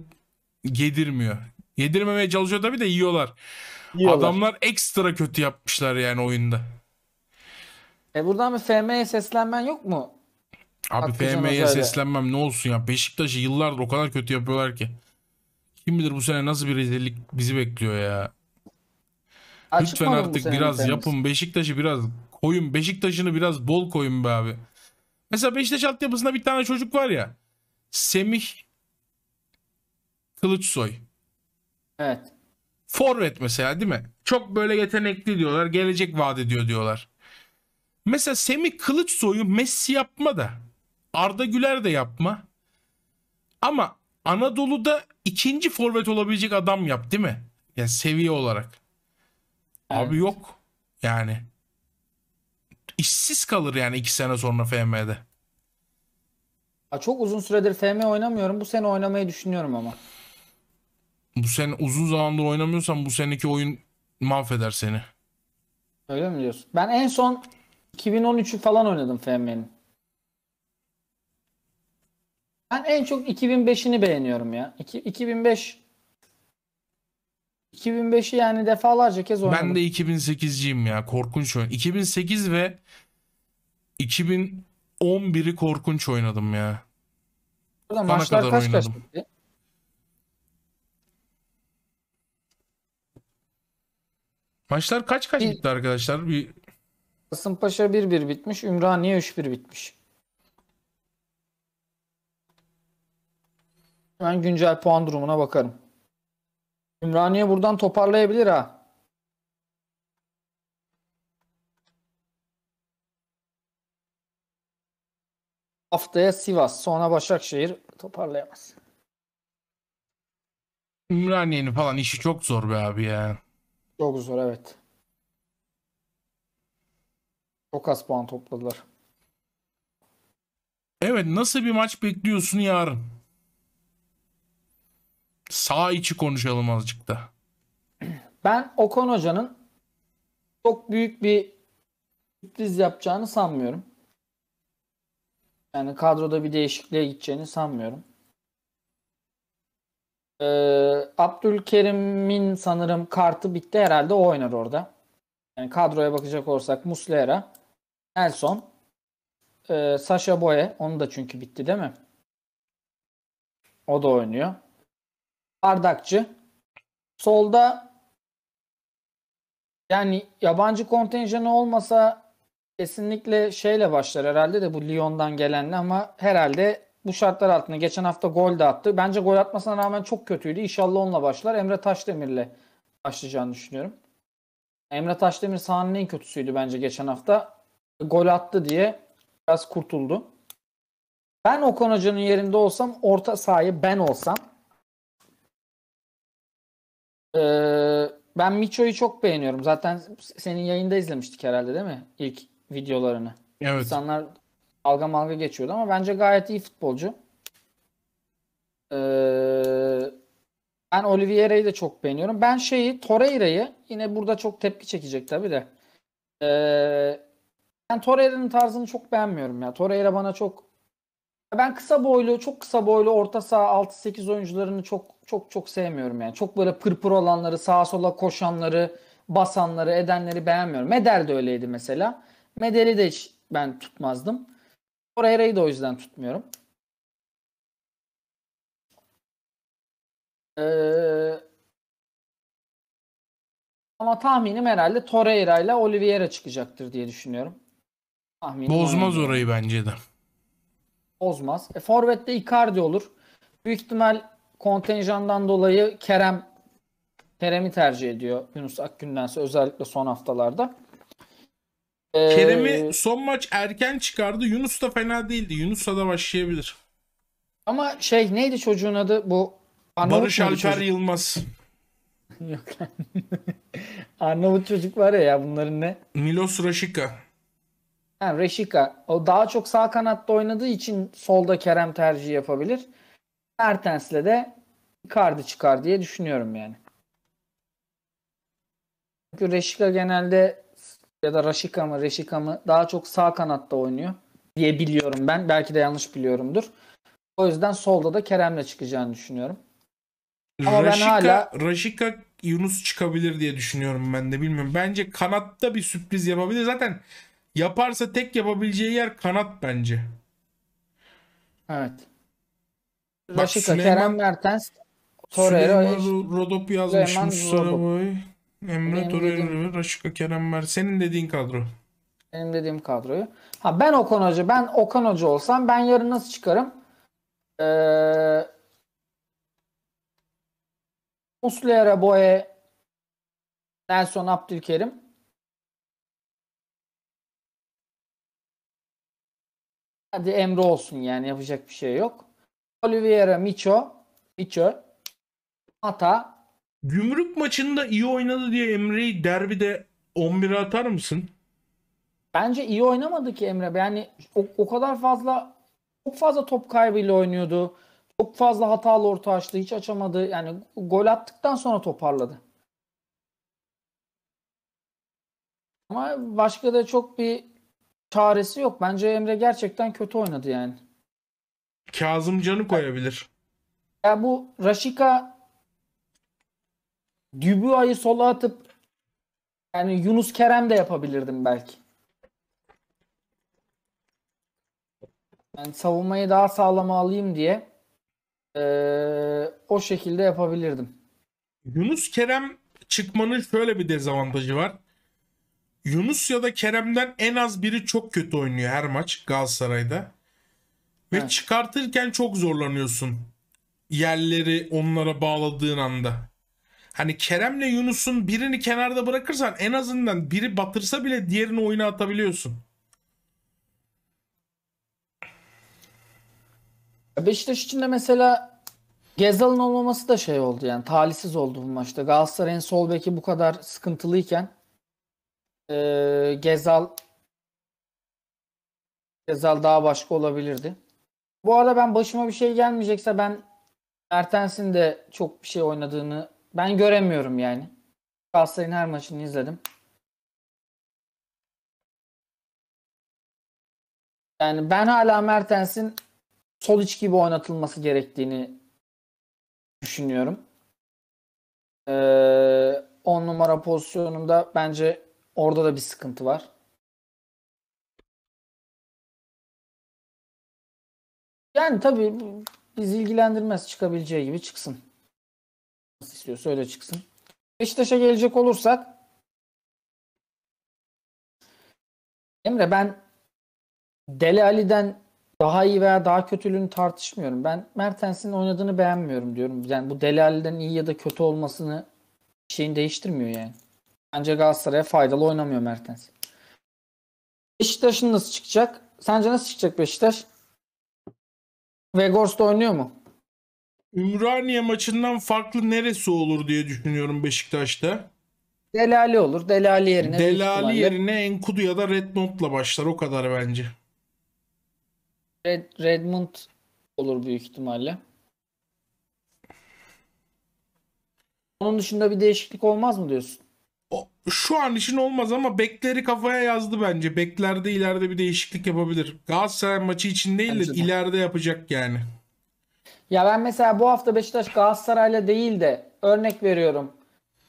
yedirmiyor. Yedirmemeye çalışıyor tabii de yiyorlar. yiyorlar. Adamlar ekstra kötü yapmışlar yani oyunda. E buradan bir FM'ye seslenmen yok mu? Abi Hakkı FM'ye seslenmem ne olsun ya. Beşiktaş'ı yıllardır o kadar kötü yapıyorlar ki. Kim bilir bu sene nasıl bir rezillik bizi bekliyor ya. Açık Lütfen artık biraz temiz. yapın. Beşiktaş'ı biraz koyun. Beşiktaş'ını biraz bol koyun be abi. Mesela Beşiktaş altyapısında bir tane çocuk var ya. Semih Kılıçsoy. Evet. Forvet mesela değil mi? Çok böyle yetenekli diyorlar. Gelecek vaat ediyor diyorlar. Mesela Semih Kılıçsoy'u Messi yapma da. Arda Güler de yapma. Ama Anadolu'da ikinci forvet olabilecek adam yap değil mi? Yani seviye olarak. Evet. Abi yok yani. İşsiz kalır yani iki sene sonra FM'de. Ya çok uzun süredir FM oynamıyorum. Bu sene oynamayı düşünüyorum ama. Bu sene uzun zamandır oynamıyorsan bu seneki oyun mahveder seni. Öyle mi diyorsun? Ben en son 2013'ü falan oynadım FM'nin. Ben en çok 2005'ini beğeniyorum ya. İki, 2005 2005'i yani defalarca kez oynadım. Ben de 2008'ciyim ya. Korkunç oyun. 2008 ve 2011'i korkunç oynadım ya. Burada maçlar kadar kaç oynadım. kaç bitti? Maçlar kaç kaç bitti arkadaşlar? Bir Kasımpaşa 1-1 bitmiş. Ümraniye 3-1 bitmiş. Hemen güncel puan durumuna bakarım. Ümraniye buradan toparlayabilir ha. Haftaya Sivas, sonra Başakşehir toparlayamaz. Ümraniye'nin falan işi çok zor be abi ya. Çok zor evet. Çok az puan topladılar. Evet nasıl bir maç bekliyorsun yarın? sağ içi konuşalım azıcık da. Ben Okan Hoca'nın çok büyük bir sürpriz yapacağını sanmıyorum. Yani kadroda bir değişikliğe gideceğini sanmıyorum. Ee, Abdülkerim'in sanırım kartı bitti herhalde o oynar orada. Yani kadroya bakacak olursak Muslera, Nelson, e, Sasha Boye. Onu da çünkü bitti değil mi? O da oynuyor. Bardakçı. Solda yani yabancı kontenjanı olmasa kesinlikle şeyle başlar herhalde de bu Lyon'dan gelenle ama herhalde bu şartlar altında geçen hafta gol de attı. Bence gol atmasına rağmen çok kötüydü. İnşallah onunla başlar. Emre Taşdemir'le başlayacağını düşünüyorum. Emre Taşdemir sahanın en kötüsüydü bence geçen hafta. Gol attı diye biraz kurtuldu. Ben Okan Hoca'nın yerinde olsam orta sahayı ben olsam ee, ben Micho'yu çok beğeniyorum. Zaten senin yayında izlemiştik herhalde değil mi? İlk videolarını. Evet. İnsanlar alga malga geçiyordu ama bence gayet iyi futbolcu. Ee, ben Oliveira'yı da çok beğeniyorum. Ben şeyi Torreira'yı yine burada çok tepki çekecek tabii de. Ee, ben Torreira'nın tarzını çok beğenmiyorum ya. Torreira bana çok ben kısa boylu, çok kısa boylu orta saha 6-8 oyuncularını çok çok çok sevmiyorum yani. Çok böyle pırpır olanları, sağa sola koşanları, basanları, edenleri beğenmiyorum. Medel de öyleydi mesela. Medel'i de hiç ben tutmazdım. Torreira'yı da o yüzden tutmuyorum. Ee, ama tahminim herhalde Torreira ile Oliveira çıkacaktır diye düşünüyorum. Tahminim Bozmaz orayı bence de. Bozmaz. E, Forvet'te Icardi olur. Büyük ihtimal kontenjandan dolayı Kerem Kerem'i tercih ediyor Yunus Akgün'dense özellikle son haftalarda. Ee, Kerem'i son maç erken çıkardı. Yunus da fena değildi. Yunus da başlayabilir. Ama şey neydi çocuğun adı bu? Arnavut Barış Alper Yılmaz. Yok. lan. Arnavut çocuk var ya, ya bunların ne? Milos Raşika. Yani Reşika. O daha çok sağ kanatta oynadığı için solda Kerem tercih yapabilir. Mertens'le de kardı çıkar diye düşünüyorum yani. Çünkü Reşika genelde ya da Raşika mı Reşika mı daha çok sağ kanatta oynuyor diye biliyorum ben. Belki de yanlış biliyorumdur. O yüzden solda da Kerem'le çıkacağını düşünüyorum. Ama Raşika, ben hala Raşika Yunus çıkabilir diye düşünüyorum ben de bilmiyorum. Bence kanatta bir sürpriz yapabilir. Zaten Yaparsa tek yapabileceği yer kanat bence. Evet. Bak Raşika, Süleyman, Kerem Mertens, Torreira, Rodop yazmış Süleyman Mustafa Boy. Emre Torreira, Raşika, Kerem Mertens. Senin dediğin kadro. Benim dediğim kadroyu. Ha ben Okan Hoca, ben Okan Hoca olsam ben yarın nasıl çıkarım? Ee, Muslera Boye, Nelson Abdülkerim. Hadi Emre olsun yani yapacak bir şey yok. Oliveira, Micho, Micho, Mata. Gümrük maçında iyi oynadı diye Emre'yi derbide 11'e atar mısın? Bence iyi oynamadı ki Emre. Yani o, o kadar fazla çok fazla top kaybıyla oynuyordu. Çok fazla hatalı orta açtı. Hiç açamadı. Yani gol attıktan sonra toparladı. Ama başka da çok bir çaresi yok. Bence Emre gerçekten kötü oynadı yani. Kazım canı koyabilir. Ya bu Raşika Dubuay'ı sola atıp yani Yunus Kerem de yapabilirdim belki. Yani savunmayı daha sağlam alayım diye ee, o şekilde yapabilirdim. Yunus Kerem çıkmanın şöyle bir dezavantajı var. Yunus ya da Kerem'den en az biri çok kötü oynuyor her maç Galatasaray'da. Ve evet. çıkartırken çok zorlanıyorsun. Yerleri onlara bağladığın anda. Hani Kerem'le Yunus'un birini kenarda bırakırsan en azından biri batırsa bile diğerini oyuna atabiliyorsun. Beşiktaş için de mesela Gezal'ın olmaması da şey oldu yani talihsiz oldu bu maçta. Galatasaray'ın sol beki bu kadar sıkıntılıyken e, Gezal Gezal daha başka olabilirdi. Bu arada ben başıma bir şey gelmeyecekse ben Mertens'in de çok bir şey oynadığını ben göremiyorum yani. Galatasaray'ın her maçını izledim. Yani ben hala Mertens'in sol iç gibi oynatılması gerektiğini düşünüyorum. Ee, on numara pozisyonunda bence Orada da bir sıkıntı var. Yani tabii biz ilgilendirmez çıkabileceği gibi çıksın. Nasıl istiyorsa öyle çıksın. Beşiktaş'a gelecek olursak Emre ben Deli Ali'den daha iyi veya daha kötülüğünü tartışmıyorum. Ben Mertens'in oynadığını beğenmiyorum diyorum. Yani bu Deli Ali'den iyi ya da kötü olmasını şeyin değiştirmiyor yani. Bence Galatasaray'a faydalı oynamıyor Mertens. Beşiktaş'ın nasıl çıkacak? Sence nasıl çıkacak Beşiktaş? Vegors da oynuyor mu? Ümraniye maçından farklı neresi olur diye düşünüyorum Beşiktaş'ta. Delali olur. Delali yerine. Delali yerine Enkudu ya da Redmond'la başlar. O kadar bence. Red, Redmond olur büyük ihtimalle. Onun dışında bir değişiklik olmaz mı diyorsun? şu an için olmaz ama bekleri kafaya yazdı bence. Beklerde ileride bir değişiklik yapabilir. Galatasaray maçı için değil de ileride yapacak yani. Ya ben mesela bu hafta Beşiktaş Galatasaray'la değil de örnek veriyorum.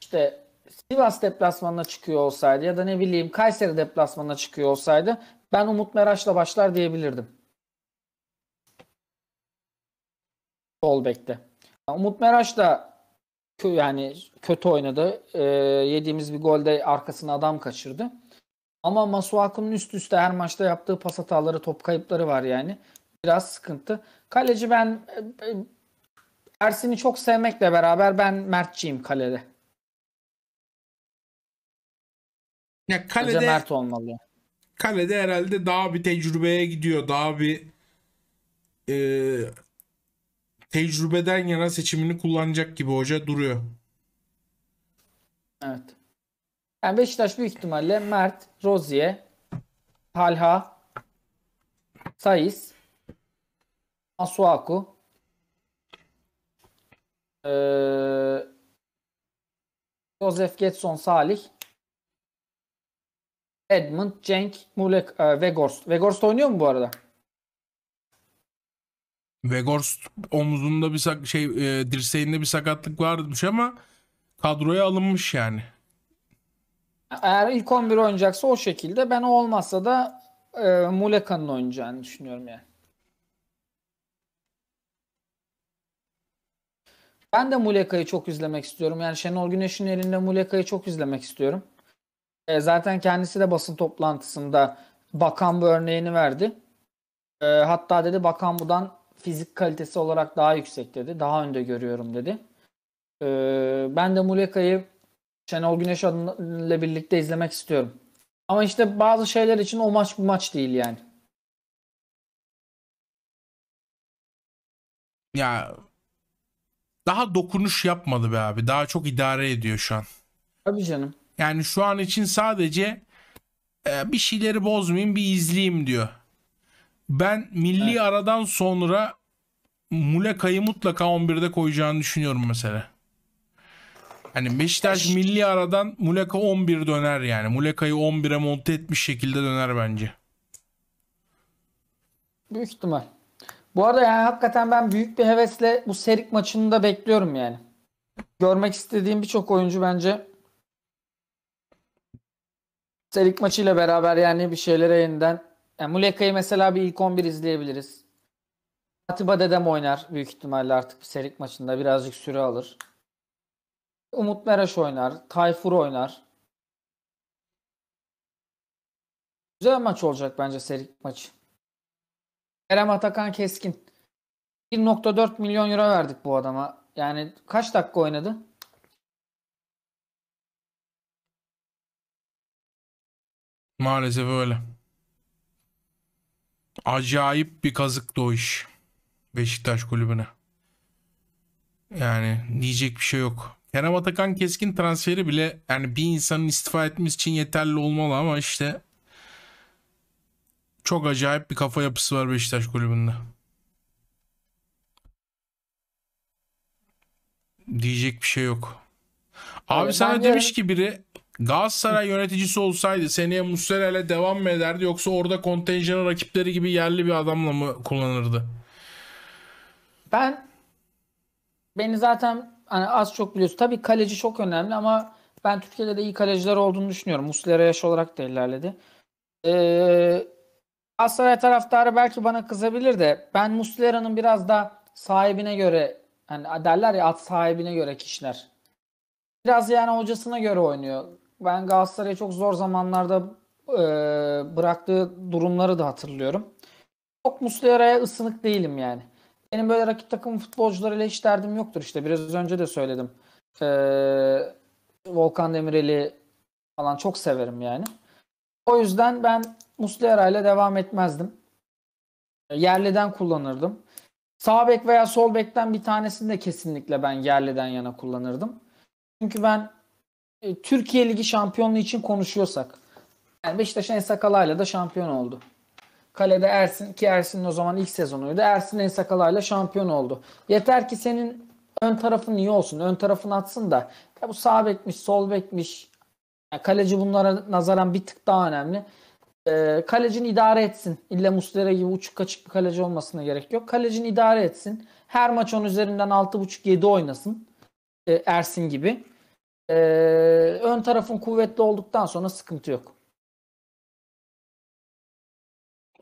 İşte Sivas deplasmanına çıkıyor olsaydı ya da ne bileyim Kayseri deplasmanına çıkıyor olsaydı ben Umut Meraş'la başlar diyebilirdim. Sol bekte. Umut Meraş da yani kötü oynadı. E, yediğimiz bir golde arkasına adam kaçırdı. Ama Masuaku'nun üst üste her maçta yaptığı pas hataları, top kayıpları var yani. Biraz sıkıntı. Kaleci ben e, Ersin'i çok sevmekle beraber ben Mertçiyim kalede. Ya kalede Önce Mert olmalı. Kalede herhalde daha bir tecrübeye gidiyor. Daha bir e, tecrübeden yana seçimini kullanacak gibi hoca duruyor. Evet. Yani Beşiktaş büyük ihtimalle Mert, Rozier, Talha, Sayis, Asuaku, ee, Joseph Getson, Salih, Edmund, Cenk, Mulek, e, Vegors. Vegors oynuyor mu bu arada? Weghorst omuzunda bir şey e, dirseğinde bir sakatlık varmış ama kadroya alınmış yani. Eğer ilk 11 oynayacaksa o şekilde. Ben o olmazsa da e, Muleka'nın oynayacağını düşünüyorum yani. Ben de Muleka'yı çok izlemek istiyorum. Yani Şenol Güneş'in elinde Muleka'yı çok izlemek istiyorum. E, zaten kendisi de basın toplantısında bakan bu örneğini verdi. E, hatta dedi bakan budan fizik kalitesi olarak daha yüksek dedi. Daha önde görüyorum dedi. Ee, ben de Muleka'yı Şenol Güneş ile birlikte izlemek istiyorum. Ama işte bazı şeyler için o maç bu maç değil yani. Ya daha dokunuş yapmadı be abi. Daha çok idare ediyor şu an. Tabii canım. Yani şu an için sadece e, bir şeyleri bozmayayım bir izleyeyim diyor. Ben milli evet. aradan sonra Muleka'yı mutlaka 11'de koyacağını düşünüyorum mesela. Hani Beşiktaş Beş. milli aradan Muleka 11 döner yani. Muleka'yı 11'e monte etmiş şekilde döner bence. Büyük ihtimal. Bu arada yani hakikaten ben büyük bir hevesle bu Serik maçını da bekliyorum yani. Görmek istediğim birçok oyuncu bence Serik maçıyla beraber yani bir şeylere yeniden yani Muleka'yı mesela bir ilk 11 izleyebiliriz. Atiba dedem oynar büyük ihtimalle artık bir serik maçında birazcık süre alır. Umut Meraş oynar. Tayfur oynar. Güzel maç olacak bence serik maçı. Kerem Atakan Keskin. 1.4 milyon euro verdik bu adama. Yani kaç dakika oynadı? Maalesef öyle. Acayip bir kazık o Beşiktaş kulübüne. Yani diyecek bir şey yok. Kerem Atakan keskin transferi bile yani bir insanın istifa etmesi için yeterli olmalı ama işte çok acayip bir kafa yapısı var Beşiktaş kulübünde. Diyecek bir şey yok. Abi, Abi ee, sana demiş ki biri Galatasaray yöneticisi olsaydı seneye Muslera ile devam mı ederdi yoksa orada kontenjanı rakipleri gibi yerli bir adamla mı kullanırdı? Ben beni zaten hani az çok biliyorsun. Tabii kaleci çok önemli ama ben Türkiye'de de iyi kaleciler olduğunu düşünüyorum. Muslera yaş olarak da ilerledi. Ee, Galatasaray taraftarı belki bana kızabilir de ben Muslera'nın biraz da sahibine göre hani derler ya at sahibine göre kişiler. Biraz yani hocasına göre oynuyor ben Galatasaray'ı çok zor zamanlarda e, bıraktığı durumları da hatırlıyorum. Çok Muslera'ya ısınık değilim yani. Benim böyle rakip takım futbolcularıyla hiç derdim yoktur işte. Biraz önce de söyledim. E, Volkan Demirel'i falan çok severim yani. O yüzden ben Muslera ile devam etmezdim. E, yerliden kullanırdım. Sağ bek veya sol bekten bir tanesini de kesinlikle ben yerliden yana kullanırdım. Çünkü ben e, Türkiye Ligi şampiyonluğu için konuşuyorsak. Yani Beşiktaş'ın Ensakalay'la da şampiyon oldu. Kalede Ersin ki Ersin'in o zaman ilk sezonuydu. Ersin Ensakalay'la şampiyon oldu. Yeter ki senin ön tarafın iyi olsun. Ön tarafın atsın da ya bu sağ bekmiş, sol bekmiş. Yani kaleci bunlara nazaran bir tık daha önemli. Ee, kalecini idare etsin. İlla Muslera gibi uçuk kaçık bir kaleci olmasına gerek yok. Kalecin idare etsin. Her maç 10 üzerinden 6.5-7 oynasın. Ee, Ersin gibi e, ön tarafın kuvvetli olduktan sonra sıkıntı yok.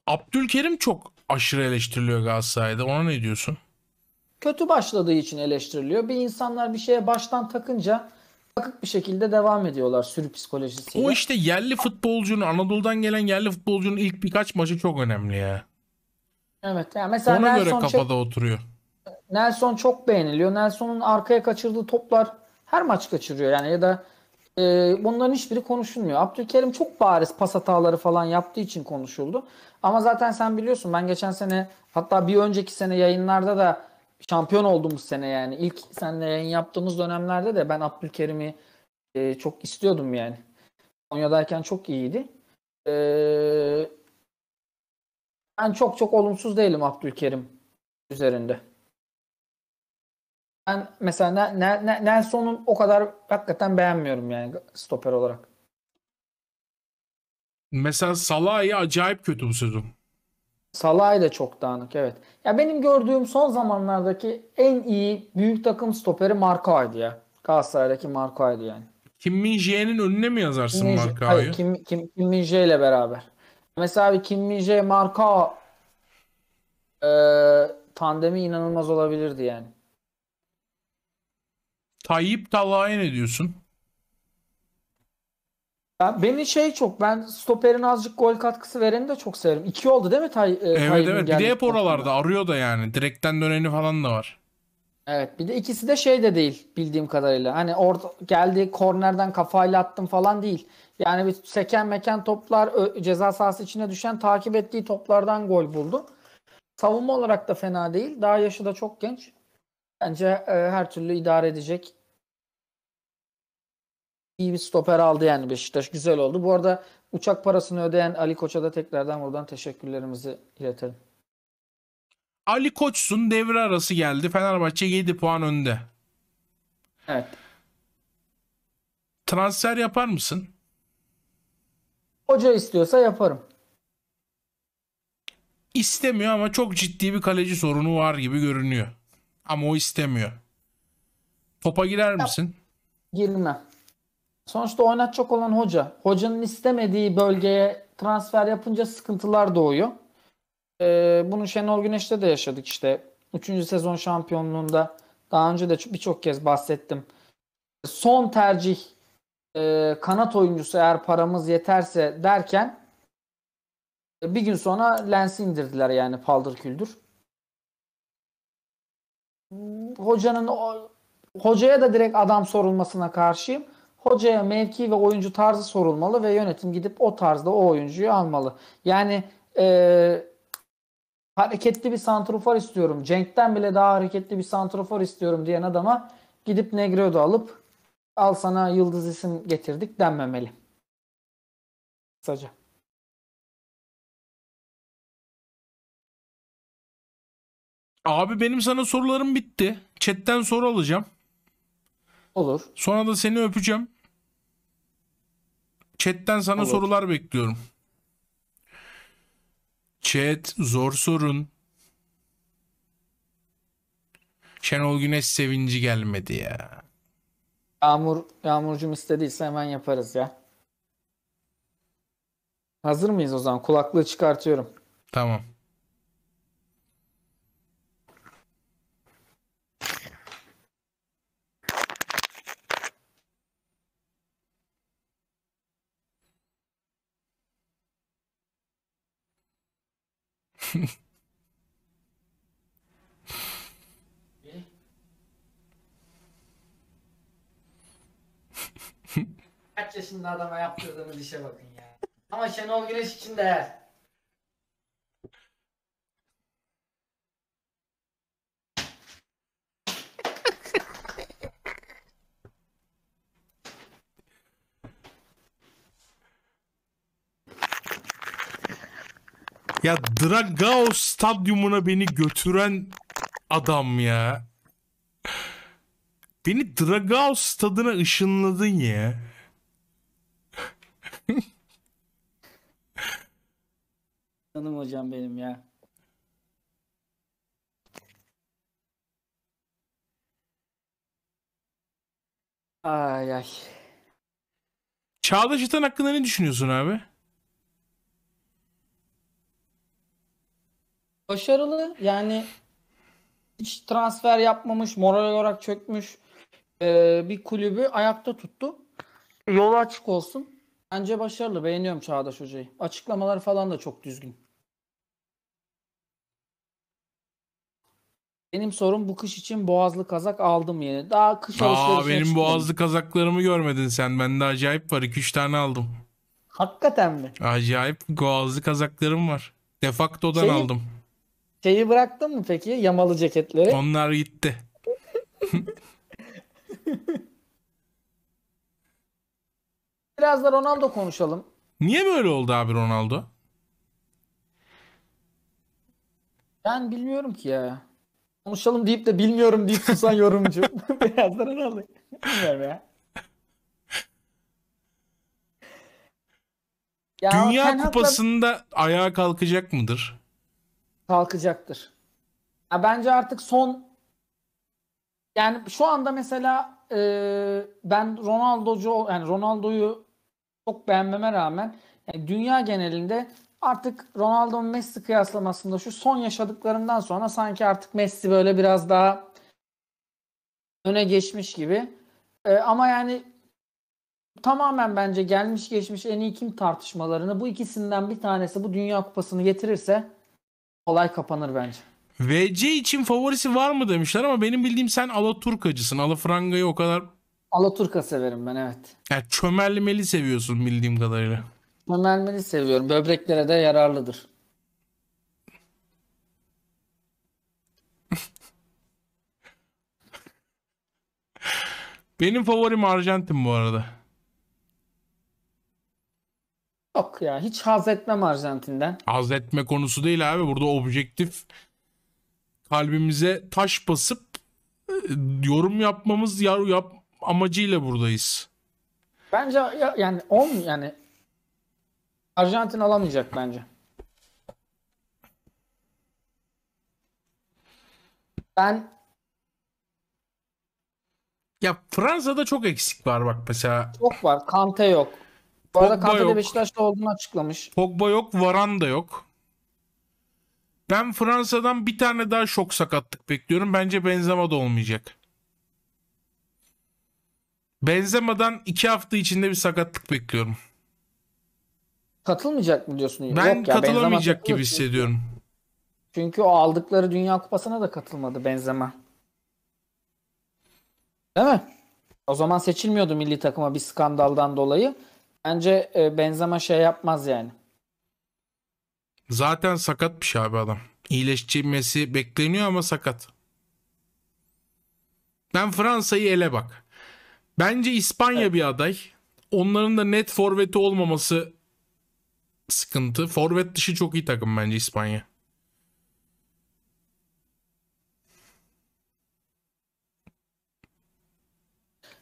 Abdülkerim çok aşırı eleştiriliyor Galatasaray'da. Ona ne diyorsun? Kötü başladığı için eleştiriliyor. Bir insanlar bir şeye baştan takınca akık bir şekilde devam ediyorlar sürü psikolojisiyle. O işte yerli futbolcunun, Anadolu'dan gelen yerli futbolcunun ilk birkaç maçı çok önemli ya. Evet. Yani mesela Ona Nelson göre kafada çok, oturuyor. Nelson çok beğeniliyor. Nelson'un arkaya kaçırdığı toplar her maç kaçırıyor yani ya da e, bunların hiçbiri konuşulmuyor. Abdülkerim çok bariz pas hataları falan yaptığı için konuşuldu. Ama zaten sen biliyorsun ben geçen sene hatta bir önceki sene yayınlarda da şampiyon olduğumuz sene yani ilk seninle yayın yaptığımız dönemlerde de ben Abdülkerim'i e, çok istiyordum yani. Konya'dayken çok iyiydi. E, ben çok çok olumsuz değilim Abdülkerim üzerinde. Ben mesela ne ne ne Nelson'u o kadar hakikaten beğenmiyorum yani stoper olarak. Mesela Salah'ı acayip kötü bu sezon. Salah'ı da çok dağınık evet. Ya benim gördüğüm son zamanlardaki en iyi büyük takım stoperi Marko'ydu ya. Galatasaray'daki Marko'ydu yani. Kim Min-jae'nin önüne mi yazarsın Kim Marko'yu? Kim, Kim, Kim Min-jae ile beraber. Mesela bir Kim Min-jae Marko e, tandemi inanılmaz olabilirdi yani. Tayyip Talha'ya ne diyorsun? Ya beni şey çok ben stoperin azıcık gol katkısı vereni de çok severim. İki oldu değil mi Tay e, Evet evet bir de hep oralarda arıyor da yani. Direkten döneni falan da var. Evet bir de ikisi de şey de değil bildiğim kadarıyla. Hani orada geldi kornerden kafayla attım falan değil. Yani bir seken meken toplar ceza sahası içine düşen takip ettiği toplardan gol buldu. Savunma olarak da fena değil. Daha yaşı da çok genç. Bence e, her türlü idare edecek iyi bir stoper aldı yani Beşiktaş. Güzel oldu. Bu arada uçak parasını ödeyen Ali Koç'a da tekrardan buradan teşekkürlerimizi iletelim. Ali Koç'sun devre arası geldi. Fenerbahçe 7 puan önde. Evet. Transfer yapar mısın? Hoca istiyorsa yaparım. İstemiyor ama çok ciddi bir kaleci sorunu var gibi görünüyor. Ama o istemiyor. Topa girer misin? Girmem. Sonuçta oynatacak olan hoca. Hocanın istemediği bölgeye transfer yapınca sıkıntılar doğuyor. Ee, bunu Şenol Güneş'te de yaşadık işte. Üçüncü sezon şampiyonluğunda daha önce de birçok kez bahsettim. Son tercih e, kanat oyuncusu eğer paramız yeterse derken e, bir gün sonra Lens indirdiler yani paldır küldür. Hocanın hocaya da direkt adam sorulmasına karşıyım hocaya mevki ve oyuncu tarzı sorulmalı ve yönetim gidip o tarzda o oyuncuyu almalı. Yani e, hareketli bir santrofor istiyorum. Cenk'ten bile daha hareketli bir santrofor istiyorum diyen adama gidip Negredo alıp al sana yıldız isim getirdik denmemeli. Kısaca. Abi benim sana sorularım bitti. Chatten soru alacağım. Olur. Sonra da seni öpeceğim. Chat'ten sana Olur. sorular bekliyorum. Chat zor sorun. Şenol Güneş sevinci gelmedi ya. Yağmur, Yağmurcum istediyse hemen yaparız ya. Hazır mıyız o zaman? Kulaklığı çıkartıyorum. Tamam. Kaç yaşında adama yaptırdığınız işe bakın ya. Ama Şenol Güneş için değer. Ya Dragao stadyumuna beni götüren adam ya. Beni Dragao stadına ışınladın ya. Canım hocam benim ya. Ay ay. Çağdaş Atan hakkında ne düşünüyorsun abi? başarılı. Yani hiç transfer yapmamış, moral olarak çökmüş e, bir kulübü ayakta tuttu. Yolu açık olsun. Bence başarılı. Beğeniyorum Çağdaş Hoca'yı. Açıklamaları falan da çok düzgün. Benim sorum bu kış için boğazlı kazak aldım yeni. Daha kış Aa, benim çıktım. boğazlı kazaklarımı görmedin sen. Bende acayip var. 2-3 tane aldım. Hakikaten mi? Acayip boğazlı kazaklarım var. Defakto'dan Senin- aldım. Şeyi bıraktın mı peki yamalı ceketleri? Onlar gitti. Biraz da Ronaldo konuşalım. Niye böyle oldu abi Ronaldo? Ben bilmiyorum ki ya. Konuşalım deyip de bilmiyorum deyip susan yorumcu. Biraz da Ronaldo. Bilmiyorum ya. ya Dünya Kupası'nda ayağa kalkacak mıdır? kalkacaktır. Ya bence artık son yani şu anda mesela e, ben Ronaldo'cu yani Ronaldo'yu çok beğenmeme rağmen yani dünya genelinde artık Ronaldo Messi kıyaslamasında şu son yaşadıklarından sonra sanki artık Messi böyle biraz daha öne geçmiş gibi. E, ama yani tamamen bence gelmiş geçmiş en iyi kim tartışmalarını bu ikisinden bir tanesi bu Dünya Kupası'nı getirirse Olay kapanır bence. VC için favorisi var mı demişler ama benim bildiğim sen Alaturkacısın. Alafranga'yı o kadar... Alaturka severim ben evet. Yani çömelmeli seviyorsun bildiğim kadarıyla. Çömelmeli seviyorum. Böbreklere de yararlıdır. benim favorim Arjantin bu arada. Yok ya hiç haz etmem Arjantin'den. Haz etme konusu değil abi. Burada objektif kalbimize taş basıp e, yorum yapmamız yar, yap, amacıyla buradayız. Bence yani 10 yani Arjantin alamayacak bence. Ben ya Fransa'da çok eksik var bak mesela. Çok var. Kante yok. Bu arada Pogba yok. Beşiktaş'ta olduğunu açıklamış. Pogba yok, Varan da yok. Ben Fransa'dan bir tane daha şok sakatlık bekliyorum. Bence Benzema da olmayacak. Benzema'dan iki hafta içinde bir sakatlık bekliyorum. Katılmayacak mı diyorsun? Ben Yok ya, katılamayacak Benzema gibi hissediyorum. Çünkü o aldıkları Dünya Kupası'na da katılmadı Benzema. Değil mi? O zaman seçilmiyordu milli takıma bir skandaldan dolayı. Bence e, Benzema şey yapmaz yani. Zaten sakat bir şey abi adam. İyileştirmesi bekleniyor ama sakat. Ben Fransa'yı ele bak. Bence İspanya evet. bir aday. Onların da net forveti olmaması sıkıntı. Forvet dışı çok iyi takım bence İspanya.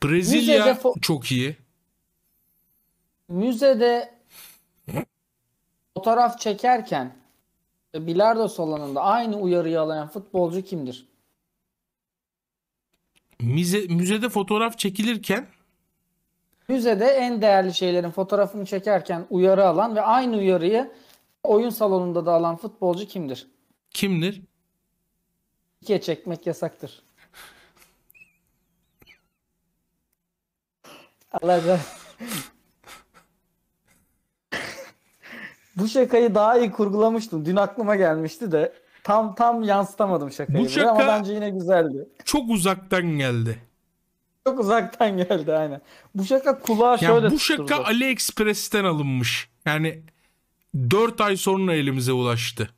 Brezilya çok iyi müzede fotoğraf çekerken bilardo salonunda aynı uyarıyı alan futbolcu kimdir? Müze, müzede fotoğraf çekilirken müzede en değerli şeylerin fotoğrafını çekerken uyarı alan ve aynı uyarıyı oyun salonunda da alan futbolcu kimdir? Kimdir? İkiye çekmek yasaktır. Allah'a. bu şakayı daha iyi kurgulamıştım. Dün aklıma gelmişti de tam tam yansıtamadım şakayı. Bu şaka ama bence yine güzeldi. Çok uzaktan geldi. Çok uzaktan geldi aynen. Bu şaka kulağa yani şöyle Bu şaka AliExpress'ten alınmış. Yani 4 ay sonra elimize ulaştı.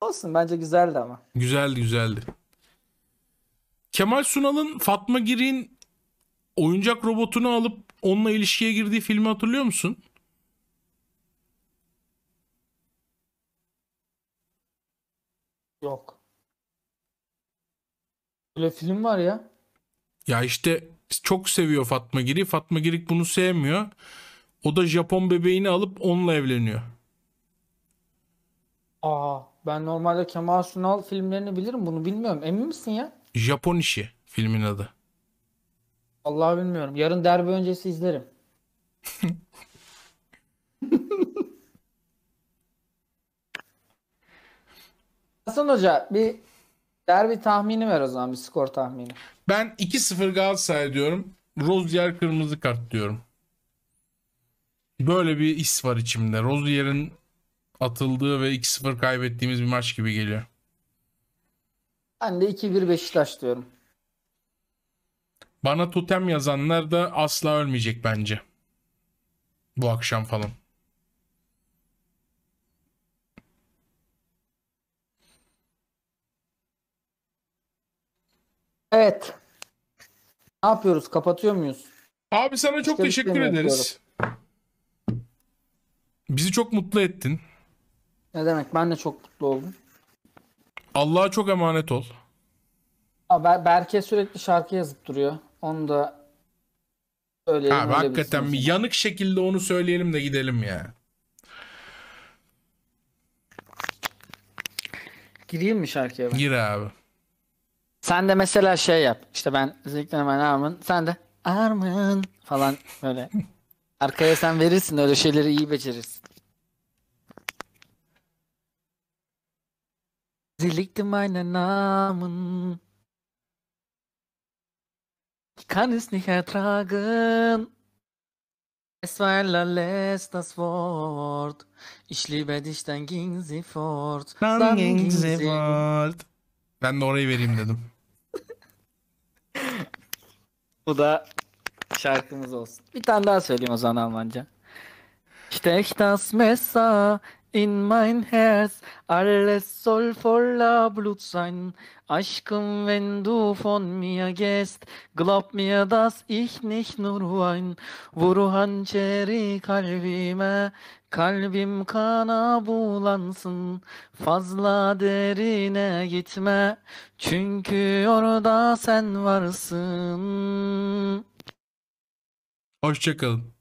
Olsun bence güzeldi ama. Güzeldi güzeldi. Kemal Sunal'ın Fatma Girik'in oyuncak robotunu alıp onunla ilişkiye girdiği filmi hatırlıyor musun? Yok. Böyle film var ya. Ya işte çok seviyor Fatma Girik. Fatma Girik bunu sevmiyor. O da Japon bebeğini alıp onunla evleniyor. Aa, ben normalde Kemal Sunal filmlerini bilirim. Bunu bilmiyorum. Emin misin ya? Japon işi filmin adı. Allah bilmiyorum. Yarın derbi öncesi izlerim. Hasan Hoca bir derbi tahmini ver o zaman bir skor tahmini. Ben 2-0 Galatasaray diyorum. Rozier kırmızı kart diyorum. Böyle bir his var içimde. Rozier'in atıldığı ve 2-0 kaybettiğimiz bir maç gibi geliyor. Ben de 2-1 Beşiktaş diyorum. Bana totem yazanlar da asla ölmeyecek bence. Bu akşam falan. Evet. Ne yapıyoruz? Kapatıyor muyuz? Abi sana çok Başka teşekkür şey ederiz. Yapıyorum. Bizi çok mutlu ettin. Ne demek? Ben de çok mutlu oldum. Allah'a çok emanet ol. Berke sürekli şarkı yazıp duruyor. Onu da söyleyelim. Abi hakikaten şey bir yanık şekilde onu söyleyelim de gidelim ya. Gireyim mi şarkıya ben? Gir abi. Sen de mesela şey yap. İşte ben zevkten ben Armın. Sen de Armın falan böyle. Arkaya sen verirsin öyle şeyleri iyi becerirsin. Ziliktim aynen namın. Ich kann es nicht ertragen. Es war Lalles das Wort. Ich liebe dich, dann ging sie fort. Dann, dann ging, ging sie fort. Ben de orayı vereyim dedim. Bu da şarkımız olsun. Bir tane daha söyleyeyim o zaman Almanca. İşte ich das Messer In mein Herz alles soll voller Blut sein. Aşkım wenn du von mir gehst, glaub mir, dass ich nicht nur wein. Vur hançeri kalbime, kalbim kana bulansın. Fazla derine gitme, çünkü orada sen varsın. Hoşçakalın.